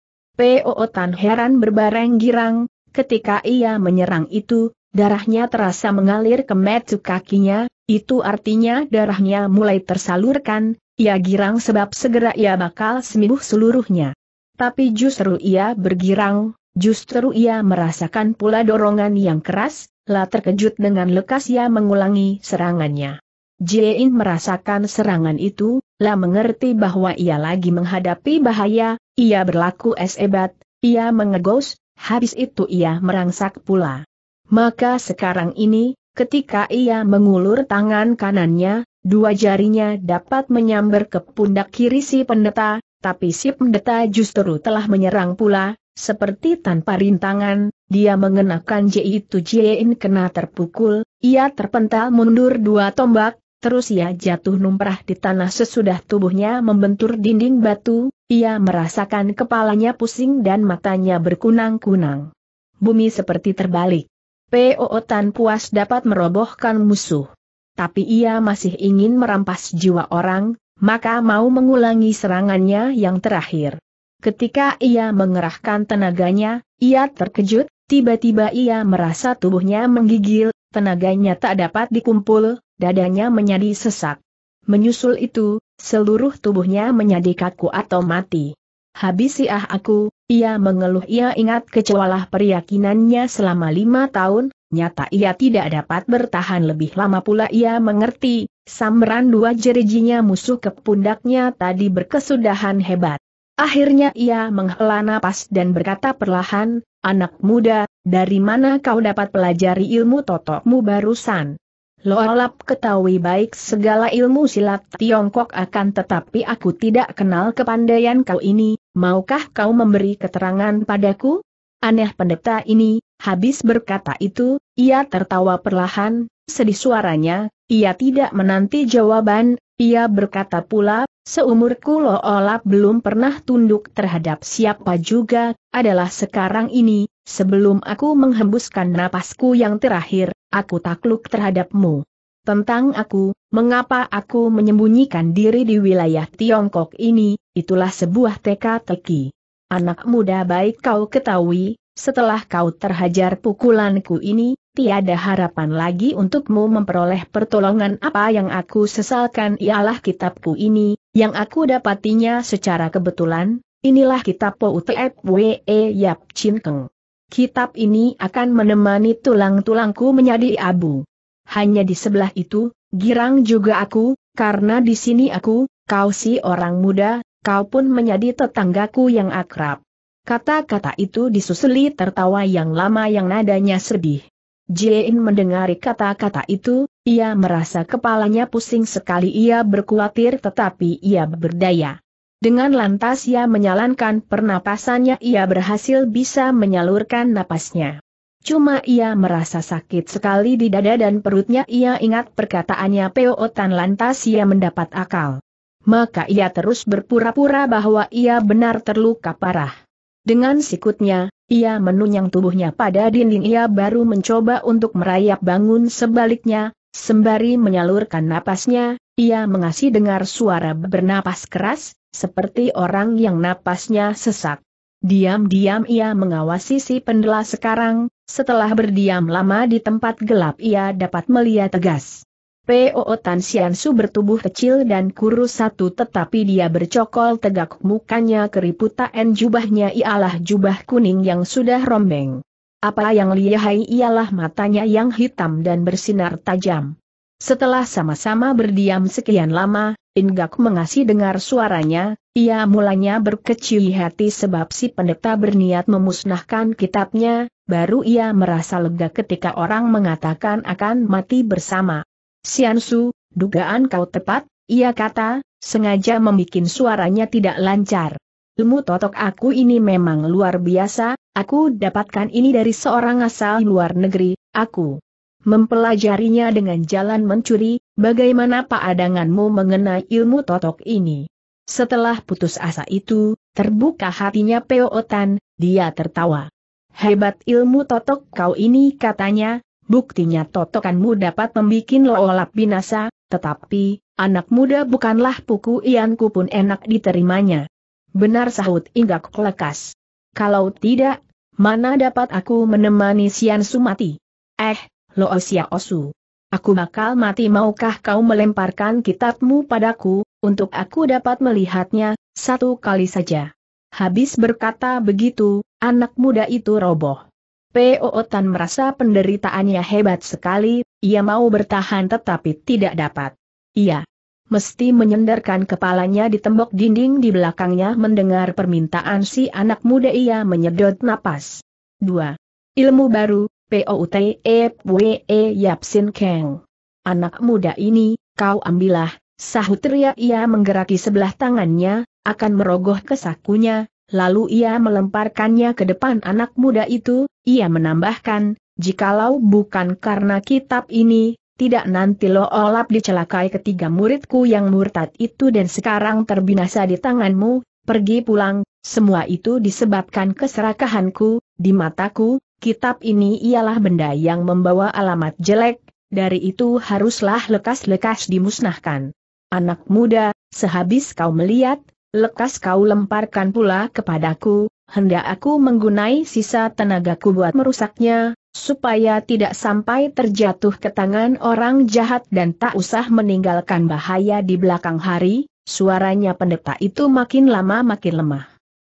Tan heran berbareng girang, ketika ia menyerang itu, darahnya terasa mengalir ke metu kakinya, itu artinya darahnya mulai tersalurkan, ia girang sebab segera ia bakal sembuh seluruhnya. Tapi justru ia bergirang, justru ia merasakan pula dorongan yang keras, lah terkejut dengan lekas ia mengulangi serangannya. Jiein merasakan serangan itu, lah mengerti bahwa ia lagi menghadapi bahaya, ia berlaku esebat, ia mengegos, habis itu ia merangsak pula. Maka sekarang ini, ketika ia mengulur tangan kanannya, dua jarinya dapat menyambar ke pundak kiri si pendeta, tapi si pendeta justru telah menyerang pula, seperti tanpa rintangan, dia mengenakan Jiein kena terpukul, ia terpental mundur dua tombak, terus ia jatuh numprah di tanah sesudah tubuhnya membentur dinding batu, ia merasakan kepalanya pusing dan matanya berkunang-kunang. Bumi seperti terbalik. P.O.O. Tan puas dapat merobohkan musuh. Tapi ia masih ingin merampas jiwa orang, maka mau mengulangi serangannya yang terakhir. Ketika ia mengerahkan tenaganya, ia terkejut, tiba-tiba ia merasa tubuhnya menggigil, tenaganya tak dapat dikumpul, dadanya menjadi sesak. Menyusul itu, seluruh tubuhnya menjadi kaku atau mati. Habisi ah aku, ia mengeluh ia ingat kecewalah periyakinannya selama lima tahun, nyata ia tidak dapat bertahan lebih lama pula ia mengerti, samran dua jerijinya musuh ke pundaknya tadi berkesudahan hebat. Akhirnya ia menghela napas dan berkata perlahan, anak muda, dari mana kau dapat pelajari ilmu totokmu barusan? Loalap ketahui baik segala ilmu silat Tiongkok akan tetapi aku tidak kenal kepandaian kau ini, maukah kau memberi keterangan padaku? Aneh pendeta ini, habis berkata itu, ia tertawa perlahan, sedih suaranya, ia tidak menanti jawaban, ia berkata pula, Seumurku Lo Olap belum pernah tunduk terhadap siapa juga, adalah sekarang ini, sebelum aku menghembuskan napasku yang terakhir, aku takluk terhadapmu. Tentang aku, mengapa aku menyembunyikan diri di wilayah Tiongkok ini, itulah sebuah teka-teki. Anak muda baik kau ketahui, setelah kau terhajar pukulanku ini, tiada harapan lagi untukmu memperoleh pertolongan apa yang aku sesalkan ialah kitabku ini, yang aku dapatinya secara kebetulan, inilah kitab Po Utep Wee e Yap Chin Keng. Kitab ini akan menemani tulang-tulangku menjadi abu. Hanya di sebelah itu, girang juga aku, karena di sini aku, kau si orang muda, kau pun menjadi tetanggaku yang akrab. Kata-kata itu disusuli tertawa yang lama yang nadanya sedih. Jin mendengari kata-kata itu, ia merasa kepalanya pusing sekali ia berkuatir tetapi ia berdaya. Dengan lantas ia menyalankan pernapasannya ia berhasil bisa menyalurkan napasnya. Cuma ia merasa sakit sekali di dada dan perutnya ia ingat perkataannya Tan lantas ia mendapat akal. Maka ia terus berpura-pura bahwa ia benar terluka parah. Dengan sikutnya, ia menunyang tubuhnya pada dinding ia baru mencoba untuk merayap bangun sebaliknya, sembari menyalurkan napasnya, ia mengasih dengar suara bernapas keras, seperti orang yang napasnya sesak. Diam-diam ia mengawasi si pendela sekarang, setelah berdiam lama di tempat gelap ia dapat melihat tegas. POO Tan Su bertubuh kecil dan kurus satu tetapi dia bercokol tegak mukanya keriputan jubahnya ialah jubah kuning yang sudah rombeng. Apa yang lihai ialah matanya yang hitam dan bersinar tajam. Setelah sama-sama berdiam sekian lama, Ingak mengasih dengar suaranya, ia mulanya berkecil hati sebab si pendeta berniat memusnahkan kitabnya, baru ia merasa lega ketika orang mengatakan akan mati bersama. Siansu, dugaan kau tepat, ia kata, sengaja membuat suaranya tidak lancar. Ilmu totok aku ini memang luar biasa, aku dapatkan ini dari seorang asal luar negeri, aku mempelajarinya dengan jalan mencuri, bagaimana pak adanganmu mengenai ilmu totok ini. Setelah putus asa itu, terbuka hatinya Peo Otan, dia tertawa. Hebat ilmu totok kau ini katanya, buktinya totokanmu dapat membuat loolap binasa, tetapi, anak muda bukanlah puku ianku pun enak diterimanya. Benar sahut Inggak lekas. Kalau tidak, mana dapat aku menemani Sian Sumati? Eh, Loosia Osu. Aku bakal mati maukah kau melemparkan kitabmu padaku, untuk aku dapat melihatnya, satu kali saja. Habis berkata begitu, anak muda itu roboh. P.O. Tan merasa penderitaannya hebat sekali, ia mau bertahan tetapi tidak dapat. Ia mesti menyenderkan kepalanya di tembok dinding di belakangnya mendengar permintaan si anak muda ia menyedot napas. 2. Ilmu baru, P.O.T.E. W.E. Yapsin Keng. Anak muda ini, kau ambillah, sahut ia menggeraki sebelah tangannya, akan merogoh ke sakunya, lalu ia melemparkannya ke depan anak muda itu, ia menambahkan, jikalau bukan karena kitab ini, tidak nanti lo olap dicelakai ketiga muridku yang murtad itu dan sekarang terbinasa di tanganmu, pergi pulang, semua itu disebabkan keserakahanku, di mataku, kitab ini ialah benda yang membawa alamat jelek, dari itu haruslah lekas-lekas dimusnahkan. Anak muda, sehabis kau melihat, lekas kau lemparkan pula kepadaku, hendak aku menggunai sisa tenagaku buat merusaknya, supaya tidak sampai terjatuh ke tangan orang jahat dan tak usah meninggalkan bahaya di belakang hari, suaranya pendeta itu makin lama makin lemah.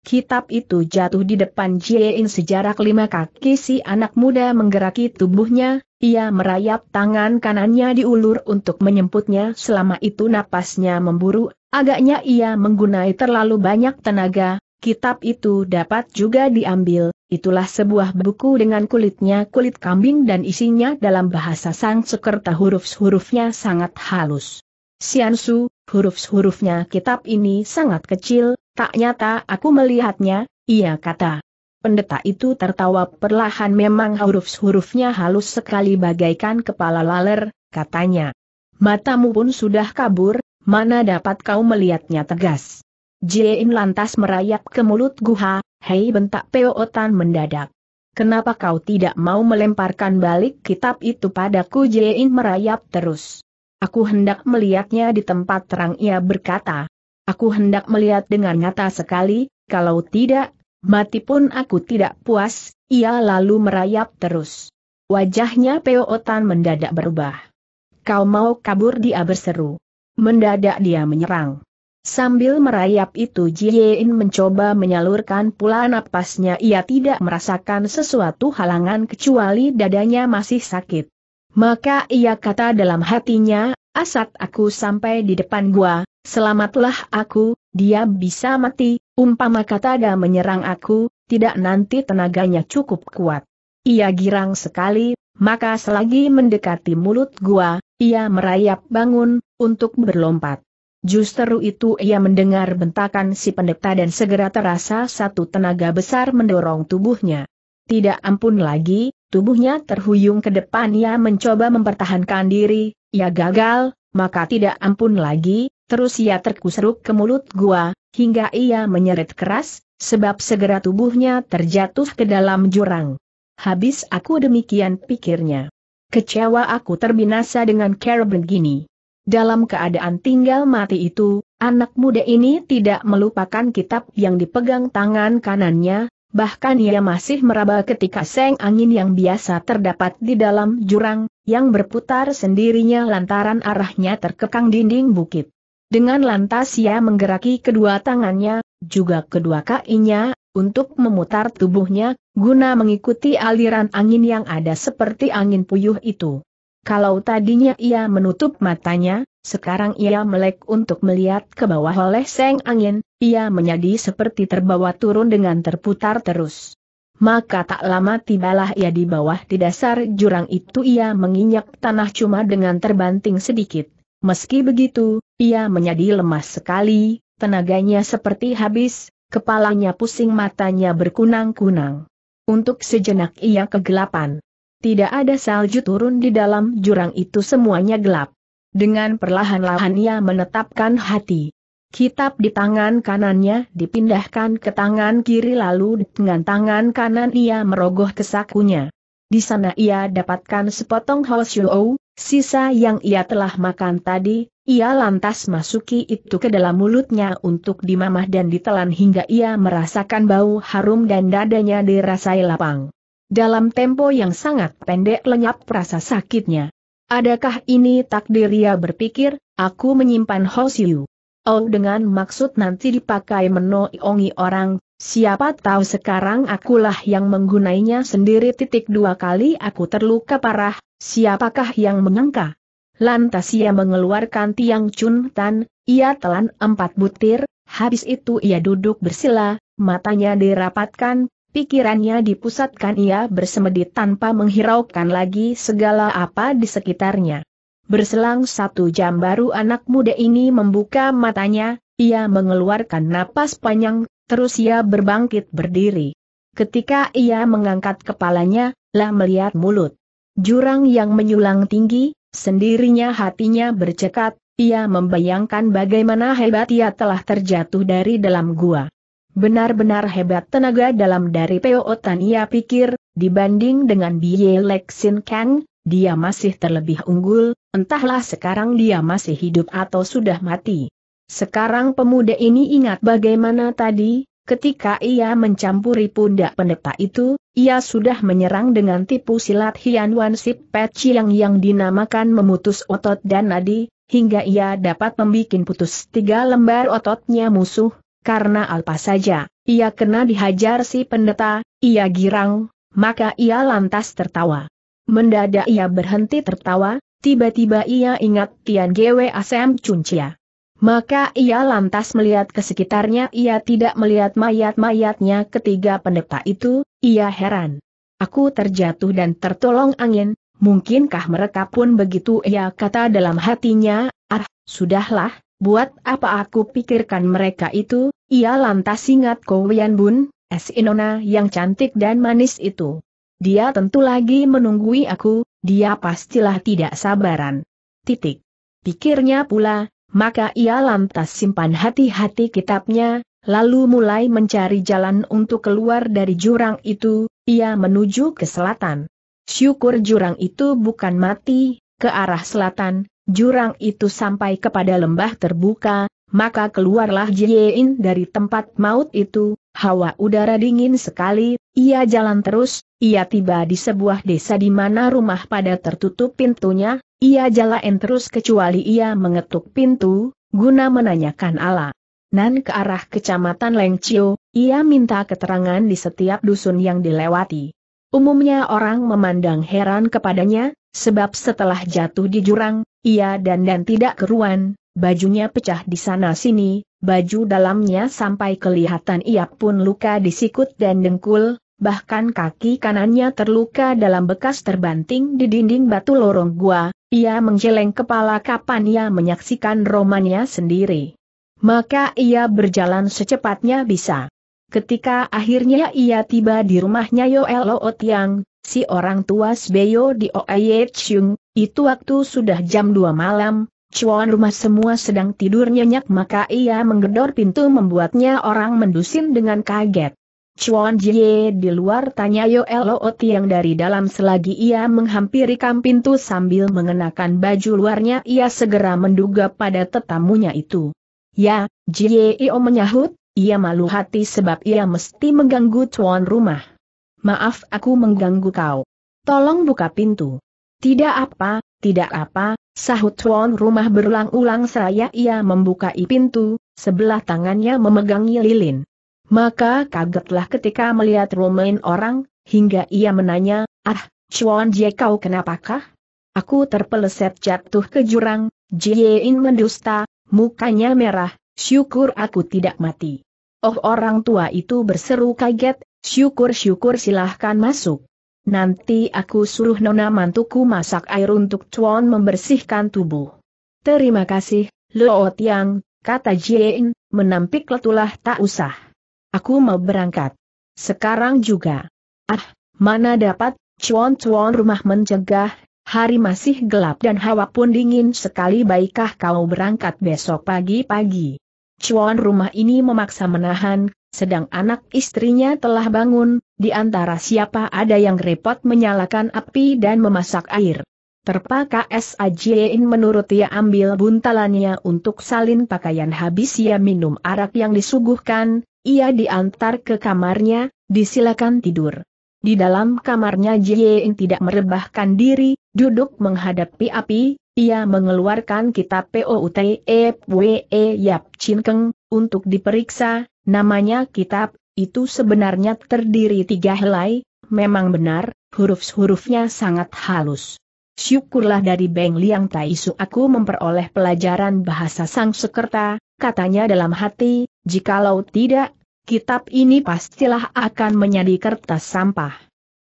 Kitab itu jatuh di depan Jiein sejarah lima kaki si anak muda menggeraki tubuhnya, ia merayap tangan kanannya diulur untuk menyemputnya selama itu napasnya memburu, Agaknya ia menggunai terlalu banyak tenaga, kitab itu dapat juga diambil, itulah sebuah buku dengan kulitnya kulit kambing dan isinya dalam bahasa sang Sangsekerta huruf-hurufnya sangat halus. Siansu, huruf-hurufnya kitab ini sangat kecil, tak nyata aku melihatnya, ia kata. Pendeta itu tertawa perlahan memang huruf-hurufnya halus sekali bagaikan kepala laler, katanya. Matamu pun sudah kabur, Mana dapat kau melihatnya tegas? Jiein lantas merayap ke mulut Guha, hei bentak Peotan mendadak. Kenapa kau tidak mau melemparkan balik kitab itu padaku Jiein merayap terus. Aku hendak melihatnya di tempat terang ia berkata. Aku hendak melihat dengan nyata sekali, kalau tidak, mati pun aku tidak puas, ia lalu merayap terus. Wajahnya Peotan mendadak berubah. Kau mau kabur dia berseru. Mendadak dia menyerang. Sambil merayap itu Jiein mencoba menyalurkan pula napasnya ia tidak merasakan sesuatu halangan kecuali dadanya masih sakit. Maka ia kata dalam hatinya, asat aku sampai di depan gua, selamatlah aku, dia bisa mati, umpama kata dia menyerang aku, tidak nanti tenaganya cukup kuat. Ia girang sekali, maka selagi mendekati mulut gua, ia merayap bangun, untuk berlompat. Justru itu ia mendengar bentakan si pendeta dan segera terasa satu tenaga besar mendorong tubuhnya. Tidak ampun lagi, tubuhnya terhuyung ke depan ia mencoba mempertahankan diri, ia gagal, maka tidak ampun lagi, terus ia terkuseruk ke mulut gua, hingga ia menyeret keras, sebab segera tubuhnya terjatuh ke dalam jurang. Habis aku demikian pikirnya. Kecewa aku terbinasa dengan cara begini. Dalam keadaan tinggal mati itu, anak muda ini tidak melupakan kitab yang dipegang tangan kanannya, bahkan ia masih meraba ketika seng angin yang biasa terdapat di dalam jurang, yang berputar sendirinya lantaran arahnya terkekang dinding bukit. Dengan lantas ia menggeraki kedua tangannya, juga kedua kakinya, untuk memutar tubuhnya, guna mengikuti aliran angin yang ada seperti angin puyuh itu. Kalau tadinya ia menutup matanya, sekarang ia melek untuk melihat ke bawah oleh seng angin, ia menjadi seperti terbawa turun dengan terputar terus. Maka tak lama tibalah ia di bawah di dasar jurang itu ia menginjak tanah cuma dengan terbanting sedikit. Meski begitu, ia menjadi lemas sekali, tenaganya seperti habis, Kepalanya pusing matanya berkunang-kunang. Untuk sejenak ia kegelapan. Tidak ada salju turun di dalam jurang itu semuanya gelap. Dengan perlahan-lahan ia menetapkan hati. Kitab di tangan kanannya dipindahkan ke tangan kiri lalu dengan tangan kanan ia merogoh kesakunya. Di sana ia dapatkan sepotong hoshio, sisa yang ia telah makan tadi, ia lantas masuki itu ke dalam mulutnya untuk dimamah dan ditelan hingga ia merasakan bau harum dan dadanya dirasai lapang. Dalam tempo yang sangat pendek lenyap rasa sakitnya. Adakah ini takdir ia berpikir, aku menyimpan hoshio? Oh dengan maksud nanti dipakai ongi orang, Siapa tahu sekarang akulah yang menggunainya sendiri titik dua kali aku terluka parah, siapakah yang mengangka? Lantas ia mengeluarkan tiang cun tan. ia telan empat butir, habis itu ia duduk bersila, matanya dirapatkan, pikirannya dipusatkan ia bersemedi tanpa menghiraukan lagi segala apa di sekitarnya. Berselang satu jam baru anak muda ini membuka matanya, ia mengeluarkan napas panjang, Terus ia berbangkit berdiri. Ketika ia mengangkat kepalanya, lah melihat mulut. Jurang yang menyulang tinggi, sendirinya hatinya bercekat, ia membayangkan bagaimana hebat ia telah terjatuh dari dalam gua. Benar-benar hebat tenaga dalam dari Peootan ia pikir, dibanding dengan Biye Lexin Kang, dia masih terlebih unggul, entahlah sekarang dia masih hidup atau sudah mati. Sekarang pemuda ini ingat bagaimana tadi, ketika ia mencampuri pundak pendeta itu, ia sudah menyerang dengan tipu silat Hian Wan Sip pet yang yang dinamakan memutus otot dan nadi, hingga ia dapat membuat putus tiga lembar ototnya musuh, karena alpa saja, ia kena dihajar si pendeta, ia girang, maka ia lantas tertawa. Mendadak ia berhenti tertawa, tiba-tiba ia ingat Tian Gwe Asem Cuncia. Maka ia lantas melihat ke sekitarnya ia tidak melihat mayat-mayatnya ketiga pendeta itu, ia heran. Aku terjatuh dan tertolong angin, mungkinkah mereka pun begitu ia kata dalam hatinya, ah, sudahlah, buat apa aku pikirkan mereka itu, ia lantas ingat Kowian Bun, es Inona yang cantik dan manis itu. Dia tentu lagi menunggui aku, dia pastilah tidak sabaran. Titik. Pikirnya pula, maka ia lantas simpan hati-hati kitabnya, lalu mulai mencari jalan untuk keluar dari jurang itu, ia menuju ke selatan. Syukur jurang itu bukan mati, ke arah selatan, jurang itu sampai kepada lembah terbuka, maka keluarlah Jiein dari tempat maut itu, hawa udara dingin sekali, ia jalan terus, ia tiba di sebuah desa di mana rumah pada tertutup pintunya, ia jalan terus kecuali ia mengetuk pintu, guna menanyakan ala. Nan ke arah kecamatan Lengcio, ia minta keterangan di setiap dusun yang dilewati. Umumnya orang memandang heran kepadanya, sebab setelah jatuh di jurang, ia dan dan tidak keruan, bajunya pecah di sana-sini, baju dalamnya sampai kelihatan ia pun luka di sikut dan dengkul, bahkan kaki kanannya terluka dalam bekas terbanting di dinding batu lorong gua, ia menggeleng kepala kapan ia menyaksikan romannya sendiri. Maka ia berjalan secepatnya bisa. Ketika akhirnya ia tiba di rumahnya Yoel Otiang, si orang tua Sbeyo di Oaye Chung, itu waktu sudah jam 2 malam, cuan rumah semua sedang tidur nyenyak maka ia menggedor pintu membuatnya orang mendusin dengan kaget. Chuan Jie di luar tanya Yo Lo yang dari dalam selagi ia menghampiri kam pintu sambil mengenakan baju luarnya ia segera menduga pada tetamunya itu. Ya, Jie Io menyahut, ia malu hati sebab ia mesti mengganggu Cuan rumah. Maaf aku mengganggu kau. Tolong buka pintu. Tidak apa, tidak apa, sahut Cuan rumah berulang-ulang seraya ia membuka pintu, sebelah tangannya memegangi lilin. Maka kagetlah ketika melihat Romain orang, hingga ia menanya, Ah, Chuan Jie kau kenapakah? Aku terpeleset jatuh ke jurang, Jiein mendusta, mukanya merah, syukur aku tidak mati. Oh orang tua itu berseru kaget, syukur-syukur silahkan masuk. Nanti aku suruh nona mantuku masak air untuk Chuan membersihkan tubuh. Terima kasih, Luo Tiang, kata Jiein, menampik letulah tak usah. Aku mau berangkat. Sekarang juga. Ah, mana dapat, cuan-cuan rumah mencegah, hari masih gelap dan hawa pun dingin sekali baikkah kau berangkat besok pagi-pagi. Cuan rumah ini memaksa menahan, sedang anak istrinya telah bangun, di antara siapa ada yang repot menyalakan api dan memasak air. Terpaka KS menurut ia ambil buntalannya untuk salin pakaian habis ia minum arak yang disuguhkan, ia diantar ke kamarnya, disilakan tidur. Di dalam kamarnya Jiyeing tidak merebahkan diri, duduk menghadapi api, ia mengeluarkan kitab POUTE e Yap Chin untuk diperiksa, namanya kitab, itu sebenarnya terdiri tiga helai, memang benar, huruf-hurufnya sangat halus. Syukurlah dari Beng Liang Taisu aku memperoleh pelajaran bahasa Sang Sekerta, katanya dalam hati, jikalau tidak, kitab ini pastilah akan menjadi kertas sampah.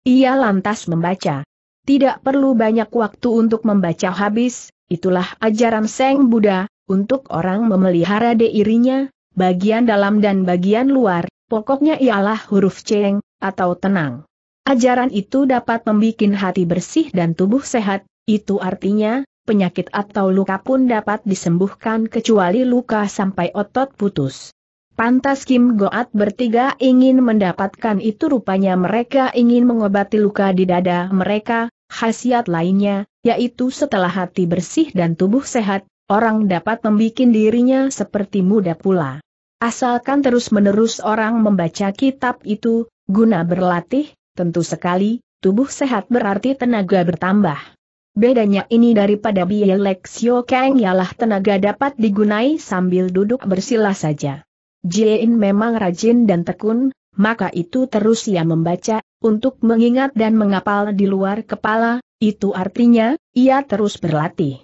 Ia lantas membaca. Tidak perlu banyak waktu untuk membaca habis, itulah ajaran Seng Buddha, untuk orang memelihara dirinya, bagian dalam dan bagian luar, pokoknya ialah huruf Ceng, atau tenang. Ajaran itu dapat membuat hati bersih dan tubuh sehat, itu artinya, penyakit atau luka pun dapat disembuhkan kecuali luka sampai otot putus. Pantas Kim Goat bertiga ingin mendapatkan itu rupanya mereka ingin mengobati luka di dada mereka, khasiat lainnya, yaitu setelah hati bersih dan tubuh sehat, orang dapat membuat dirinya seperti muda pula. Asalkan terus-menerus orang membaca kitab itu, guna berlatih, tentu sekali, tubuh sehat berarti tenaga bertambah. Bedanya ini daripada Bielexio Kang ialah tenaga dapat digunai sambil duduk bersila saja. Jin memang rajin dan tekun, maka itu terus ia membaca, untuk mengingat dan mengapal di luar kepala, itu artinya, ia terus berlatih.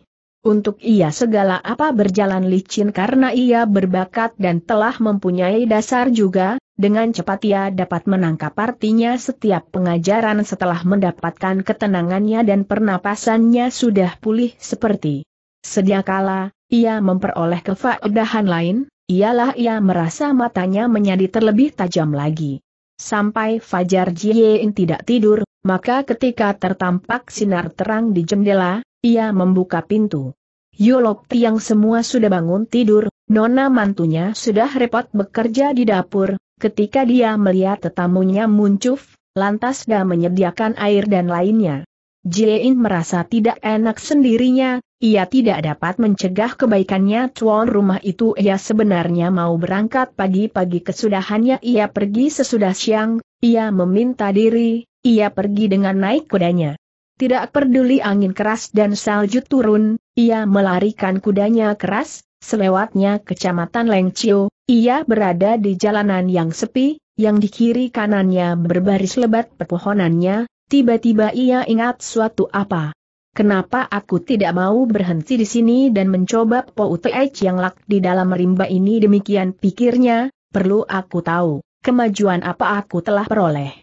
Untuk ia segala apa berjalan licin karena ia berbakat dan telah mempunyai dasar juga, dengan cepat ia dapat menangkap artinya setiap pengajaran setelah mendapatkan ketenangannya dan pernapasannya sudah pulih seperti sediakala, ia memperoleh kefaedahan lain, ialah ia merasa matanya menjadi terlebih tajam lagi. Sampai Fajar Jiein tidak tidur, maka ketika tertampak sinar terang di jendela, ia membuka pintu. Yulok tiang semua sudah bangun tidur, nona mantunya sudah repot bekerja di dapur, ketika dia melihat tetamunya muncul, lantas dia menyediakan air dan lainnya. Jiein merasa tidak enak sendirinya, ia tidak dapat mencegah kebaikannya tuan rumah itu ia sebenarnya mau berangkat pagi-pagi kesudahannya ia pergi sesudah siang, ia meminta diri, ia pergi dengan naik kudanya. Tidak peduli angin keras dan salju turun, ia melarikan kudanya keras, selewatnya kecamatan Lengcio, ia berada di jalanan yang sepi, yang di kiri kanannya berbaris lebat pepohonannya, tiba-tiba ia ingat suatu apa. Kenapa aku tidak mau berhenti di sini dan mencoba Poutech yang lak di dalam rimba ini demikian pikirnya, perlu aku tahu, kemajuan apa aku telah peroleh.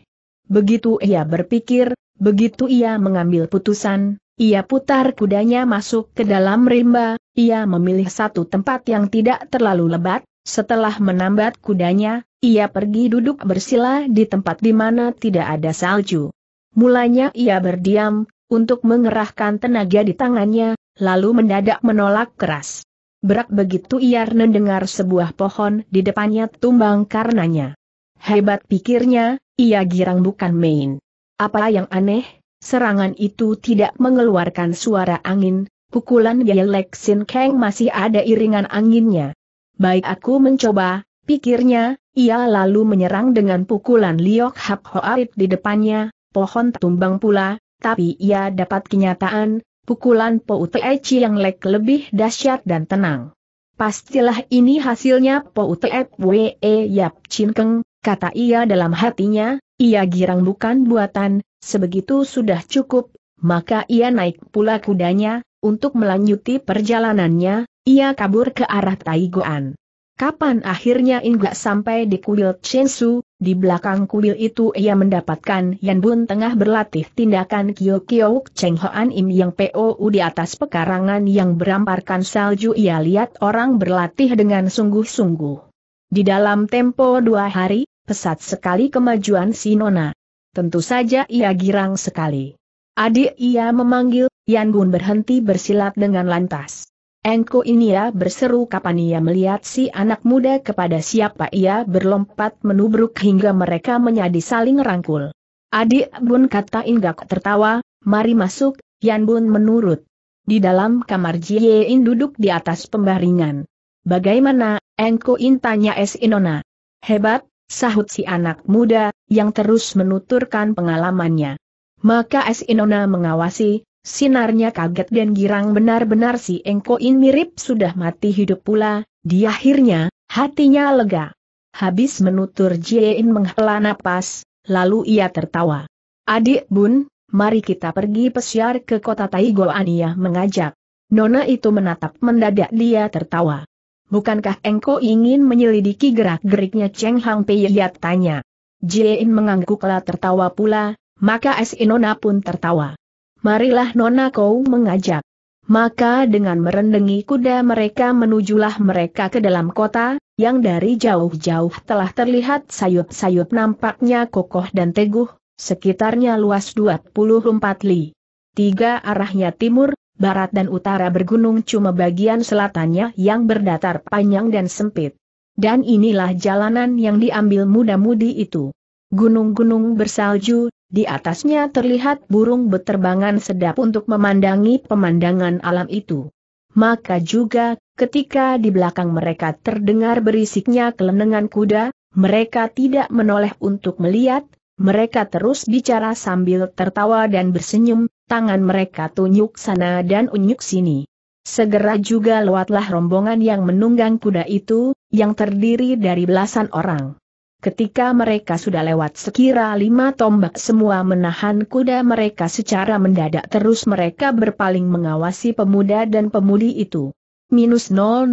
Begitu ia berpikir, Begitu ia mengambil putusan, ia putar kudanya masuk ke dalam rimba, ia memilih satu tempat yang tidak terlalu lebat, setelah menambat kudanya, ia pergi duduk bersila di tempat di mana tidak ada salju. Mulanya ia berdiam, untuk mengerahkan tenaga di tangannya, lalu mendadak menolak keras. Berak begitu ia mendengar sebuah pohon di depannya tumbang karenanya. Hebat pikirnya, ia girang bukan main. Apa yang aneh, serangan itu tidak mengeluarkan suara angin, pukulan Yelek Sin Kang masih ada iringan anginnya. Baik aku mencoba, pikirnya, ia lalu menyerang dengan pukulan Liok Hap Hoarit di depannya, pohon tumbang pula, tapi ia dapat kenyataan, pukulan Po Utei yang Lek lebih dahsyat dan tenang. Pastilah ini hasilnya Po Utei Wee Yap Chin Keng, kata ia dalam hatinya, ia girang bukan buatan, sebegitu sudah cukup, maka ia naik pula kudanya, untuk melanjuti perjalanannya, ia kabur ke arah Taigoan. Kapan akhirnya Ingga sampai di kuil Chensu, di belakang kuil itu ia mendapatkan Yan Bun tengah berlatih tindakan Kyo Kyo Cheng Hoan Im yang POU di atas pekarangan yang beramparkan salju ia lihat orang berlatih dengan sungguh-sungguh. Di dalam tempo dua hari, pesat sekali kemajuan si Nona. Tentu saja ia girang sekali. Adik ia memanggil, Yan Bun berhenti bersilat dengan lantas. Engko ini ya berseru kapan ia melihat si anak muda kepada siapa ia berlompat menubruk hingga mereka menjadi saling rangkul. Adik Bun kata Inggak tertawa, mari masuk, Yan Bun menurut. Di dalam kamar Jie In duduk di atas pembaringan. Bagaimana, Engko In tanya Es Inona. Hebat, sahut si anak muda, yang terus menuturkan pengalamannya. Maka S. Inona mengawasi, sinarnya kaget dan girang benar-benar si Engkoin mirip sudah mati hidup pula, di akhirnya, hatinya lega. Habis menutur Jiein menghela napas, lalu ia tertawa. Adik bun, mari kita pergi pesiar ke kota Ania mengajak. Nona itu menatap mendadak dia tertawa bukankah Engko ingin menyelidiki gerak-geriknya Cheng Hang Pei Yat tanya. In mengangguklah tertawa pula, maka Es Inona pun tertawa. Marilah Nona kau mengajak. Maka dengan merendengi kuda mereka menujulah mereka ke dalam kota, yang dari jauh-jauh telah terlihat sayup-sayup nampaknya kokoh dan teguh, sekitarnya luas 24 li. Tiga arahnya timur, barat dan utara bergunung cuma bagian selatannya yang berdatar panjang dan sempit. Dan inilah jalanan yang diambil muda-mudi itu. Gunung-gunung bersalju, di atasnya terlihat burung beterbangan sedap untuk memandangi pemandangan alam itu. Maka juga, ketika di belakang mereka terdengar berisiknya kelenengan kuda, mereka tidak menoleh untuk melihat, mereka terus bicara sambil tertawa dan bersenyum, tangan mereka tunjuk sana dan unjuk sini. Segera juga lewatlah rombongan yang menunggang kuda itu, yang terdiri dari belasan orang. Ketika mereka sudah lewat sekira lima tombak semua menahan kuda mereka secara mendadak terus mereka berpaling mengawasi pemuda dan pemudi itu. Minus nol.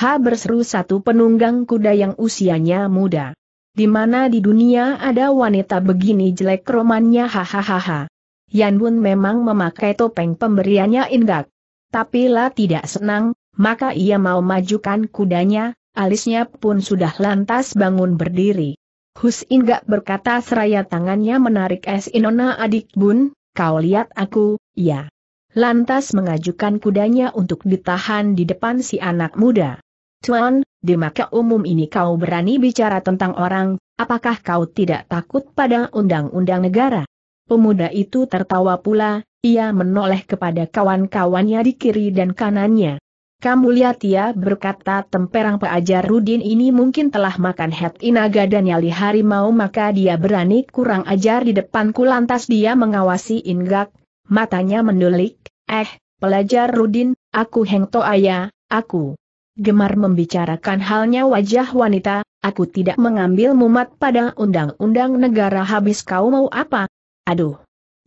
Ha berseru satu penunggang kuda yang usianya muda. Di mana di dunia ada wanita begini jelek romannya hahaha. Yan Bun memang memakai topeng pemberiannya Inggak. Tapi lah tidak senang, maka ia mau majukan kudanya, alisnya pun sudah lantas bangun berdiri. Hus Inggak berkata seraya tangannya menarik es Inona adik Bun, kau lihat aku, ya. Lantas mengajukan kudanya untuk ditahan di depan si anak muda. Tuan, di maka umum ini kau berani bicara tentang orang, apakah kau tidak takut pada undang-undang negara? Pemuda itu tertawa pula, ia menoleh kepada kawan-kawannya di kiri dan kanannya. Kamu lihat ia berkata temperang peajar Rudin ini mungkin telah makan het inaga dan nyali harimau maka dia berani kurang ajar di depanku lantas dia mengawasi Ingak, matanya mendulik. eh, pelajar Rudin, aku hengto ayah, aku gemar membicarakan halnya wajah wanita, aku tidak mengambil mumat pada undang-undang negara habis kau mau apa? Aduh!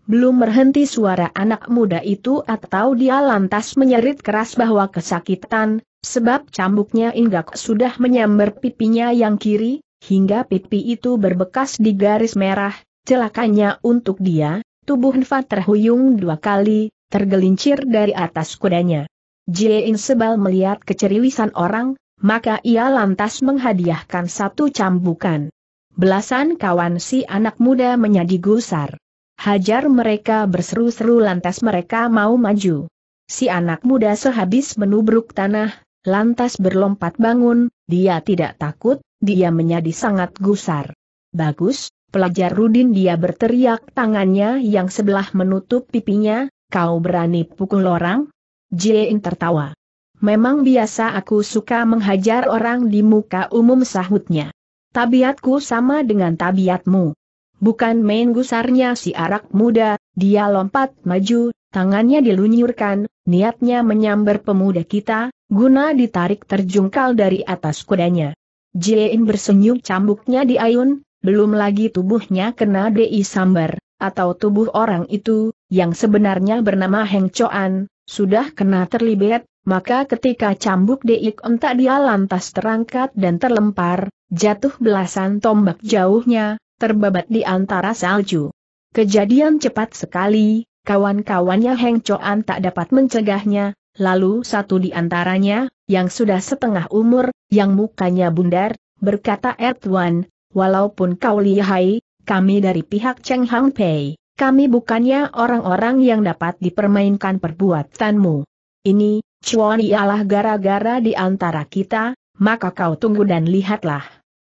Belum berhenti suara anak muda itu atau dia lantas menyerit keras bahwa kesakitan, sebab cambuknya inggak sudah menyambar pipinya yang kiri, hingga pipi itu berbekas di garis merah, celakanya untuk dia, tubuh Nfa terhuyung dua kali, tergelincir dari atas kudanya. Jiein sebal melihat keceriwisan orang, maka ia lantas menghadiahkan satu cambukan. Belasan kawan si anak muda menjadi gusar. Hajar mereka berseru-seru lantas mereka mau maju. Si anak muda sehabis menubruk tanah, lantas berlompat bangun, dia tidak takut, dia menjadi sangat gusar. Bagus, pelajar Rudin dia berteriak tangannya yang sebelah menutup pipinya, kau berani pukul orang? Jiein tertawa. Memang biasa aku suka menghajar orang di muka umum sahutnya. Tabiatku sama dengan tabiatmu. Bukan main gusarnya si arak muda, dia lompat maju, tangannya dilunyurkan, niatnya menyambar pemuda kita, guna ditarik terjungkal dari atas kudanya. Jiein bersenyum cambuknya di ayun, belum lagi tubuhnya kena di sambar, atau tubuh orang itu, yang sebenarnya bernama Heng Choan, sudah kena terlibat, maka ketika cambuk deik entak dia lantas terangkat dan terlempar, jatuh belasan tombak jauhnya, terbabat di antara salju. Kejadian cepat sekali, kawan-kawannya Heng Choan tak dapat mencegahnya, lalu satu di antaranya, yang sudah setengah umur, yang mukanya bundar, berkata Ertuan, walaupun kau lihai, kami dari pihak Cheng Hang Pei kami bukannya orang-orang yang dapat dipermainkan perbuatanmu. Ini, cuan ialah gara-gara di antara kita, maka kau tunggu dan lihatlah.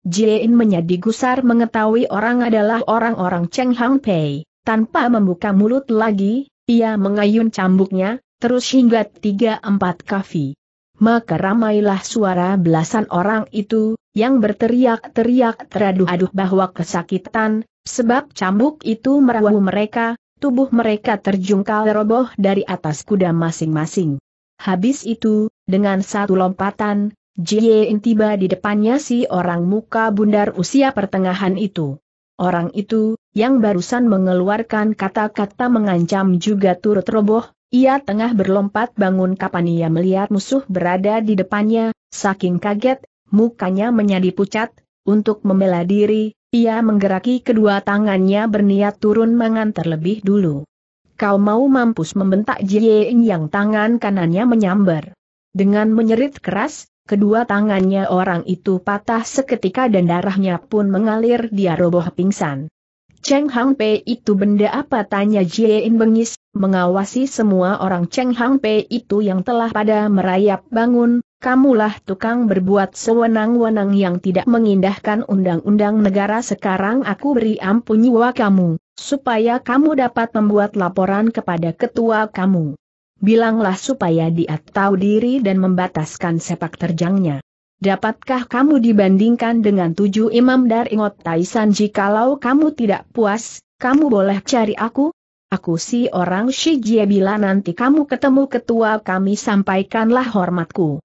Jiein menjadi gusar mengetahui orang adalah orang-orang Cheng Hang Pei. Tanpa membuka mulut lagi, ia mengayun cambuknya, terus hingga tiga empat kafi. Maka ramailah suara belasan orang itu, yang berteriak-teriak teraduh-aduh bahwa kesakitan, Sebab cambuk itu merawu mereka, tubuh mereka terjungkal roboh dari atas kuda masing-masing. Habis itu, dengan satu lompatan, Jiein tiba di depannya si orang muka bundar usia pertengahan itu. Orang itu, yang barusan mengeluarkan kata-kata mengancam juga turut roboh, ia tengah berlompat bangun kapan ia melihat musuh berada di depannya, saking kaget, mukanya menjadi pucat, untuk membela diri, ia menggeraki kedua tangannya berniat turun mangan terlebih dulu. Kau mau mampus membentak Jieng yang tangan kanannya menyambar. Dengan menyerit keras, kedua tangannya orang itu patah seketika dan darahnya pun mengalir dia roboh pingsan. Cheng Hang Pei itu benda apa tanya Jiein bengis, mengawasi semua orang Cheng Hang Pei itu yang telah pada merayap bangun, Kamulah tukang berbuat sewenang-wenang yang tidak mengindahkan undang-undang negara sekarang aku beri ampun nyawa kamu, supaya kamu dapat membuat laporan kepada ketua kamu. Bilanglah supaya dia tahu diri dan membataskan sepak terjangnya. Dapatkah kamu dibandingkan dengan tujuh imam dari Ngot Taisan jikalau kamu tidak puas, kamu boleh cari aku? Aku si orang Shijie bila nanti kamu ketemu ketua kami sampaikanlah hormatku.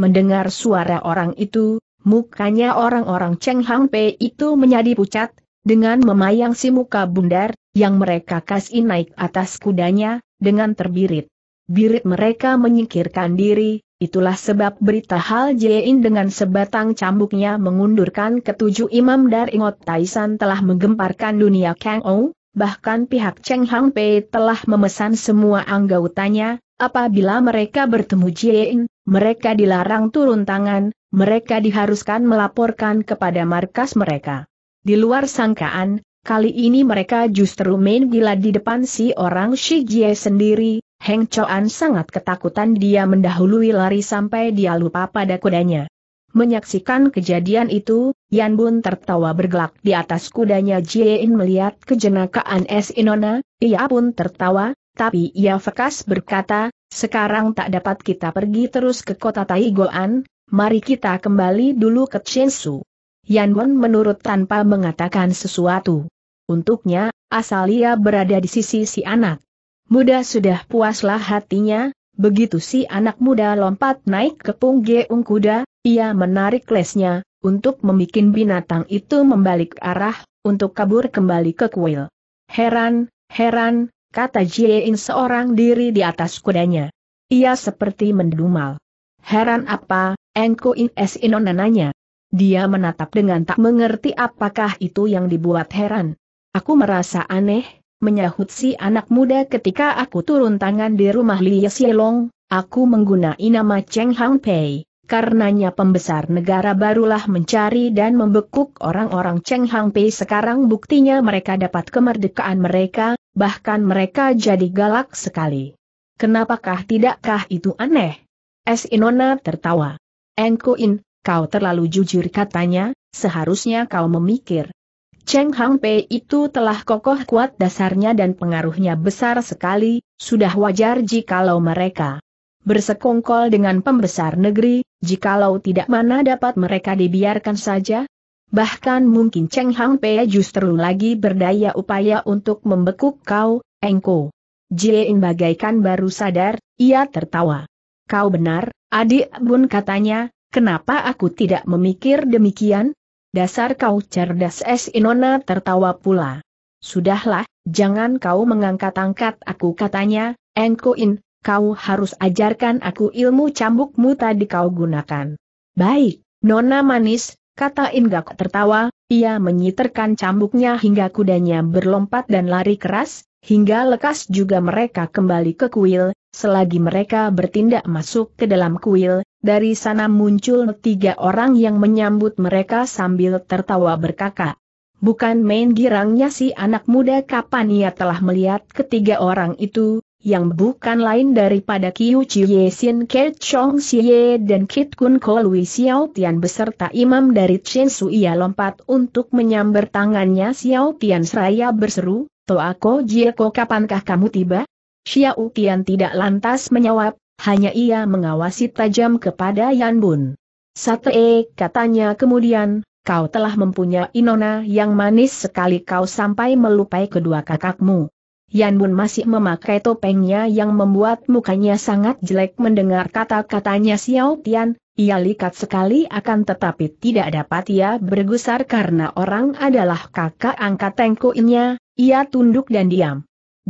Mendengar suara orang itu, mukanya orang-orang Cheng Hang Pei itu menjadi pucat, dengan memayang si muka bundar, yang mereka kasih naik atas kudanya, dengan terbirit. Birit mereka menyingkirkan diri, itulah sebab berita Hal Jein dengan sebatang cambuknya mengundurkan ketujuh imam dari Ngot Taisan telah menggemparkan dunia Kang Ou, bahkan pihak Cheng Hang Pei telah memesan semua anggotanya, Apabila mereka bertemu Jieing, mereka dilarang turun tangan, mereka diharuskan melaporkan kepada markas mereka. Di luar sangkaan, kali ini mereka justru main gila di depan si orang Shi Jie sendiri, Heng Choan sangat ketakutan dia mendahului lari sampai dia lupa pada kudanya. Menyaksikan kejadian itu, Yan Bun tertawa bergelak di atas kudanya In melihat kejenakaan Es Inona, ia pun tertawa, tapi ia fekas berkata, sekarang tak dapat kita pergi terus ke kota Taigoan, mari kita kembali dulu ke Chensu. Yanwen menurut tanpa mengatakan sesuatu. Untuknya, asal ia berada di sisi si anak muda sudah puaslah hatinya, begitu si anak muda lompat naik ke punggung kuda, ia menarik lesnya, untuk membuat binatang itu membalik arah, untuk kabur kembali ke kuil. Heran, heran, kata Jiein seorang diri di atas kudanya. Ia seperti mendumal. Heran apa, Engko In Es Inonananya. Dia menatap dengan tak mengerti apakah itu yang dibuat heran. Aku merasa aneh, menyahut si anak muda ketika aku turun tangan di rumah Li Yesielong, aku menggunakan nama Cheng Hang Pei. Karenanya pembesar negara barulah mencari dan membekuk orang-orang Cheng Hang Pei sekarang buktinya mereka dapat kemerdekaan mereka, bahkan mereka jadi galak sekali. Kenapakah tidakkah itu aneh? S. Inona tertawa. In, kau terlalu jujur katanya, seharusnya kau memikir. Cheng Hang Pei itu telah kokoh kuat dasarnya dan pengaruhnya besar sekali, sudah wajar jikalau mereka bersekongkol dengan pembesar negeri, jikalau tidak mana dapat mereka dibiarkan saja? Bahkan mungkin Cheng Hang Pei justru lagi berdaya upaya untuk membekuk kau, Engko. In bagaikan baru sadar, ia tertawa. Kau benar, adik bun katanya, kenapa aku tidak memikir demikian? Dasar kau cerdas es Inona tertawa pula. Sudahlah, jangan kau mengangkat-angkat aku katanya, Engko In, kau harus ajarkan aku ilmu cambukmu tadi kau gunakan. Baik, Nona Manis, kata Inggak tertawa, ia menyiterkan cambuknya hingga kudanya berlompat dan lari keras, hingga lekas juga mereka kembali ke kuil, selagi mereka bertindak masuk ke dalam kuil, dari sana muncul tiga orang yang menyambut mereka sambil tertawa berkakak. Bukan main girangnya si anak muda kapan ia telah melihat ketiga orang itu, yang bukan lain daripada Kiu Chie Sin Ke Chong Xie dan Kit Kun Ko Lui Xiao Tian beserta imam dari Chen Su ia lompat untuk menyambar tangannya Xiao Tian seraya berseru, Toako Jie Ko kapankah kamu tiba? Xiao Tian tidak lantas menjawab, hanya ia mengawasi tajam kepada Yan Bun. Satee katanya kemudian, kau telah mempunyai nona yang manis sekali kau sampai melupai kedua kakakmu. Yan Bun masih memakai topengnya yang membuat mukanya sangat jelek mendengar kata-katanya Xiao Tian, ia likat sekali akan tetapi tidak dapat ia bergusar karena orang adalah kakak angkat tengkuinnya, ia tunduk dan diam.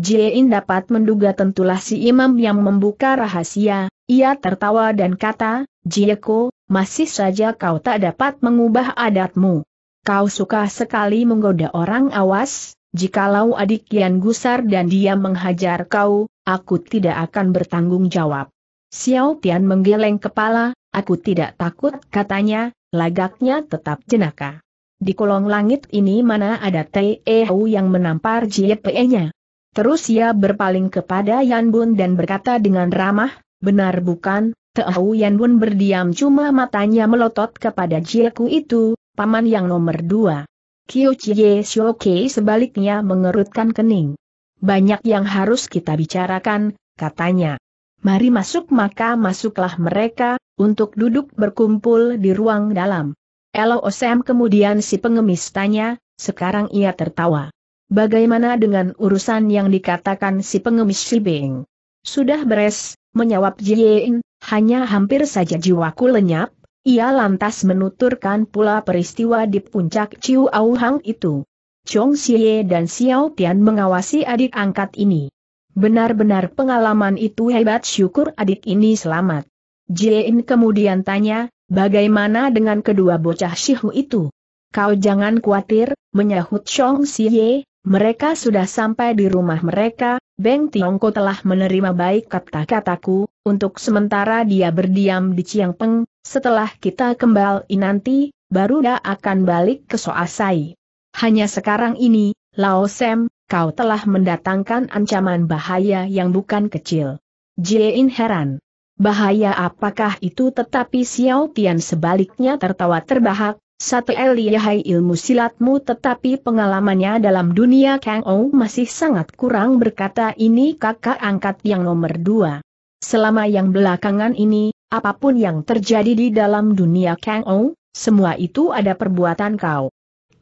Jiein dapat menduga tentulah si imam yang membuka rahasia, ia tertawa dan kata, Jieko, masih saja kau tak dapat mengubah adatmu. Kau suka sekali menggoda orang awas, jikalau adik Kian Gusar dan dia menghajar kau, aku tidak akan bertanggung jawab. Xiao Tian menggeleng kepala, aku tidak takut, katanya, lagaknya tetap jenaka. Di kolong langit ini mana ada Teo yang menampar JPE-nya. Terus ia berpaling kepada Yan Bun dan berkata dengan ramah, benar bukan, Teo Yan Bun berdiam cuma matanya melotot kepada Jieku itu, paman yang nomor dua. Kyo Chie Shoke sebaliknya mengerutkan kening. Banyak yang harus kita bicarakan, katanya. Mari masuk maka masuklah mereka, untuk duduk berkumpul di ruang dalam. Elo kemudian si pengemis tanya, sekarang ia tertawa. Bagaimana dengan urusan yang dikatakan si pengemis Shibing? Sudah beres, menyawab Jiein, hanya hampir saja jiwaku lenyap, ia lantas menuturkan pula peristiwa di puncak Ciu Au Hang itu. Chong Xie dan Xiao Tian mengawasi adik angkat ini. Benar-benar pengalaman itu hebat syukur adik ini selamat. Jin kemudian tanya, bagaimana dengan kedua bocah Shihu itu? Kau jangan khawatir, menyahut Chong Xie, mereka sudah sampai di rumah mereka, Beng Tiongko telah menerima baik kata-kataku, untuk sementara dia berdiam di Peng. Setelah kita kembali nanti, baru dia akan balik ke Soasai. Hanya sekarang ini, Lao Sem, kau telah mendatangkan ancaman bahaya yang bukan kecil. Jiein heran. Bahaya apakah itu tetapi Xiao Tian sebaliknya tertawa terbahak, satu lihai ilmu silatmu tetapi pengalamannya dalam dunia Kang Ou masih sangat kurang berkata ini kakak angkat yang nomor dua. Selama yang belakangan ini, apapun yang terjadi di dalam dunia Kang Ong, semua itu ada perbuatan kau.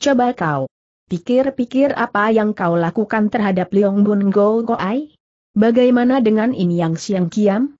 Coba kau pikir-pikir apa yang kau lakukan terhadap Leong Bun Go Goai? Bagaimana dengan ini Yang Siang Kiam?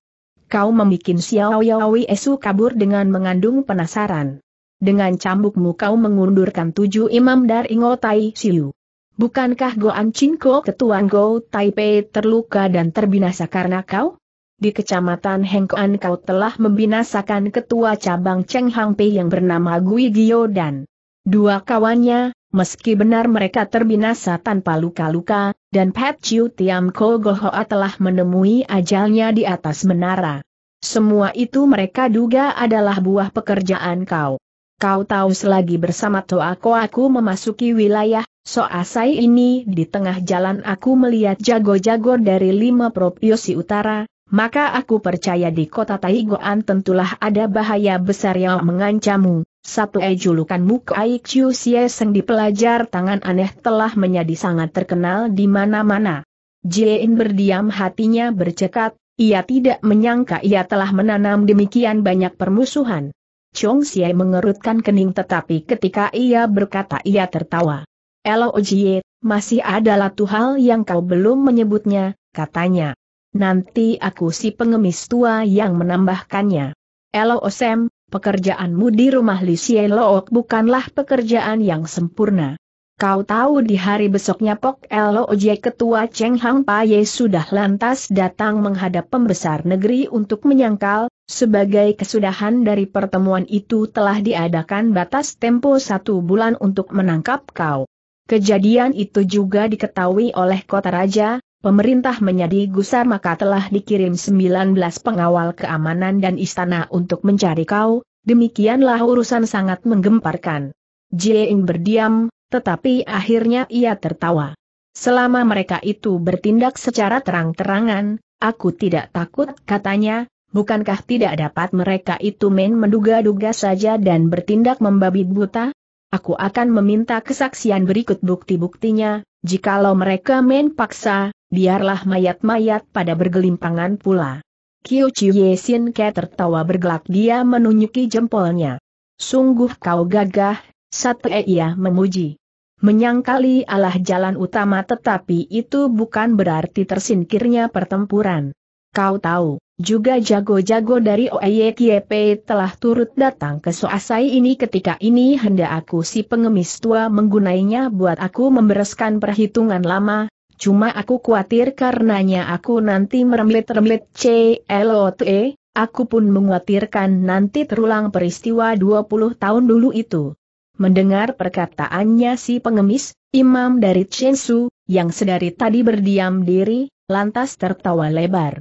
Kau membuat Xiao Yao Wei Esu kabur dengan mengandung penasaran. Dengan cambukmu kau mengundurkan tujuh imam dari Ngo Tai Siu. Bukankah Goan Ko Ketuan Go Taipei terluka dan terbinasa karena kau? di Kecamatan Hengkoan kau telah membinasakan ketua cabang Cheng Hang Pei yang bernama Gui Gio dan dua kawannya, meski benar mereka terbinasa tanpa luka-luka, dan Pat Chiu Tiam Ko Gohoa telah menemui ajalnya di atas menara. Semua itu mereka duga adalah buah pekerjaan kau. Kau tahu selagi bersama Toako aku memasuki wilayah Soasai ini di tengah jalan aku melihat jago-jago dari lima propiosi utara, maka aku percaya di kota Taigoan tentulah ada bahaya besar yang mengancammu. Satu e julukanmu Kai Chiu Sia Seng di pelajar tangan aneh telah menjadi sangat terkenal di mana-mana. Jiein berdiam hatinya bercekat, ia tidak menyangka ia telah menanam demikian banyak permusuhan. Chong Xie mengerutkan kening tetapi ketika ia berkata ia tertawa. Elo Jie, masih ada satu hal yang kau belum menyebutnya, katanya nanti aku si pengemis tua yang menambahkannya. Elo Osem, pekerjaanmu di rumah Lisie Look bukanlah pekerjaan yang sempurna. Kau tahu di hari besoknya Pok Elo Oje Ketua Cheng Hang Paye sudah lantas datang menghadap pembesar negeri untuk menyangkal, sebagai kesudahan dari pertemuan itu telah diadakan batas tempo satu bulan untuk menangkap kau. Kejadian itu juga diketahui oleh kota raja, Pemerintah menjadi gusar maka telah dikirim 19 pengawal keamanan dan istana untuk mencari kau, demikianlah urusan sangat menggemparkan. Ying berdiam, tetapi akhirnya ia tertawa. Selama mereka itu bertindak secara terang-terangan, aku tidak takut katanya, bukankah tidak dapat mereka itu main menduga-duga saja dan bertindak membabi buta? Aku akan meminta kesaksian berikut bukti-buktinya, jikalau mereka main paksa, biarlah mayat-mayat pada bergelimpangan pula. Kyo Chie Sin Ke tertawa bergelak dia menunjuki jempolnya. Sungguh kau gagah, Sate ia memuji. Menyangkali Allah jalan utama tetapi itu bukan berarti tersingkirnya pertempuran. Kau tahu, juga jago-jago dari OEYKP telah turut datang ke Soasai ini ketika ini hendak aku si pengemis tua menggunainya buat aku membereskan perhitungan lama, cuma aku khawatir karenanya aku nanti meremlet-remlet CLOTE, aku pun mengkhawatirkan nanti terulang peristiwa 20 tahun dulu itu. Mendengar perkataannya si pengemis, imam dari Chensu, yang sedari tadi berdiam diri, lantas tertawa lebar.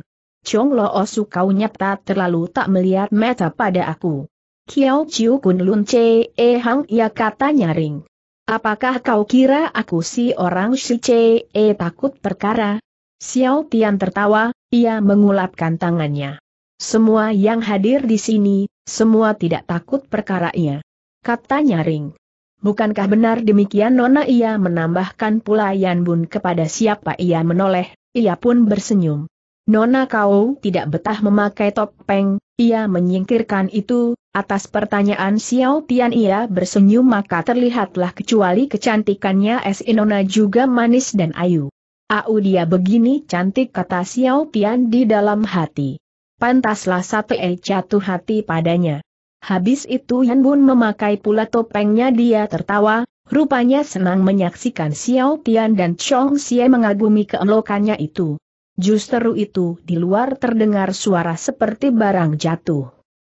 Chong Lo kau nyata terlalu tak melihat mata pada aku. Kiao Chiu Kun Lun Che E Hang Ya kata nyaring. Apakah kau kira aku si orang si Che E takut perkara? Xiao Tian tertawa, ia mengulapkan tangannya. Semua yang hadir di sini, semua tidak takut perkara ia. Kata nyaring. Bukankah benar demikian Nona ia menambahkan pula Yan Bun kepada siapa ia menoleh, ia pun bersenyum. Nona kau tidak betah memakai topeng, ia menyingkirkan itu, atas pertanyaan Xiao Tian ia bersenyum maka terlihatlah kecuali kecantikannya es Inona juga manis dan ayu. Au dia begini cantik kata Xiao Tian di dalam hati. Pantaslah satu e jatuh hati padanya. Habis itu Yan Bun memakai pula topengnya dia tertawa, rupanya senang menyaksikan Xiao Tian dan Chong Xie mengagumi keelokannya itu. Justru itu di luar terdengar suara seperti barang jatuh.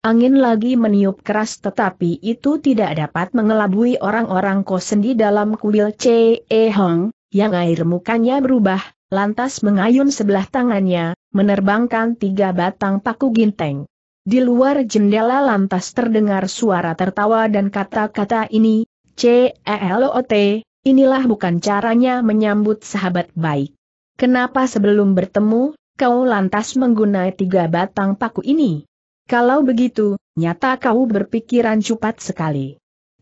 Angin lagi meniup keras tetapi itu tidak dapat mengelabui orang-orang kosen di dalam kuil C.E. Hong, yang air mukanya berubah, lantas mengayun sebelah tangannya, menerbangkan tiga batang paku ginteng. Di luar jendela lantas terdengar suara tertawa dan kata-kata ini, C.E.L.O.T., inilah bukan caranya menyambut sahabat baik. Kenapa sebelum bertemu, kau lantas menggunai tiga batang paku ini? Kalau begitu, nyata kau berpikiran cepat sekali.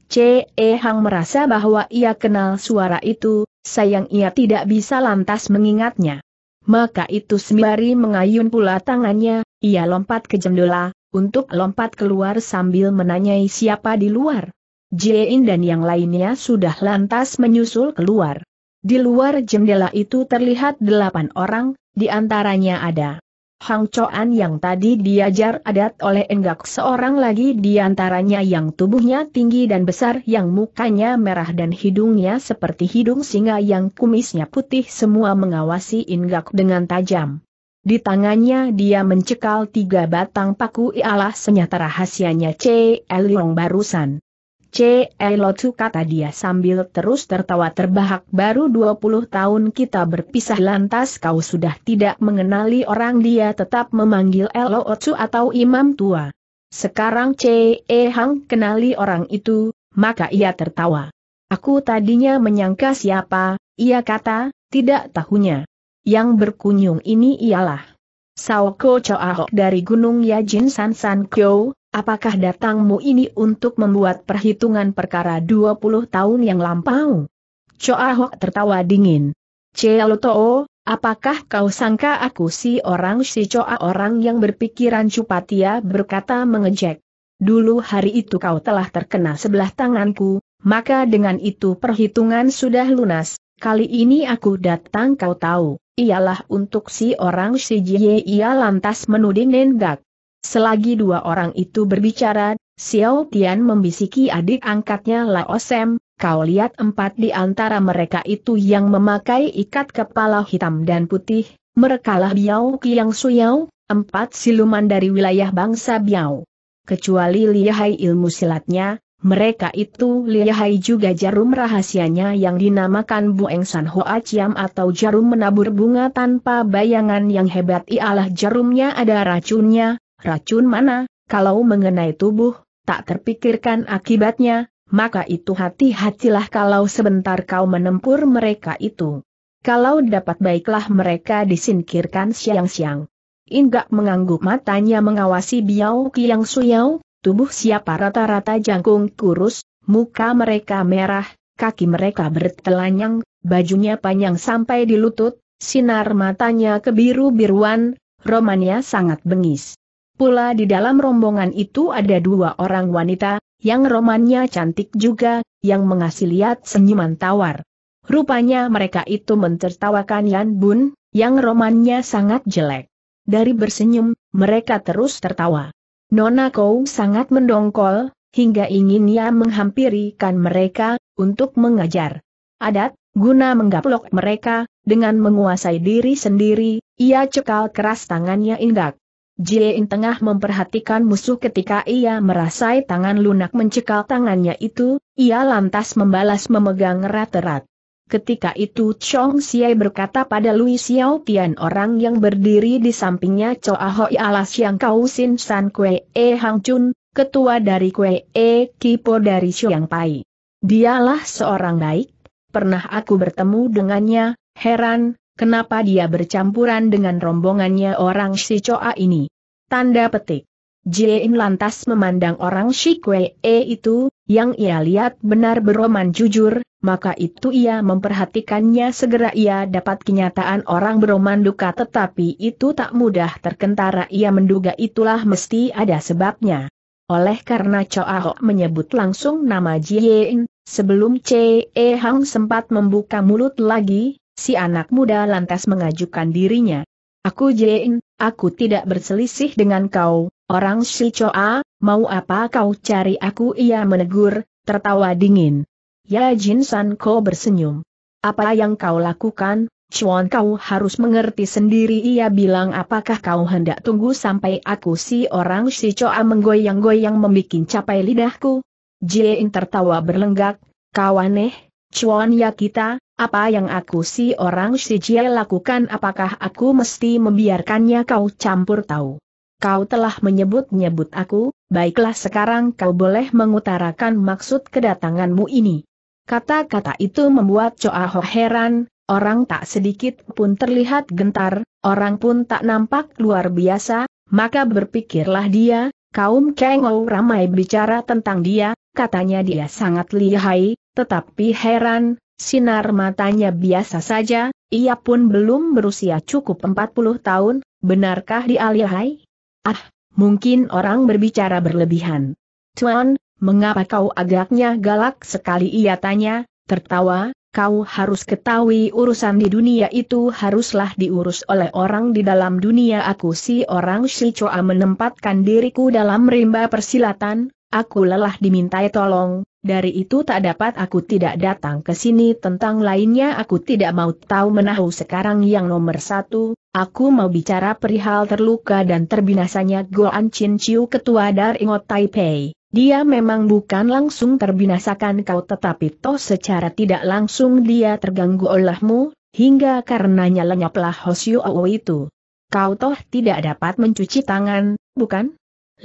C.E. Hang merasa bahwa ia kenal suara itu, sayang ia tidak bisa lantas mengingatnya. Maka itu sembari mengayun pula tangannya, ia lompat ke jendela, untuk lompat keluar sambil menanyai siapa di luar. Jiein dan yang lainnya sudah lantas menyusul keluar. Di luar jendela itu terlihat delapan orang, di antaranya ada Hang Choan yang tadi diajar adat oleh Enggak seorang lagi di antaranya yang tubuhnya tinggi dan besar yang mukanya merah dan hidungnya seperti hidung singa yang kumisnya putih semua mengawasi Enggak dengan tajam. Di tangannya dia mencekal tiga batang paku ialah senyata rahasianya C. Elong barusan. C. Elotu kata dia sambil terus tertawa terbahak baru 20 tahun kita berpisah lantas kau sudah tidak mengenali orang dia tetap memanggil Elotu atau imam tua. Sekarang C. E. Hang kenali orang itu, maka ia tertawa. Aku tadinya menyangka siapa, ia kata, tidak tahunya. Yang berkunjung ini ialah Sao Ko Choahok dari Gunung Yajin San San Kyo, apakah datangmu ini untuk membuat perhitungan perkara 20 tahun yang lampau? Choa Hok tertawa dingin. Toho, apakah kau sangka aku si orang si Choa orang yang berpikiran Cupatia berkata mengejek. Dulu hari itu kau telah terkena sebelah tanganku, maka dengan itu perhitungan sudah lunas, kali ini aku datang kau tahu, ialah untuk si orang si Jie ia lantas menuding Nenggak. Selagi dua orang itu berbicara, Xiao Tian membisiki adik angkatnya Lao Sem, kau lihat empat di antara mereka itu yang memakai ikat kepala hitam dan putih, merekalah Biao Qiang Suyao, empat siluman dari wilayah bangsa Biao. Kecuali lihai ilmu silatnya, mereka itu lihai juga jarum rahasianya yang dinamakan Bueng San Hoa Chiam atau jarum menabur bunga tanpa bayangan yang hebat ialah jarumnya ada racunnya, Racun mana, kalau mengenai tubuh, tak terpikirkan akibatnya, maka itu hati-hatilah kalau sebentar kau menempur mereka itu. Kalau dapat baiklah mereka disingkirkan siang-siang. Inggak mengangguk matanya mengawasi Biao Kiang suyau, tubuh siapa rata-rata jangkung kurus, muka mereka merah, kaki mereka bertelanyang, bajunya panjang sampai di lutut, sinar matanya kebiru-biruan, romannya sangat bengis. Pula di dalam rombongan itu ada dua orang wanita, yang romannya cantik juga, yang mengasih lihat senyuman tawar. Rupanya mereka itu mentertawakan Yan Bun, yang romannya sangat jelek. Dari bersenyum, mereka terus tertawa. Nona Kou sangat mendongkol, hingga ingin ia menghampirikan mereka, untuk mengajar. Adat, guna menggaplok mereka, dengan menguasai diri sendiri, ia cekal keras tangannya ingat. Jiein tengah memperhatikan musuh ketika ia merasai tangan lunak mencekal tangannya itu, ia lantas membalas memegang erat-erat. Ketika itu Chong Xie berkata pada Lui Xiao Tian orang yang berdiri di sampingnya Choa Hoi Alas yang kau Sin San Kue E Hang Chun, ketua dari Kue E Kipo dari Xiang Pai. Dialah seorang baik, pernah aku bertemu dengannya, heran, kenapa dia bercampuran dengan rombongannya orang si coa ini. Tanda petik. Jiein lantas memandang orang si E itu, yang ia lihat benar beroman jujur, maka itu ia memperhatikannya segera ia dapat kenyataan orang beroman duka tetapi itu tak mudah terkentara ia menduga itulah mesti ada sebabnya. Oleh karena Choa menyebut langsung nama Jiein, sebelum E Hang sempat membuka mulut lagi, Si anak muda lantas mengajukan dirinya. Aku Jein, aku tidak berselisih dengan kau, orang si Shichoa, mau apa kau cari aku ia menegur, tertawa dingin. Ya Jin San Ko bersenyum. Apa yang kau lakukan, Chuan kau harus mengerti sendiri ia bilang apakah kau hendak tunggu sampai aku si orang si Shichoa menggoyang-goyang membuat capai lidahku. Jein tertawa berlenggak, kau aneh, Chuan ya kita, apa yang aku si orang si Jie lakukan apakah aku mesti membiarkannya kau campur tahu? Kau telah menyebut-nyebut aku, baiklah sekarang kau boleh mengutarakan maksud kedatanganmu ini. Kata-kata itu membuat Choa Ho heran, orang tak sedikit pun terlihat gentar, orang pun tak nampak luar biasa, maka berpikirlah dia, kaum Kengou ramai bicara tentang dia, katanya dia sangat lihai, tetapi heran, Sinar matanya biasa saja, ia pun belum berusia cukup 40 tahun, benarkah dialihai? Alihai? Ah, mungkin orang berbicara berlebihan. Tuan, mengapa kau agaknya galak sekali ia tanya, tertawa, kau harus ketahui urusan di dunia itu haruslah diurus oleh orang di dalam dunia aku si orang Shichoa menempatkan diriku dalam rimba persilatan, aku lelah dimintai tolong, dari itu tak dapat aku tidak datang ke sini tentang lainnya aku tidak mau tahu menahu sekarang yang nomor satu, aku mau bicara perihal terluka dan terbinasanya Goan Chin Chiu ketua Dar Ingot Taipei. Dia memang bukan langsung terbinasakan kau tetapi toh secara tidak langsung dia terganggu olehmu, hingga karenanya lenyaplah Hosyu Awo itu. Kau toh tidak dapat mencuci tangan, bukan?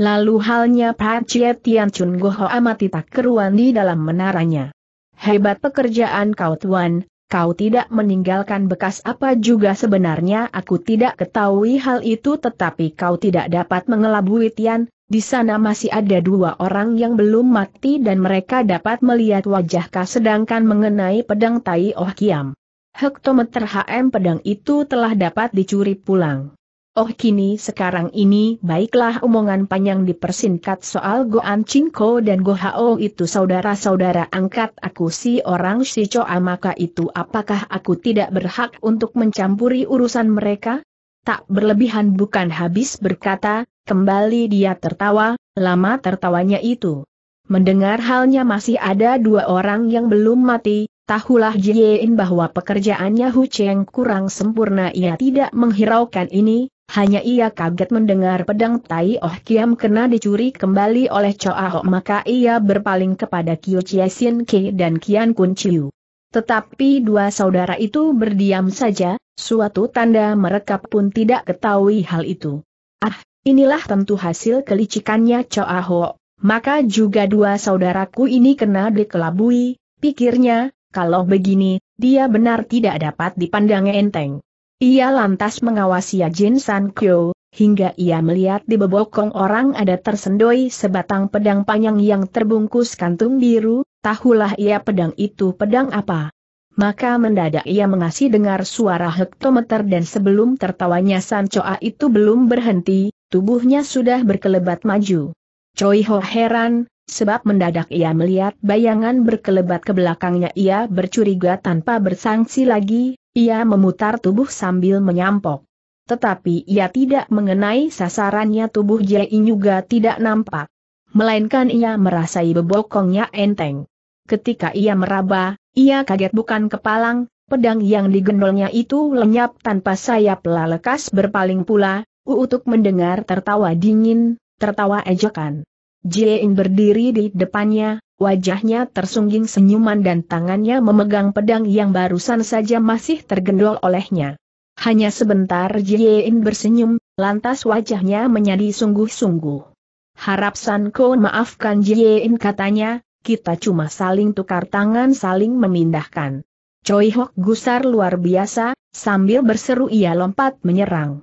Lalu halnya Pak Pacie Tian Chun Goho amati tak keruan di dalam menaranya. Hebat pekerjaan kau tuan, kau tidak meninggalkan bekas apa juga sebenarnya aku tidak ketahui hal itu tetapi kau tidak dapat mengelabui Tian, di sana masih ada dua orang yang belum mati dan mereka dapat melihat wajah kau sedangkan mengenai pedang Tai Oh Kiam. Hektometer HM pedang itu telah dapat dicuri pulang. Oh kini sekarang ini baiklah omongan panjang dipersingkat soal Goan Chinko dan Go Hao itu saudara-saudara angkat aku si orang si Choa maka itu apakah aku tidak berhak untuk mencampuri urusan mereka? Tak berlebihan bukan habis berkata, kembali dia tertawa, lama tertawanya itu. Mendengar halnya masih ada dua orang yang belum mati, Tahulah Jiein bahwa pekerjaannya Hu Cheng kurang sempurna ia tidak menghiraukan ini, hanya ia kaget mendengar pedang Tai Oh Kiam kena dicuri kembali oleh Choa ah Ho maka ia berpaling kepada Kyo Chia Sin Ke dan Kian Kun Chiu. Tetapi dua saudara itu berdiam saja, suatu tanda mereka pun tidak ketahui hal itu. Ah, inilah tentu hasil kelicikannya Choa ah Ho, maka juga dua saudaraku ini kena dikelabui, pikirnya, kalau begini, dia benar tidak dapat dipandang enteng. Ia lantas mengawasi jin San Kyo, hingga ia melihat di bebokong orang ada tersendoi sebatang pedang panjang yang terbungkus kantung biru, tahulah ia pedang itu pedang apa. Maka mendadak ia mengasih dengar suara hektometer dan sebelum tertawanya San Choa itu belum berhenti, tubuhnya sudah berkelebat maju. Choi Ho heran, sebab mendadak ia melihat bayangan berkelebat ke belakangnya ia bercuriga tanpa bersangsi lagi, ia memutar tubuh sambil menyampok. Tetapi ia tidak mengenai sasarannya tubuh Jie juga tidak nampak. Melainkan ia merasai bebokongnya enteng. Ketika ia meraba, ia kaget bukan kepalang, pedang yang digendolnya itu lenyap tanpa sayap lekas berpaling pula, Uutuk mendengar tertawa dingin, tertawa ejekan. Jie In berdiri di depannya, wajahnya tersungging senyuman dan tangannya memegang pedang yang barusan saja masih tergendol olehnya. Hanya sebentar Jiein bersenyum, lantas wajahnya menjadi sungguh-sungguh. Harap Sanko maafkan Jiein katanya, kita cuma saling tukar tangan saling memindahkan. Choi Hok gusar luar biasa, sambil berseru ia lompat menyerang.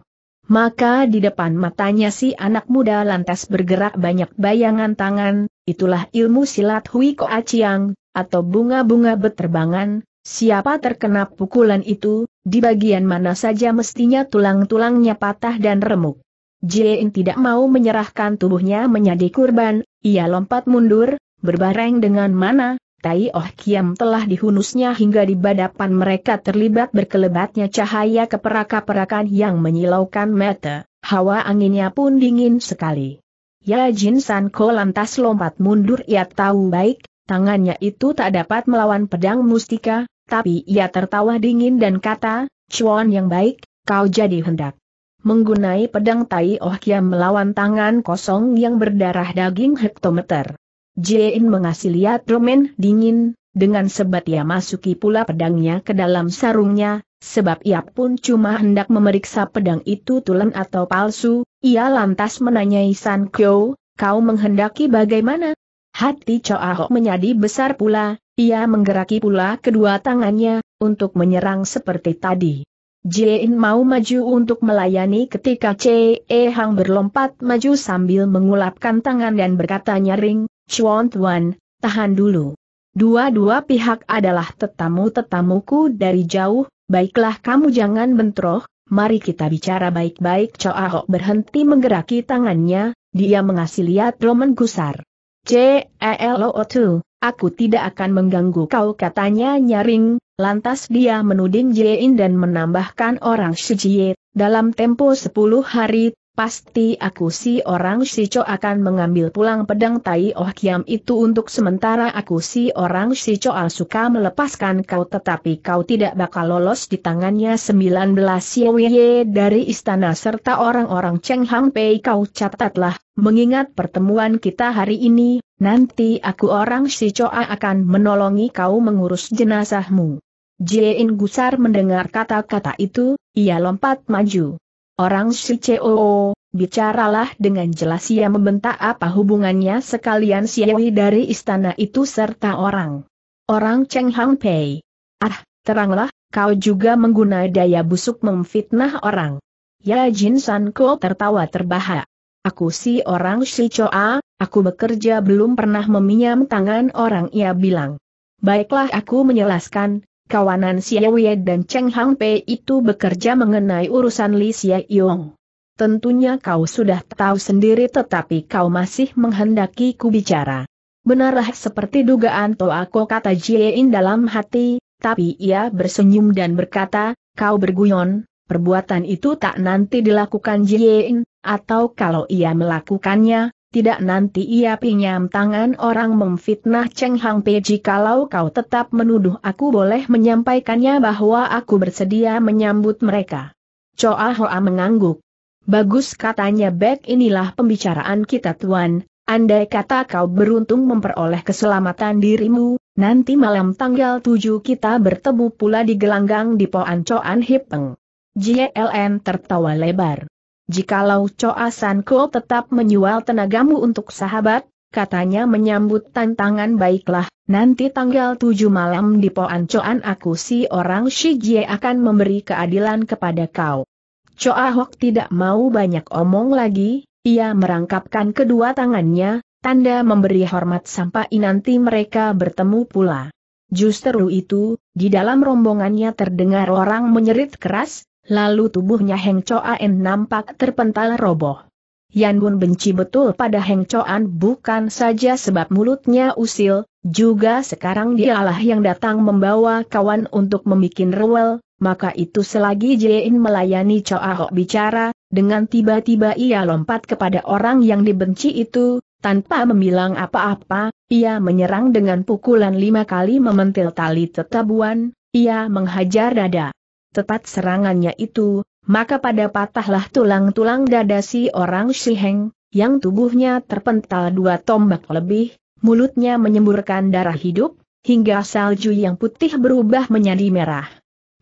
Maka di depan matanya si anak muda lantas bergerak banyak bayangan tangan, itulah ilmu silat Hui Koa Chiang, atau bunga-bunga beterbangan, siapa terkena pukulan itu, di bagian mana saja mestinya tulang-tulangnya patah dan remuk. Jin tidak mau menyerahkan tubuhnya menjadi kurban, ia lompat mundur, berbareng dengan mana, Tai Oh Kiam telah dihunusnya hingga di badapan mereka terlibat berkelebatnya cahaya keperaka-perakan yang menyilaukan mata, hawa anginnya pun dingin sekali. Ya Jin San, Sanko lantas lompat mundur ia tahu baik, tangannya itu tak dapat melawan pedang mustika, tapi ia tertawa dingin dan kata, Chuan yang baik, kau jadi hendak. Menggunai pedang Tai Oh Kiam melawan tangan kosong yang berdarah daging hektometer. Jin mengasih lihat Romen dingin, dengan sebat ia masuki pula pedangnya ke dalam sarungnya, Sebab ia pun cuma hendak memeriksa pedang itu tulen atau palsu, ia lantas menanyai San Kyo, kau menghendaki bagaimana? Hati Choa Ho menjadi besar pula, ia menggeraki pula kedua tangannya, untuk menyerang seperti tadi. Jin mau maju untuk melayani ketika E Hang berlompat maju sambil mengulapkan tangan dan berkata nyaring, Chuan Tuan, tahan dulu. Dua-dua pihak adalah tetamu-tetamuku dari jauh, Baiklah kamu jangan bentroh, mari kita bicara baik-baik Cao Ahok berhenti menggeraki tangannya, dia mengasih lihat Roman gusar. C-E-L-O-2, aku tidak akan mengganggu kau katanya nyaring, lantas dia menuding Jein dan menambahkan orang Shijie, dalam tempo sepuluh hari, Pasti aku si orang Sico akan mengambil pulang pedang Tai Oh Kiam itu untuk sementara aku si orang Sico Al suka melepaskan kau tetapi kau tidak bakal lolos di tangannya 19 Yewye dari istana serta orang-orang Cheng Hang Pei kau catatlah, mengingat pertemuan kita hari ini, nanti aku orang Sico akan menolongi kau mengurus jenazahmu. Jiein Gusar mendengar kata-kata itu, ia lompat maju. Orang si COO, bicaralah dengan jelas ia membentak apa hubungannya sekalian Siawi dari istana itu serta orang. Orang Cheng Hang Pei. Ah, teranglah, kau juga menggunakan daya busuk memfitnah orang. Ya Jin San Ko tertawa terbahak. Aku si orang si Choa, aku bekerja belum pernah meminjam tangan orang ia bilang. Baiklah aku menjelaskan, Kawanan Xie dan Cheng Hang Pei itu bekerja mengenai urusan Li Xie Yong. Tentunya kau sudah tahu sendiri tetapi kau masih menghendaki ku bicara. Benarlah seperti dugaan Toako kata Jiein dalam hati, tapi ia bersenyum dan berkata, kau berguyon, perbuatan itu tak nanti dilakukan Jiein, atau kalau ia melakukannya, tidak nanti ia pinjam tangan orang memfitnah Cheng Hang Pei kalau kau tetap menuduh aku boleh menyampaikannya bahwa aku bersedia menyambut mereka. Choa ah Hoa mengangguk. Bagus katanya Bek inilah pembicaraan kita tuan, andai kata kau beruntung memperoleh keselamatan dirimu, nanti malam tanggal tujuh kita bertemu pula di gelanggang di Poan Choan Hipeng. JLN tertawa lebar. Jikalau Choa San Ko tetap menjual tenagamu untuk sahabat, katanya menyambut tantangan baiklah, nanti tanggal 7 malam di Poan coan aku si orang Shi Jie akan memberi keadilan kepada kau. Choa Hok tidak mau banyak omong lagi, ia merangkapkan kedua tangannya, tanda memberi hormat sampai nanti mereka bertemu pula. Justru itu, di dalam rombongannya terdengar orang menyerit keras, Lalu tubuhnya Heng Choan nampak terpental roboh. Yan Bun benci betul pada Heng Choan bukan saja sebab mulutnya usil, juga sekarang dialah yang datang membawa kawan untuk membuat rewel, maka itu selagi Jein melayani Hok bicara, dengan tiba-tiba ia lompat kepada orang yang dibenci itu, tanpa membilang apa-apa, ia menyerang dengan pukulan lima kali mementil tali tetabuan, ia menghajar dada tepat serangannya itu, maka pada patahlah tulang-tulang dada si orang siheng, yang tubuhnya terpental dua tombak lebih, mulutnya menyemburkan darah hidup, hingga salju yang putih berubah menjadi merah.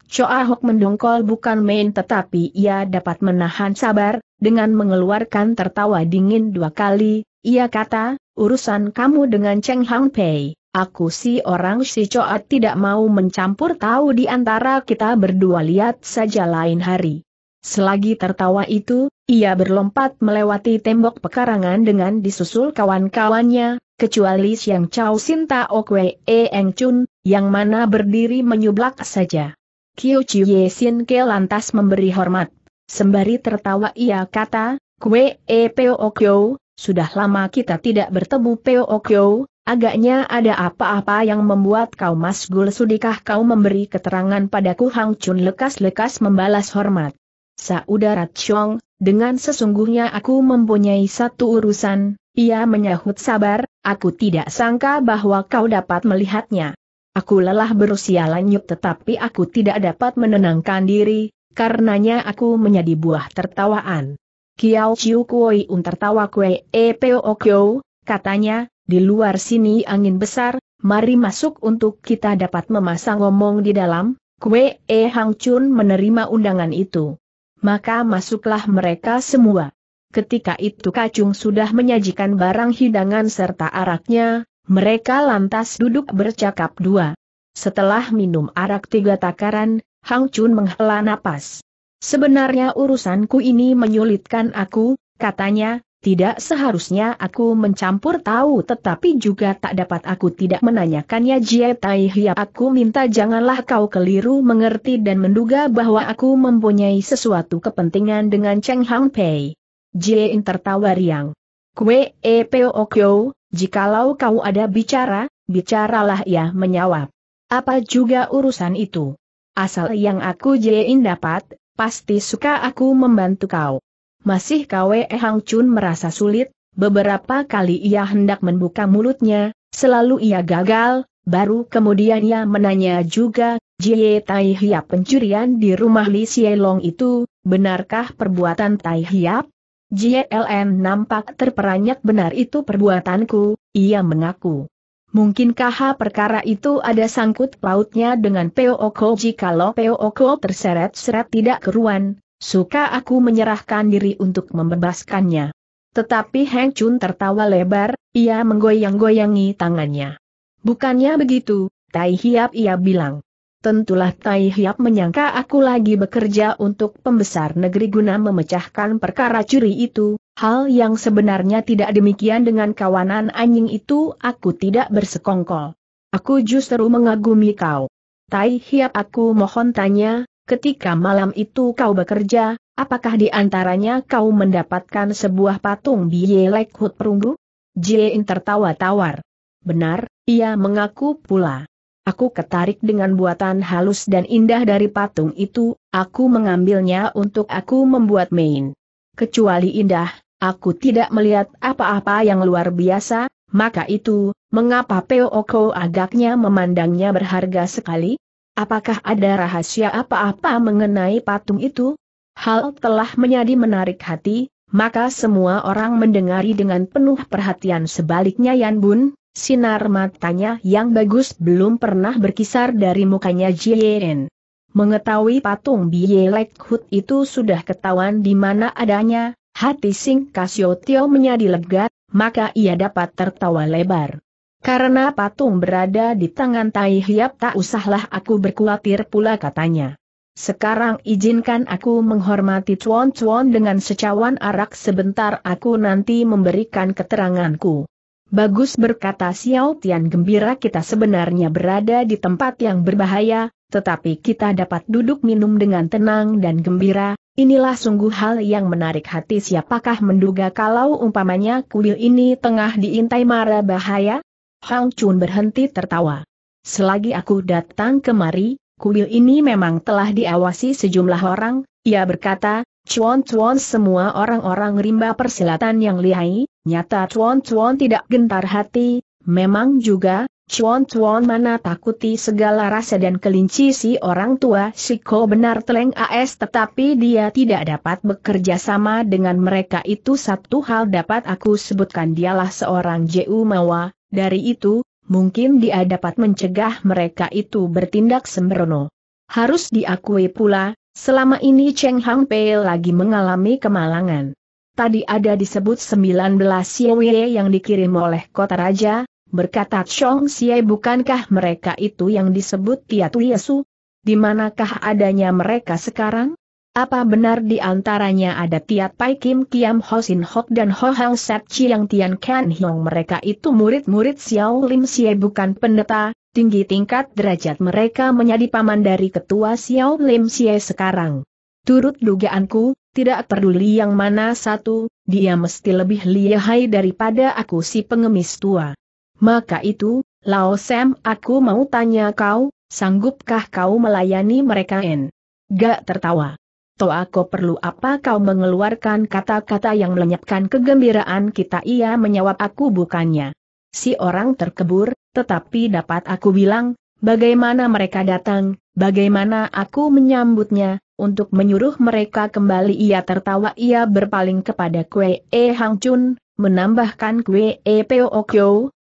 Choa Hok mendongkol bukan main tetapi ia dapat menahan sabar, dengan mengeluarkan tertawa dingin dua kali, ia kata, urusan kamu dengan Cheng Hang Pei. Aku si orang si coat tidak mau mencampur tahu di antara kita berdua lihat saja lain hari. Selagi tertawa itu, ia berlompat melewati tembok pekarangan dengan disusul kawan-kawannya, kecuali Siang Chao Sinta Okwe E Eng Chun, yang mana berdiri menyublak saja. Kyo Ye Sin Ke lantas memberi hormat. Sembari tertawa ia kata, Kwe E Peo Okyo, sudah lama kita tidak bertemu Peo Okyo, Agaknya ada apa-apa yang membuat kau masgul sudikah kau memberi keterangan padaku Hang Chun lekas-lekas membalas hormat. Saudara Chong, dengan sesungguhnya aku mempunyai satu urusan, ia menyahut sabar, aku tidak sangka bahwa kau dapat melihatnya. Aku lelah berusia lanjut tetapi aku tidak dapat menenangkan diri, karenanya aku menjadi buah tertawaan. Kiao Chiu Kui Un tertawa Kue E eh, Peo Kyo, katanya, di luar sini angin besar, mari masuk untuk kita dapat memasang ngomong di dalam, Kue E Hang Chun menerima undangan itu. Maka masuklah mereka semua. Ketika itu Kacung sudah menyajikan barang hidangan serta araknya, mereka lantas duduk bercakap dua. Setelah minum arak tiga takaran, Hang Chun menghela napas. Sebenarnya urusanku ini menyulitkan aku, katanya, tidak seharusnya aku mencampur tahu tetapi juga tak dapat aku tidak menanyakannya Jie Tai Hiap aku minta janganlah kau keliru mengerti dan menduga bahwa aku mempunyai sesuatu kepentingan dengan Cheng Hang Pei. Jie In tertawa riang. Kue E Peo Kyo, jikalau kau ada bicara, bicaralah ia menjawab. Apa juga urusan itu? Asal yang aku Jie In dapat, pasti suka aku membantu kau. Masih Kwe Hang Chun merasa sulit, beberapa kali ia hendak membuka mulutnya, selalu ia gagal, baru kemudian ia menanya juga, Jie Tai Hiap pencurian di rumah Li Long itu, benarkah perbuatan Tai Hiap? JLN nampak terperanjat benar itu perbuatanku, ia mengaku. Mungkinkah perkara itu ada sangkut pautnya dengan Peoko jikalau Peoko terseret-seret tidak keruan, Suka aku menyerahkan diri untuk membebaskannya. Tetapi Heng Chun tertawa lebar, ia menggoyang-goyangi tangannya. Bukannya begitu, Tai Hiap ia bilang. Tentulah Tai Hiap menyangka aku lagi bekerja untuk pembesar negeri guna memecahkan perkara curi itu, hal yang sebenarnya tidak demikian dengan kawanan anjing itu aku tidak bersekongkol. Aku justru mengagumi kau. Tai Hiap aku mohon tanya, ketika malam itu kau bekerja, apakah di antaranya kau mendapatkan sebuah patung biye hut perunggu? Jiein tertawa tawar. Benar, ia mengaku pula. Aku ketarik dengan buatan halus dan indah dari patung itu, aku mengambilnya untuk aku membuat main. Kecuali indah, aku tidak melihat apa-apa yang luar biasa, maka itu, mengapa Peo Oko agaknya memandangnya berharga sekali? Apakah ada rahasia apa-apa mengenai patung itu? Hal telah menjadi menarik hati, maka semua orang mendengari dengan penuh perhatian sebaliknya Yan Bun, sinar matanya yang bagus belum pernah berkisar dari mukanya Jien. Mengetahui patung Bielek Hut itu sudah ketahuan di mana adanya, hati Sing Kasio Tio menjadi lega, maka ia dapat tertawa lebar. Karena patung berada di tangan Tai Hiap tak usahlah aku berkuatir pula katanya. Sekarang izinkan aku menghormati Cuan Cuan dengan secawan arak sebentar aku nanti memberikan keteranganku. Bagus berkata Xiao Tian gembira kita sebenarnya berada di tempat yang berbahaya, tetapi kita dapat duduk minum dengan tenang dan gembira, inilah sungguh hal yang menarik hati siapakah menduga kalau umpamanya kuil ini tengah diintai mara bahaya? Hang Chun berhenti tertawa. Selagi aku datang kemari, kuil ini memang telah diawasi sejumlah orang, ia berkata, Chuan Chuan semua orang-orang rimba persilatan yang lihai, nyata Chuan Chuan tidak gentar hati, memang juga, Chuan Chuan mana takuti segala rasa dan kelinci si orang tua Siko benar teleng AS tetapi dia tidak dapat bekerja sama dengan mereka itu satu hal dapat aku sebutkan dialah seorang Jumawa. Mawa, dari itu, mungkin dia dapat mencegah mereka itu bertindak sembrono. Harus diakui pula, selama ini Cheng Hang Pei lagi mengalami kemalangan. Tadi ada disebut 19 Yewe yang dikirim oleh kota raja, berkata Chong Xie bukankah mereka itu yang disebut Tiatu Yesu? Di manakah adanya mereka sekarang? Apa benar di antaranya ada Tia Pai Kim Kiam Sin Hok dan Ho Hang Sat Chiang Tian Kan Hiong mereka itu murid-murid Xiao Lim Xie bukan pendeta, tinggi tingkat derajat mereka menjadi paman dari ketua Xiao Lim Xie sekarang. Turut dugaanku, tidak peduli yang mana satu, dia mesti lebih lihai daripada aku si pengemis tua. Maka itu, Lao Sam aku mau tanya kau, sanggupkah kau melayani mereka en? Gak tertawa aku perlu apa kau mengeluarkan kata-kata yang melenyapkan kegembiraan kita ia menjawab aku bukannya. Si orang terkebur, tetapi dapat aku bilang, bagaimana mereka datang, bagaimana aku menyambutnya, untuk menyuruh mereka kembali ia tertawa ia berpaling kepada Kue E Hang Chun, menambahkan Kue E Peo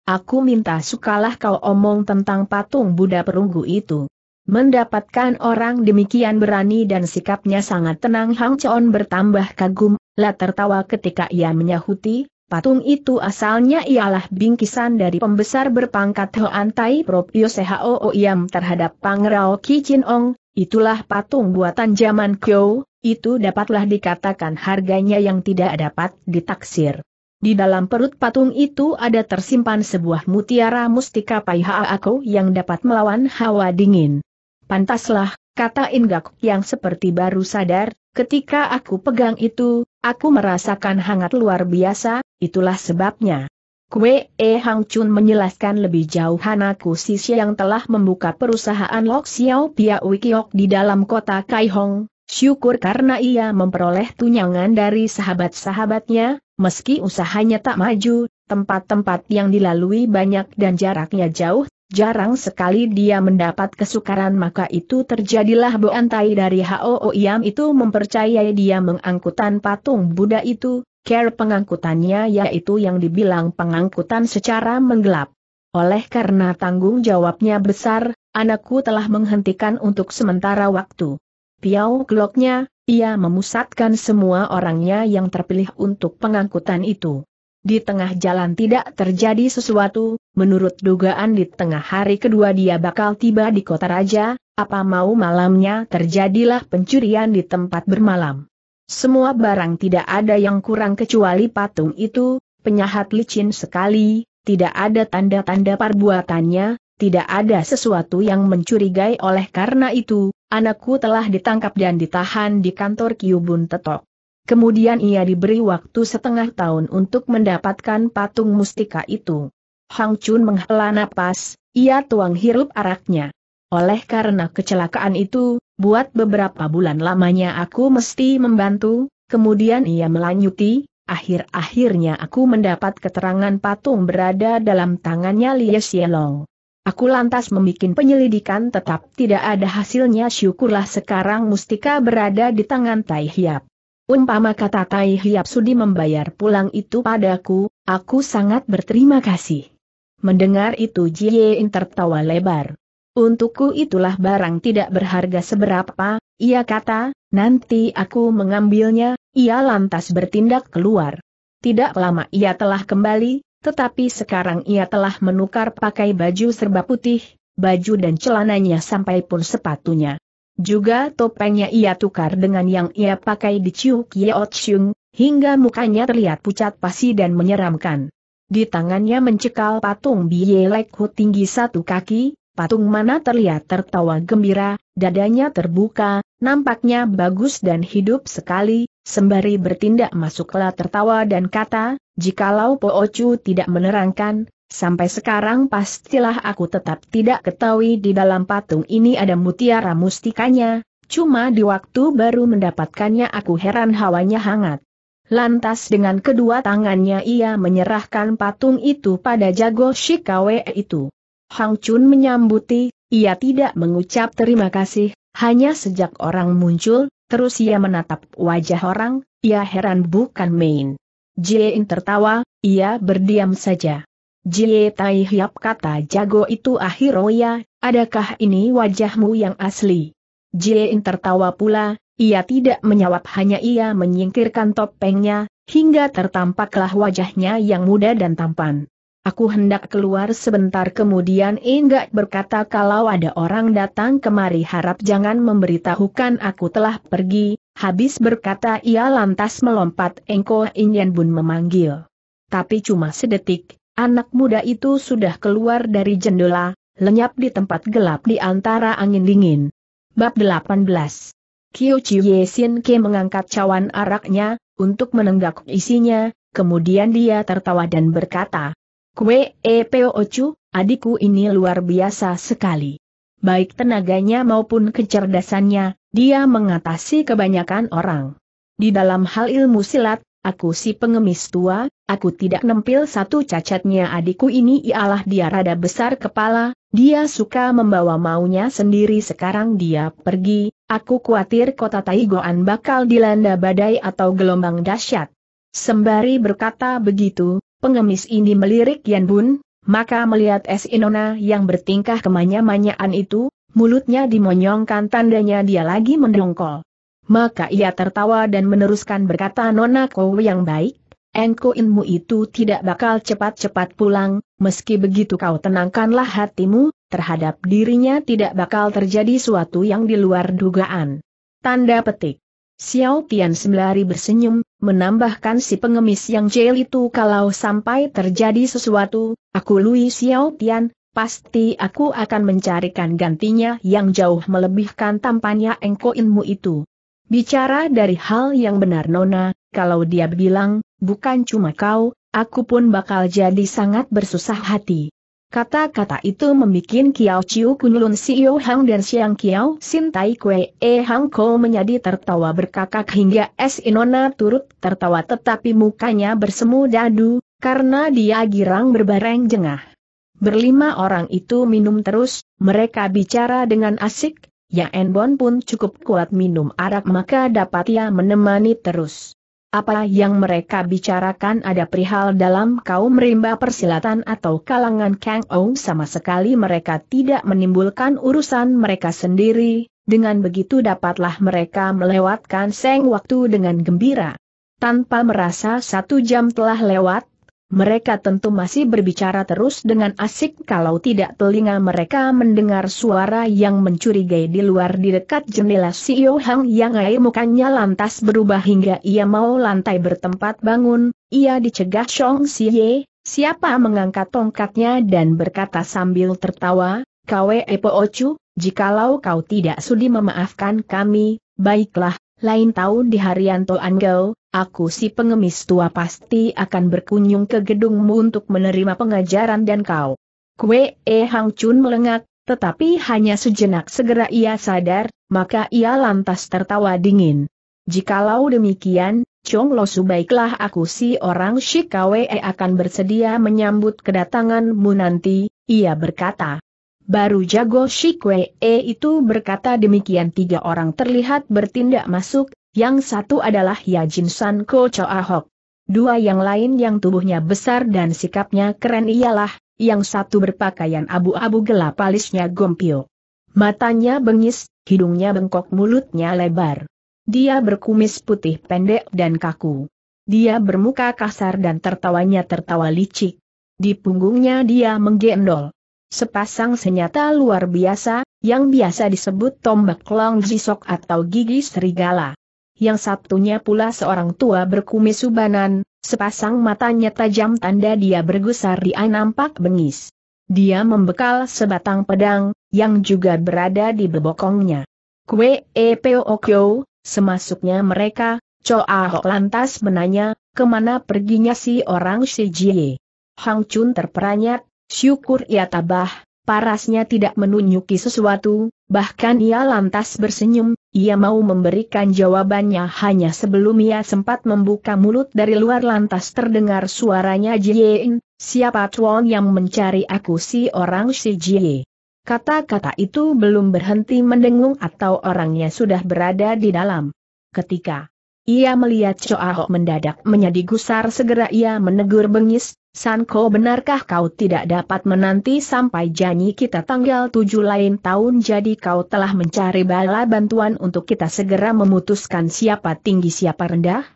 aku minta sukalah kau omong tentang patung Buddha perunggu itu. Mendapatkan orang demikian berani dan sikapnya sangat tenang Hang Cheon bertambah kagum, lah tertawa ketika ia menyahuti, patung itu asalnya ialah bingkisan dari pembesar berpangkat Hoan Tai Prop Yosehao Iam terhadap Pangrao Kichin Ong, itulah patung buatan zaman Kyo, itu dapatlah dikatakan harganya yang tidak dapat ditaksir. Di dalam perut patung itu ada tersimpan sebuah mutiara mustika Ako yang dapat melawan hawa dingin. Pantaslah, kata Inggak yang seperti baru sadar, ketika aku pegang itu, aku merasakan hangat luar biasa, itulah sebabnya. Kue E Hang Chun menjelaskan lebih jauh Hanaku Sisi yang telah membuka perusahaan Lok Xiao Pia Wikiok di dalam kota Kaihong, syukur karena ia memperoleh tunjangan dari sahabat-sahabatnya, meski usahanya tak maju, tempat-tempat yang dilalui banyak dan jaraknya jauh Jarang sekali dia mendapat kesukaran maka itu terjadilah boantai dari Hoo Iam itu mempercayai dia mengangkutan patung Buddha itu, care pengangkutannya yaitu yang dibilang pengangkutan secara menggelap. Oleh karena tanggung jawabnya besar, anakku telah menghentikan untuk sementara waktu. Piau geloknya, ia memusatkan semua orangnya yang terpilih untuk pengangkutan itu. Di tengah jalan tidak terjadi sesuatu, menurut dugaan di tengah hari kedua dia bakal tiba di kota raja, apa mau malamnya terjadilah pencurian di tempat bermalam. Semua barang tidak ada yang kurang kecuali patung itu, penyahat licin sekali, tidak ada tanda-tanda perbuatannya, tidak ada sesuatu yang mencurigai oleh karena itu, anakku telah ditangkap dan ditahan di kantor Kyubun Tetok. Kemudian ia diberi waktu setengah tahun untuk mendapatkan patung mustika itu. Hang Chun menghela napas, ia tuang hirup araknya. Oleh karena kecelakaan itu, buat beberapa bulan lamanya aku mesti membantu, kemudian ia melanjuti, akhir-akhirnya aku mendapat keterangan patung berada dalam tangannya Lie Xielong. Aku lantas membuat penyelidikan tetap tidak ada hasilnya syukurlah sekarang mustika berada di tangan Tai Hiap. Umpama kata Tai Hiap Sudi membayar pulang itu padaku, aku sangat berterima kasih. Mendengar itu Jie tertawa lebar. Untukku itulah barang tidak berharga seberapa, ia kata, nanti aku mengambilnya, ia lantas bertindak keluar. Tidak lama ia telah kembali, tetapi sekarang ia telah menukar pakai baju serba putih, baju dan celananya sampai pun sepatunya. Juga topengnya ia tukar dengan yang ia pakai di Chiu Kiao Chung, hingga mukanya terlihat pucat pasi dan menyeramkan. Di tangannya mencekal patung Biye Lek tinggi satu kaki, patung mana terlihat tertawa gembira, dadanya terbuka, nampaknya bagus dan hidup sekali, sembari bertindak masuklah tertawa dan kata, jikalau Po Ocu tidak menerangkan, Sampai sekarang pastilah aku tetap tidak ketahui di dalam patung ini ada mutiara mustikanya, cuma di waktu baru mendapatkannya aku heran hawanya hangat. Lantas dengan kedua tangannya ia menyerahkan patung itu pada jago Shikawe itu. Hang Chun menyambuti, ia tidak mengucap terima kasih, hanya sejak orang muncul, terus ia menatap wajah orang, ia heran bukan main. Jin tertawa, ia berdiam saja. Jie Tai Hiap kata jago itu Ahiroya, adakah ini wajahmu yang asli? Jie In tertawa pula, ia tidak menyawab hanya ia menyingkirkan topengnya, hingga tertampaklah wajahnya yang muda dan tampan. Aku hendak keluar sebentar kemudian Enggak berkata kalau ada orang datang kemari harap jangan memberitahukan aku telah pergi, habis berkata ia lantas melompat Engko ingin Bun memanggil. Tapi cuma sedetik, Anak muda itu sudah keluar dari jendela, lenyap di tempat gelap di antara angin dingin. Bab 18 Kyo Chiye Sin Ke mengangkat cawan araknya, untuk menenggak isinya, kemudian dia tertawa dan berkata, Kue E eh, Ochu, adikku ini luar biasa sekali. Baik tenaganya maupun kecerdasannya, dia mengatasi kebanyakan orang. Di dalam hal ilmu silat, aku si pengemis tua, Aku tidak nempil satu cacatnya adikku ini ialah dia rada besar kepala, dia suka membawa maunya sendiri sekarang dia pergi, aku khawatir kota Taigoan bakal dilanda badai atau gelombang dahsyat. Sembari berkata begitu, pengemis ini melirik Yan Bun, maka melihat es Inona yang bertingkah kemanya-manyaan itu, mulutnya dimonyongkan tandanya dia lagi mendongkol. Maka ia tertawa dan meneruskan berkata Nona Kou yang baik, Engko inmu itu tidak bakal cepat-cepat pulang, meski begitu kau tenangkanlah hatimu, terhadap dirinya tidak bakal terjadi suatu yang di luar dugaan. Tanda petik. Xiao Tian sembari bersenyum, menambahkan si pengemis yang jeli itu kalau sampai terjadi sesuatu, aku Lui Xiao Tian, pasti aku akan mencarikan gantinya yang jauh melebihkan tampannya engko inmu itu. Bicara dari hal yang benar Nona, kalau dia bilang, bukan cuma kau, aku pun bakal jadi sangat bersusah hati. Kata-kata itu membuat Kiao Chiu Kunlun Sio e Hang dan Siang Kiao Sin Tai E Hang Ko menjadi tertawa berkakak hingga S Inona e turut tertawa tetapi mukanya bersemu dadu, karena dia girang berbareng jengah. Berlima orang itu minum terus, mereka bicara dengan asik, Ya Enbon pun cukup kuat minum arak maka dapat ia menemani terus. Apa yang mereka bicarakan ada perihal dalam kaum rimba persilatan atau kalangan Kang Ou sama sekali mereka tidak menimbulkan urusan mereka sendiri, dengan begitu dapatlah mereka melewatkan seng waktu dengan gembira. Tanpa merasa satu jam telah lewat, mereka tentu masih berbicara terus dengan asik kalau tidak telinga mereka mendengar suara yang mencurigai di luar di dekat jendela Sio Hang yang air mukanya lantas berubah hingga ia mau lantai bertempat bangun, ia dicegah Chong Ye, siapa mengangkat tongkatnya dan berkata sambil tertawa, Kwe Epo Ocu, jikalau kau tidak sudi memaafkan kami, baiklah, lain tahu di Haryanto Anggau, aku si pengemis tua pasti akan berkunjung ke gedungmu untuk menerima pengajaran dan kau. Kue E Hang Chun melengak, tetapi hanya sejenak segera ia sadar, maka ia lantas tertawa dingin. Jikalau demikian, Chong Lo baiklah aku si orang Shikawe e akan bersedia menyambut kedatanganmu nanti, ia berkata. Baru jago Shikwe E itu berkata demikian tiga orang terlihat bertindak masuk, yang satu adalah Yajin San Ko Choa Hok. Dua yang lain yang tubuhnya besar dan sikapnya keren ialah, yang satu berpakaian abu-abu gelap alisnya gompio. Matanya bengis, hidungnya bengkok mulutnya lebar. Dia berkumis putih pendek dan kaku. Dia bermuka kasar dan tertawanya tertawa licik. Di punggungnya dia menggendol sepasang senjata luar biasa, yang biasa disebut tombak long jisok atau gigi serigala. Yang satunya pula seorang tua berkumis subanan, sepasang matanya tajam tanda dia bergusar dia nampak bengis. Dia membekal sebatang pedang, yang juga berada di bebokongnya. Kue e okyo, semasuknya mereka, Choa lantas menanya, kemana perginya si orang si Jie. Hang Chun terperanyat, Syukur ia tabah, parasnya tidak menunjuki sesuatu, bahkan ia lantas bersenyum, ia mau memberikan jawabannya hanya sebelum ia sempat membuka mulut dari luar lantas terdengar suaranya Jiein, siapa tuan yang mencari aku si orang si Jie. Kata-kata itu belum berhenti mendengung atau orangnya sudah berada di dalam. Ketika ia melihat Ho mendadak menjadi gusar segera ia menegur bengis, Sanko benarkah kau tidak dapat menanti sampai janji kita tanggal tujuh lain tahun jadi kau telah mencari bala bantuan untuk kita segera memutuskan siapa tinggi siapa rendah?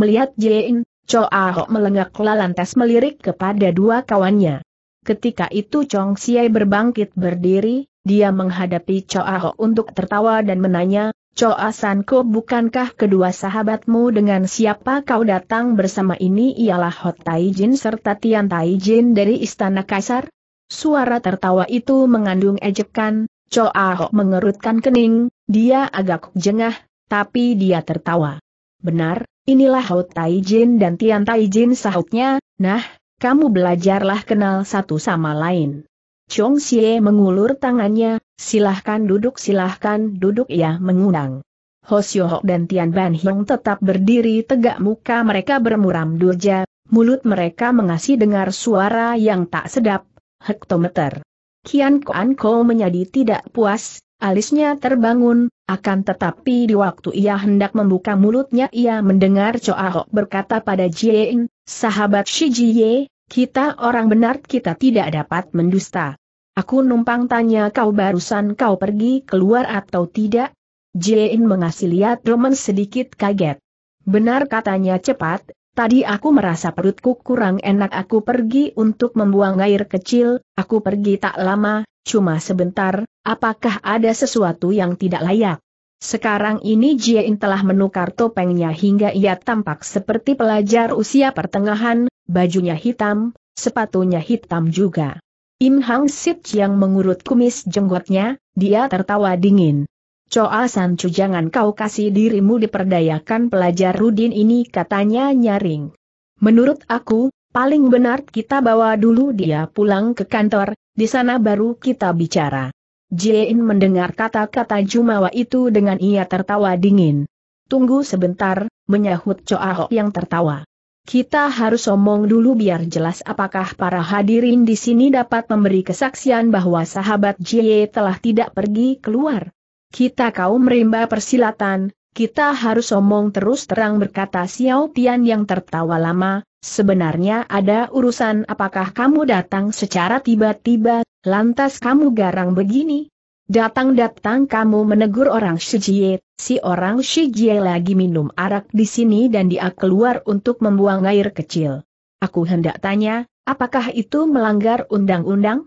Melihat Jein, Cho Aho melengak lantas melirik kepada dua kawannya. Ketika itu Chong Xie berbangkit berdiri, dia menghadapi Cho Aho untuk tertawa dan menanya, Choa Sanko bukankah kedua sahabatmu dengan siapa kau datang bersama ini ialah Hot Taijin serta Tian Taijin dari Istana Kaisar? Suara tertawa itu mengandung ejekan, Coa Ho mengerutkan kening, dia agak jengah, tapi dia tertawa. Benar, inilah Hot Taijin dan Tian Taijin sahutnya, nah, kamu belajarlah kenal satu sama lain. Chong Xie mengulur tangannya, silahkan duduk silahkan duduk ya, mengundang. Hosyohok dan Tian Ban Hiong tetap berdiri tegak muka mereka bermuram durja, mulut mereka mengasih dengar suara yang tak sedap, hektometer. Kian Kuan Ko menjadi tidak puas, alisnya terbangun, akan tetapi di waktu ia hendak membuka mulutnya ia mendengar Choa Hok berkata pada Jie In, sahabat Shi Jie, kita orang benar kita tidak dapat mendusta. Aku numpang tanya kau barusan kau pergi keluar atau tidak? Jain mengasih lihat Roman sedikit kaget. Benar katanya cepat, tadi aku merasa perutku kurang enak aku pergi untuk membuang air kecil, aku pergi tak lama, cuma sebentar, apakah ada sesuatu yang tidak layak? Sekarang ini Jiein telah menukar topengnya hingga ia tampak seperti pelajar usia pertengahan, bajunya hitam, sepatunya hitam juga. Im Hang Sip yang mengurut kumis jenggotnya, dia tertawa dingin. "Coa San Chu jangan kau kasih dirimu diperdayakan pelajar Rudin ini katanya nyaring. Menurut aku, paling benar kita bawa dulu dia pulang ke kantor, di sana baru kita bicara. Jiein mendengar kata-kata Jumawa itu dengan ia tertawa dingin. Tunggu sebentar, menyahut Choa yang tertawa. Kita harus omong dulu biar jelas apakah para hadirin di sini dapat memberi kesaksian bahwa sahabat Jie telah tidak pergi keluar. Kita kau merimba persilatan, kita harus omong terus terang berkata Xiao Tian yang tertawa lama, sebenarnya ada urusan apakah kamu datang secara tiba-tiba Lantas kamu garang begini? Datang-datang kamu menegur orang Shijie, si orang Shijie lagi minum arak di sini dan dia keluar untuk membuang air kecil. Aku hendak tanya, apakah itu melanggar undang-undang?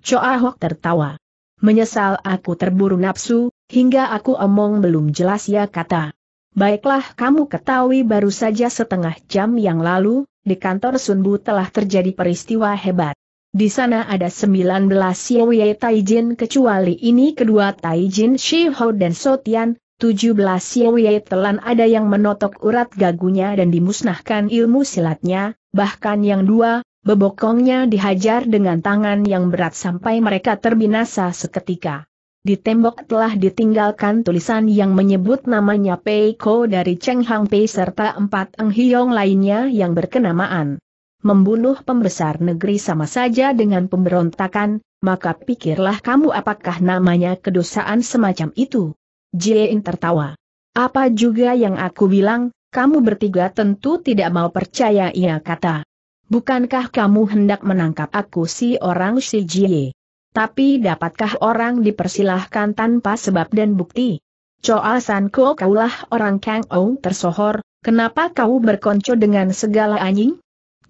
Choa Hok tertawa. Menyesal aku terburu nafsu, hingga aku omong belum jelas ya kata. Baiklah kamu ketahui baru saja setengah jam yang lalu, di kantor Sunbu telah terjadi peristiwa hebat. Di sana ada 19 Yowei Taijin kecuali ini kedua Taijin Shiho dan Sotian, 17 Yowei telan ada yang menotok urat gagunya dan dimusnahkan ilmu silatnya, bahkan yang dua, bebokongnya dihajar dengan tangan yang berat sampai mereka terbinasa seketika. Di tembok telah ditinggalkan tulisan yang menyebut namanya Pei Ko dari Cheng Hang Pei serta empat Eng Hiong lainnya yang berkenamaan membunuh pembesar negeri sama saja dengan pemberontakan, maka pikirlah kamu apakah namanya kedosaan semacam itu. Jiein tertawa. Apa juga yang aku bilang, kamu bertiga tentu tidak mau percaya ia kata. Bukankah kamu hendak menangkap aku si orang si Jie? Tapi dapatkah orang dipersilahkan tanpa sebab dan bukti? Choa San Ko kaulah orang Kang Ou tersohor, kenapa kau berkonco dengan segala anjing?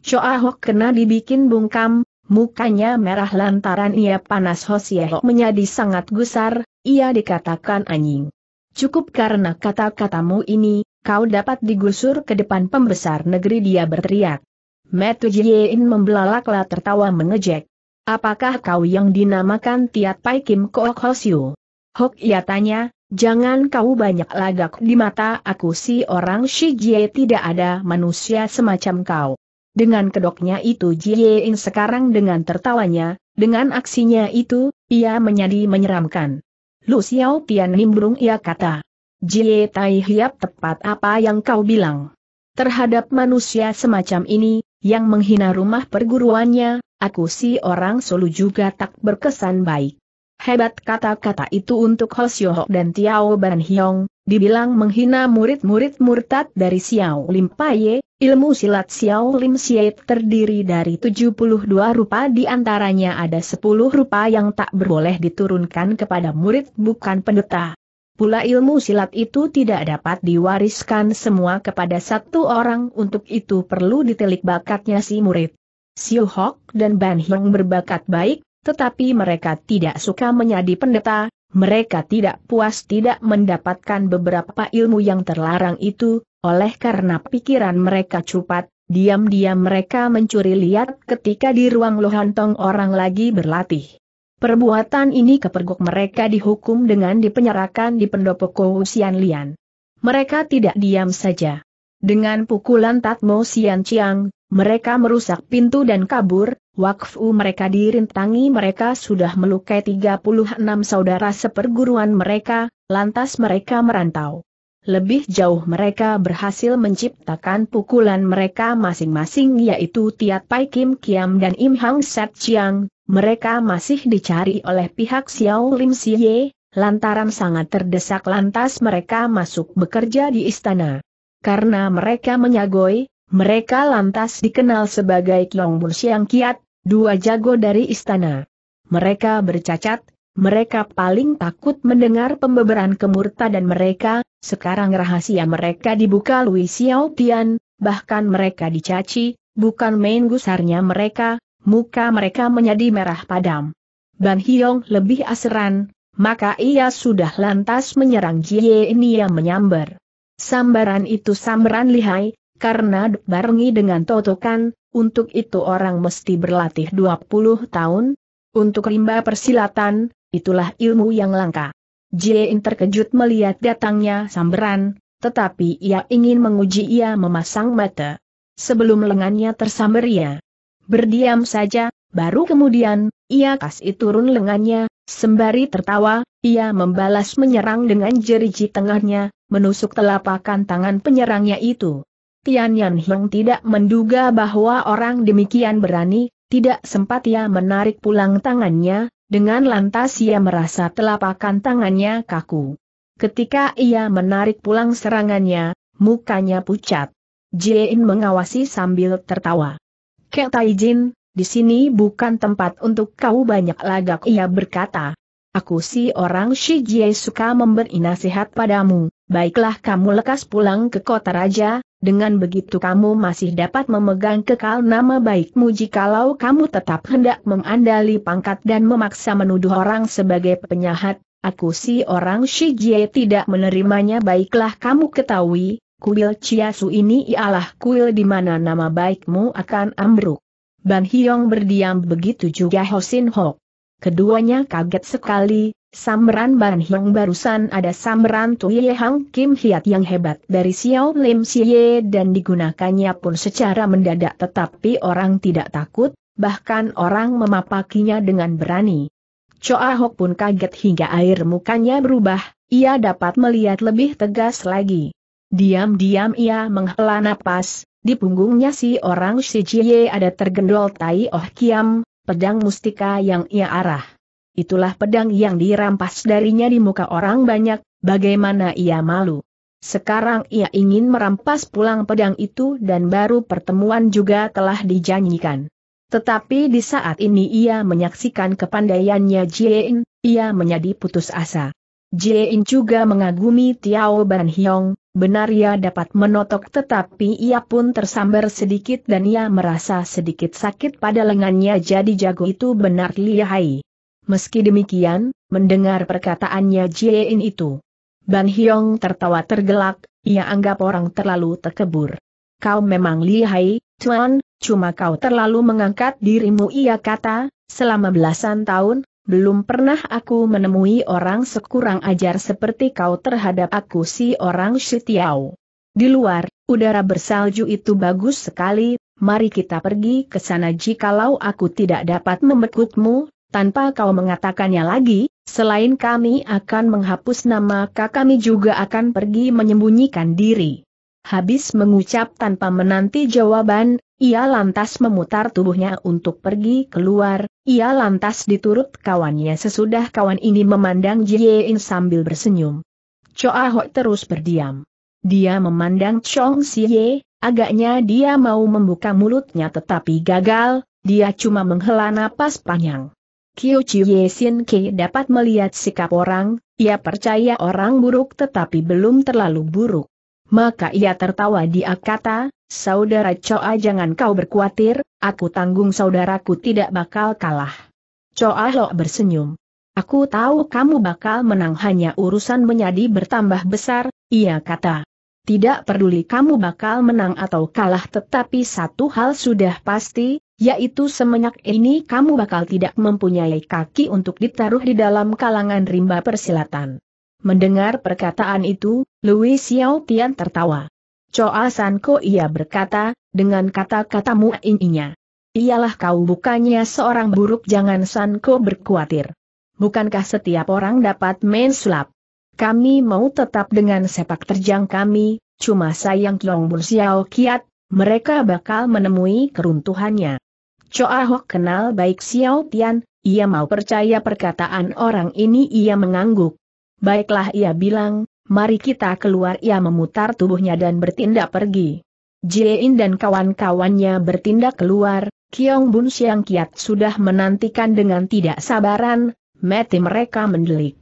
Choa Hok kena dibikin bungkam, mukanya merah lantaran ia panas Hosieho menjadi sangat gusar, ia dikatakan anjing. Cukup karena kata-katamu ini, kau dapat digusur ke depan pembesar negeri dia berteriak. Metu Jiein membelalaklah tertawa mengejek. Apakah kau yang dinamakan Tiat Pai Kim Kok Hosiu? Hok ia tanya, jangan kau banyak lagak di mata aku si orang Shijie tidak ada manusia semacam kau. Dengan kedoknya itu Jie In sekarang dengan tertawanya, dengan aksinya itu, ia menjadi menyeramkan. Lu Xiao Tian nimbrung ia kata. Jie Tai Hiap tepat apa yang kau bilang. Terhadap manusia semacam ini, yang menghina rumah perguruannya, aku si orang solu juga tak berkesan baik. Hebat kata-kata itu untuk Ho Syohok dan Tiao Ban Hiong, dibilang menghina murid-murid murtad dari Xiao Lim Paye, ilmu silat Xiao Lim Siet terdiri dari 72 rupa di antaranya ada 10 rupa yang tak berboleh diturunkan kepada murid bukan pendeta. Pula ilmu silat itu tidak dapat diwariskan semua kepada satu orang untuk itu perlu ditelik bakatnya si murid. Siu Hok dan Ban Hong berbakat baik, tetapi mereka tidak suka menjadi pendeta, mereka tidak puas tidak mendapatkan beberapa ilmu yang terlarang itu, oleh karena pikiran mereka cepat, diam-diam mereka mencuri lihat ketika di ruang lohantong orang lagi berlatih. Perbuatan ini kepergok mereka dihukum dengan dipenyerahkan di pendopo Kousian Lian. Mereka tidak diam saja. Dengan pukulan Tatmo Sian Chiang, mereka merusak pintu dan kabur, wakfu mereka dirintangi mereka sudah melukai 36 saudara seperguruan mereka, lantas mereka merantau. Lebih jauh mereka berhasil menciptakan pukulan mereka masing-masing yaitu Tiat Pai Kim Kiam dan Im Hang Sat Chiang, mereka masih dicari oleh pihak Xiao Lim Siye, lantaran sangat terdesak lantas mereka masuk bekerja di istana. Karena mereka menyagoi, mereka lantas dikenal sebagai Tlongbul Siang Kiat, dua jago dari istana. Mereka bercacat, mereka paling takut mendengar pembeberan kemurtadan mereka, sekarang rahasia mereka dibuka Lui Xiao Tian, bahkan mereka dicaci, bukan main gusarnya mereka, muka mereka menjadi merah padam. Ban Hiong lebih aseran, maka ia sudah lantas menyerang Jie ini yang menyambar. Sambaran itu sambaran lihai, karena barengi dengan totokan, untuk itu orang mesti berlatih 20 tahun. Untuk rimba persilatan, itulah ilmu yang langka. Jiein terkejut melihat datangnya samberan, tetapi ia ingin menguji ia memasang mata. Sebelum lengannya tersamber ia berdiam saja, baru kemudian, ia kasih turun lengannya, sembari tertawa, ia membalas menyerang dengan jeriji tengahnya, menusuk telapakan tangan penyerangnya itu. Tian Yan Hong tidak menduga bahwa orang demikian berani, tidak sempat ia menarik pulang tangannya, dengan lantas ia merasa telapakan tangannya kaku. Ketika ia menarik pulang serangannya, mukanya pucat. Jin mengawasi sambil tertawa. Kek Taijin, di sini bukan tempat untuk kau banyak lagak ia berkata. Aku si orang Shi suka memberi nasihat padamu, Baiklah kamu lekas pulang ke kota raja, dengan begitu kamu masih dapat memegang kekal nama baikmu jikalau kamu tetap hendak mengandali pangkat dan memaksa menuduh orang sebagai penyahat, aku si orang Jie tidak menerimanya baiklah kamu ketahui, kuil Chiasu ini ialah kuil di mana nama baikmu akan ambruk. Ban Hyong berdiam begitu juga Hosin Ho. Keduanya kaget sekali, Samran Ban Hiong barusan ada Samran Tuye Hang Kim Hiat yang hebat dari Xiao Lim Siye dan digunakannya pun secara mendadak tetapi orang tidak takut, bahkan orang memapakinya dengan berani. Choa Hok pun kaget hingga air mukanya berubah, ia dapat melihat lebih tegas lagi. Diam-diam ia menghela napas, di punggungnya si orang si Jie ada tergendol Tai Oh Kiam, pedang mustika yang ia arah. Itulah pedang yang dirampas darinya di muka orang banyak, bagaimana ia malu. Sekarang ia ingin merampas pulang pedang itu dan baru pertemuan juga telah dijanjikan. Tetapi di saat ini ia menyaksikan kepandaiannya Jiein, ia menjadi putus asa. Jiein juga mengagumi Tiao Ban Hiong, Benar ia dapat menotok tetapi ia pun tersambar sedikit dan ia merasa sedikit sakit pada lengannya jadi jago itu benar lihai. Meski demikian, mendengar perkataannya Jiein itu. Ban Hyong tertawa tergelak, ia anggap orang terlalu terkebur. Kau memang lihai, Tuan, cuma kau terlalu mengangkat dirimu ia kata, selama belasan tahun, belum pernah aku menemui orang sekurang ajar seperti kau terhadap aku si orang Shitiao. Di luar, udara bersalju itu bagus sekali, mari kita pergi ke sana jikalau aku tidak dapat membekukmu, tanpa kau mengatakannya lagi, selain kami akan menghapus nama kami juga akan pergi menyembunyikan diri. Habis mengucap tanpa menanti jawaban, ia lantas memutar tubuhnya untuk pergi keluar, ia lantas diturut kawannya sesudah kawan ini memandang Jie In sambil bersenyum. Choa Hok terus berdiam. Dia memandang Chong Xie, agaknya dia mau membuka mulutnya tetapi gagal, dia cuma menghela napas panjang. Kyo Chie Sin Ke dapat melihat sikap orang, ia percaya orang buruk tetapi belum terlalu buruk. Maka ia tertawa dia kata, Saudara Choa jangan kau berkuatir, aku tanggung saudaraku tidak bakal kalah. Choa Lo bersenyum. Aku tahu kamu bakal menang hanya urusan menjadi bertambah besar, ia kata. Tidak peduli kamu bakal menang atau kalah tetapi satu hal sudah pasti, yaitu semenjak ini kamu bakal tidak mempunyai kaki untuk ditaruh di dalam kalangan rimba persilatan. Mendengar perkataan itu, Louis Xiao Tian tertawa. Choa San Ko ia berkata, dengan kata-katamu ininya. Ialah kau bukannya seorang buruk jangan San Ko berkuatir. Bukankah setiap orang dapat main sulap? Kami mau tetap dengan sepak terjang kami, cuma sayang kiong Bun Xiao Kiat, mereka bakal menemui keruntuhannya. Choa Hok kenal baik Xiao Tian, ia mau percaya perkataan orang ini ia mengangguk, Baiklah ia bilang, mari kita keluar ia memutar tubuhnya dan bertindak pergi. Jiein dan kawan-kawannya bertindak keluar, Kiong Bun Siang Kiat sudah menantikan dengan tidak sabaran, mati mereka mendelik.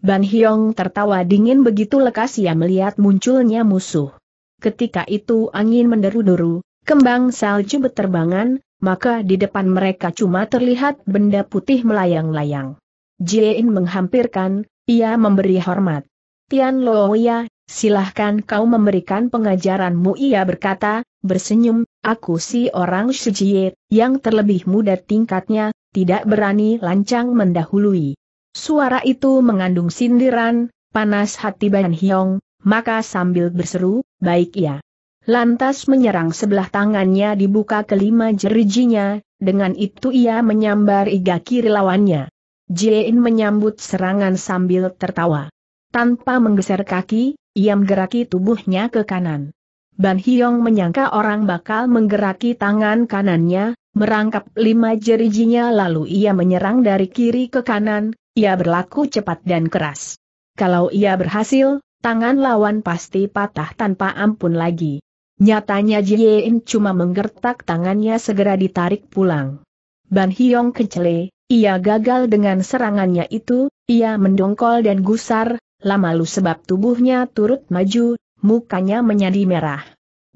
Ban Hyong tertawa dingin begitu lekas ia melihat munculnya musuh. Ketika itu angin menderu-deru, kembang salju berterbangan, maka di depan mereka cuma terlihat benda putih melayang-layang. Jiein menghampirkan, ia memberi hormat. Tian Loya, silahkan kau memberikan pengajaranmu ia berkata, bersenyum, aku si orang Shijie, yang terlebih muda tingkatnya, tidak berani lancang mendahului. Suara itu mengandung sindiran, panas hati Ban Hiong, maka sambil berseru, baik ia. Ya. Lantas menyerang sebelah tangannya dibuka kelima jerijinya, dengan itu ia menyambar iga kiri lawannya. Jiein menyambut serangan sambil tertawa. Tanpa menggeser kaki, ia menggeraki tubuhnya ke kanan. Ban Hyong menyangka orang bakal menggeraki tangan kanannya, merangkap lima jerijinya lalu ia menyerang dari kiri ke kanan, ia berlaku cepat dan keras. Kalau ia berhasil, tangan lawan pasti patah tanpa ampun lagi. Nyatanya Jiein cuma menggertak tangannya segera ditarik pulang. Ban Hyong kecele, ia gagal dengan serangannya itu, ia mendongkol dan gusar, Lama lamalu sebab tubuhnya turut maju, mukanya menjadi merah.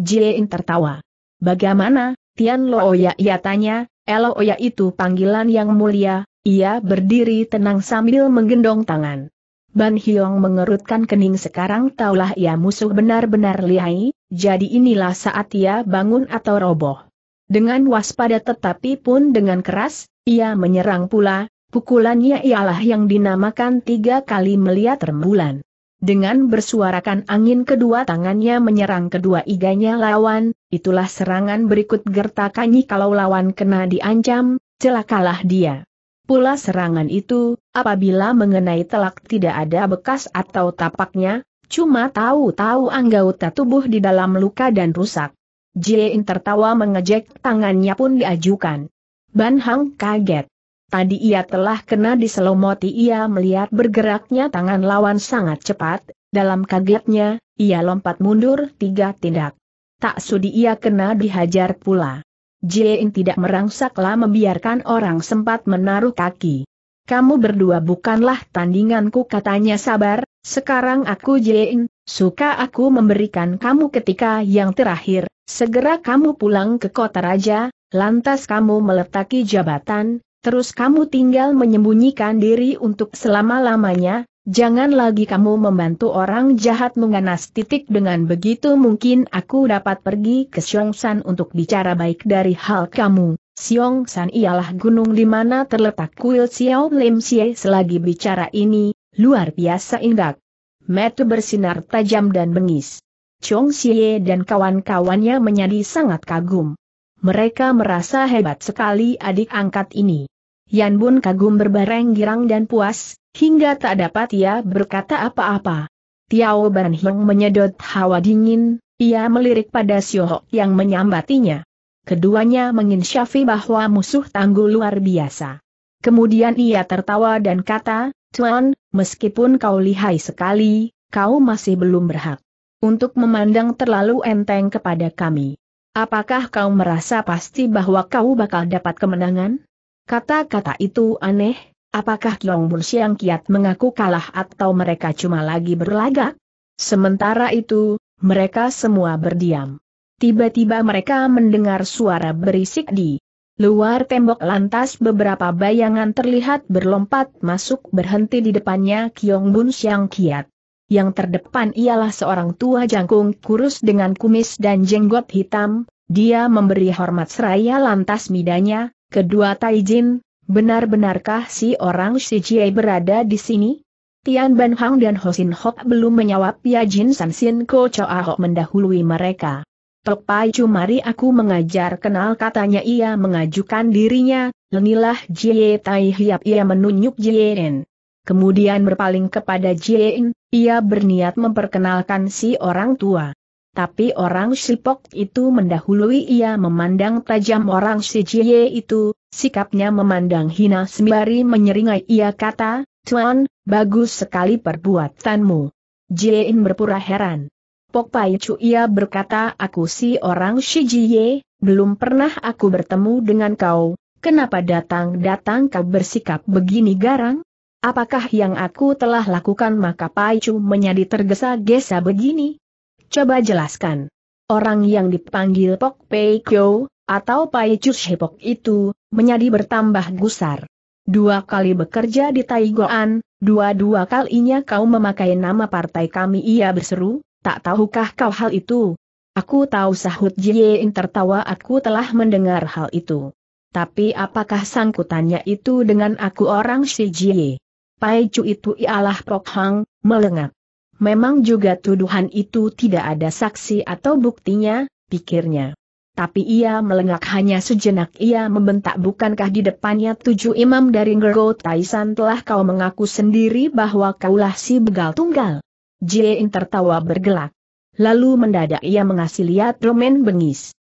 Jiein tertawa. Bagaimana, Tian Looya ia tanya, Looya itu panggilan yang mulia, ia berdiri tenang sambil menggendong tangan. Ban Hiong mengerutkan kening sekarang taulah ia musuh benar-benar lihai, jadi inilah saat ia bangun atau roboh. Dengan waspada tetapi pun dengan keras, ia menyerang pula, pukulannya ialah yang dinamakan tiga kali melihat rembulan. Dengan bersuarakan angin kedua tangannya menyerang kedua iganya lawan, itulah serangan berikut gertakannya kalau lawan kena diancam, celakalah dia. Pula serangan itu, apabila mengenai telak tidak ada bekas atau tapaknya, cuma tahu-tahu anggota tubuh di dalam luka dan rusak. Jiein tertawa mengejek tangannya pun diajukan. Ban Hang kaget. Tadi ia telah kena diselomoti ia melihat bergeraknya tangan lawan sangat cepat, dalam kagetnya, ia lompat mundur tiga tindak. Tak sudi ia kena dihajar pula. Jiein tidak merangsaklah membiarkan orang sempat menaruh kaki. Kamu berdua bukanlah tandinganku katanya sabar, sekarang aku Jiein, suka aku memberikan kamu ketika yang terakhir, segera kamu pulang ke kota raja, Lantas kamu meletaki jabatan, terus kamu tinggal menyembunyikan diri untuk selama-lamanya, Jangan lagi kamu membantu orang jahat menganas titik dengan begitu mungkin aku dapat pergi ke San untuk bicara baik dari hal kamu. San ialah gunung di mana terletak kuil Xiao Lim Xie selagi bicara ini, luar biasa indah. Metu bersinar tajam dan bengis. Chong Xie dan kawan-kawannya menjadi sangat kagum. Mereka merasa hebat sekali adik angkat ini. Yan Bun kagum berbareng girang dan puas, hingga tak dapat ia berkata apa-apa. Tiao Ban Hiong menyedot hawa dingin, ia melirik pada Siohok yang menyambatinya. Keduanya menginsyafi bahwa musuh tangguh luar biasa. Kemudian ia tertawa dan kata, Tuan, meskipun kau lihai sekali, kau masih belum berhak. Untuk memandang terlalu enteng kepada kami. Apakah kau merasa pasti bahwa kau bakal dapat kemenangan? Kata-kata itu aneh, apakah Kiong Bun Siang Kiat mengaku kalah atau mereka cuma lagi berlagak? Sementara itu, mereka semua berdiam. Tiba-tiba mereka mendengar suara berisik di Luar tembok lantas beberapa bayangan terlihat berlompat masuk berhenti di depannya Kiong Bun Siang Kiat yang terdepan ialah seorang tua jangkung kurus dengan kumis dan jenggot hitam, dia memberi hormat seraya lantas midanya, kedua Taijin, benar-benarkah si orang si Jie berada di sini? Tian Ban Hang dan Ho Sin Hok belum menjawab ya Jin San Sin Ko Choa ah Hok mendahului mereka. Tok Pai mari aku mengajar kenal katanya ia mengajukan dirinya, lenilah Jie Tai Hiap ia menunjuk Jie En kemudian berpaling kepada Jiein, ia berniat memperkenalkan si orang tua. Tapi orang Sipok itu mendahului ia memandang tajam orang si Jie itu, sikapnya memandang hina sembari menyeringai ia kata, Tuan, bagus sekali perbuatanmu. Jiein berpura heran. Pok Pai Chu ia berkata aku si orang si Jie, belum pernah aku bertemu dengan kau, kenapa datang-datang kau bersikap begini garang? Apakah yang aku telah lakukan maka Chu menjadi tergesa-gesa begini? Coba jelaskan. Orang yang dipanggil Pok Pei Kyo, atau Chu Shepok itu, menjadi bertambah gusar. Dua kali bekerja di Taigoan, dua-dua kalinya kau memakai nama partai kami ia berseru, tak tahukah kau hal itu? Aku tahu sahut Jie yang tertawa aku telah mendengar hal itu. Tapi apakah sangkutannya itu dengan aku orang si Jie? Pai Chu itu ialah Pok Hang, melengak. Memang juga tuduhan itu tidak ada saksi atau buktinya, pikirnya. Tapi ia melengak hanya sejenak ia membentak bukankah di depannya tujuh imam dari Ngergo Taisan telah kau mengaku sendiri bahwa kaulah si begal tunggal. Jie tertawa bergelak. Lalu mendadak ia mengasih lihat Roman bengis.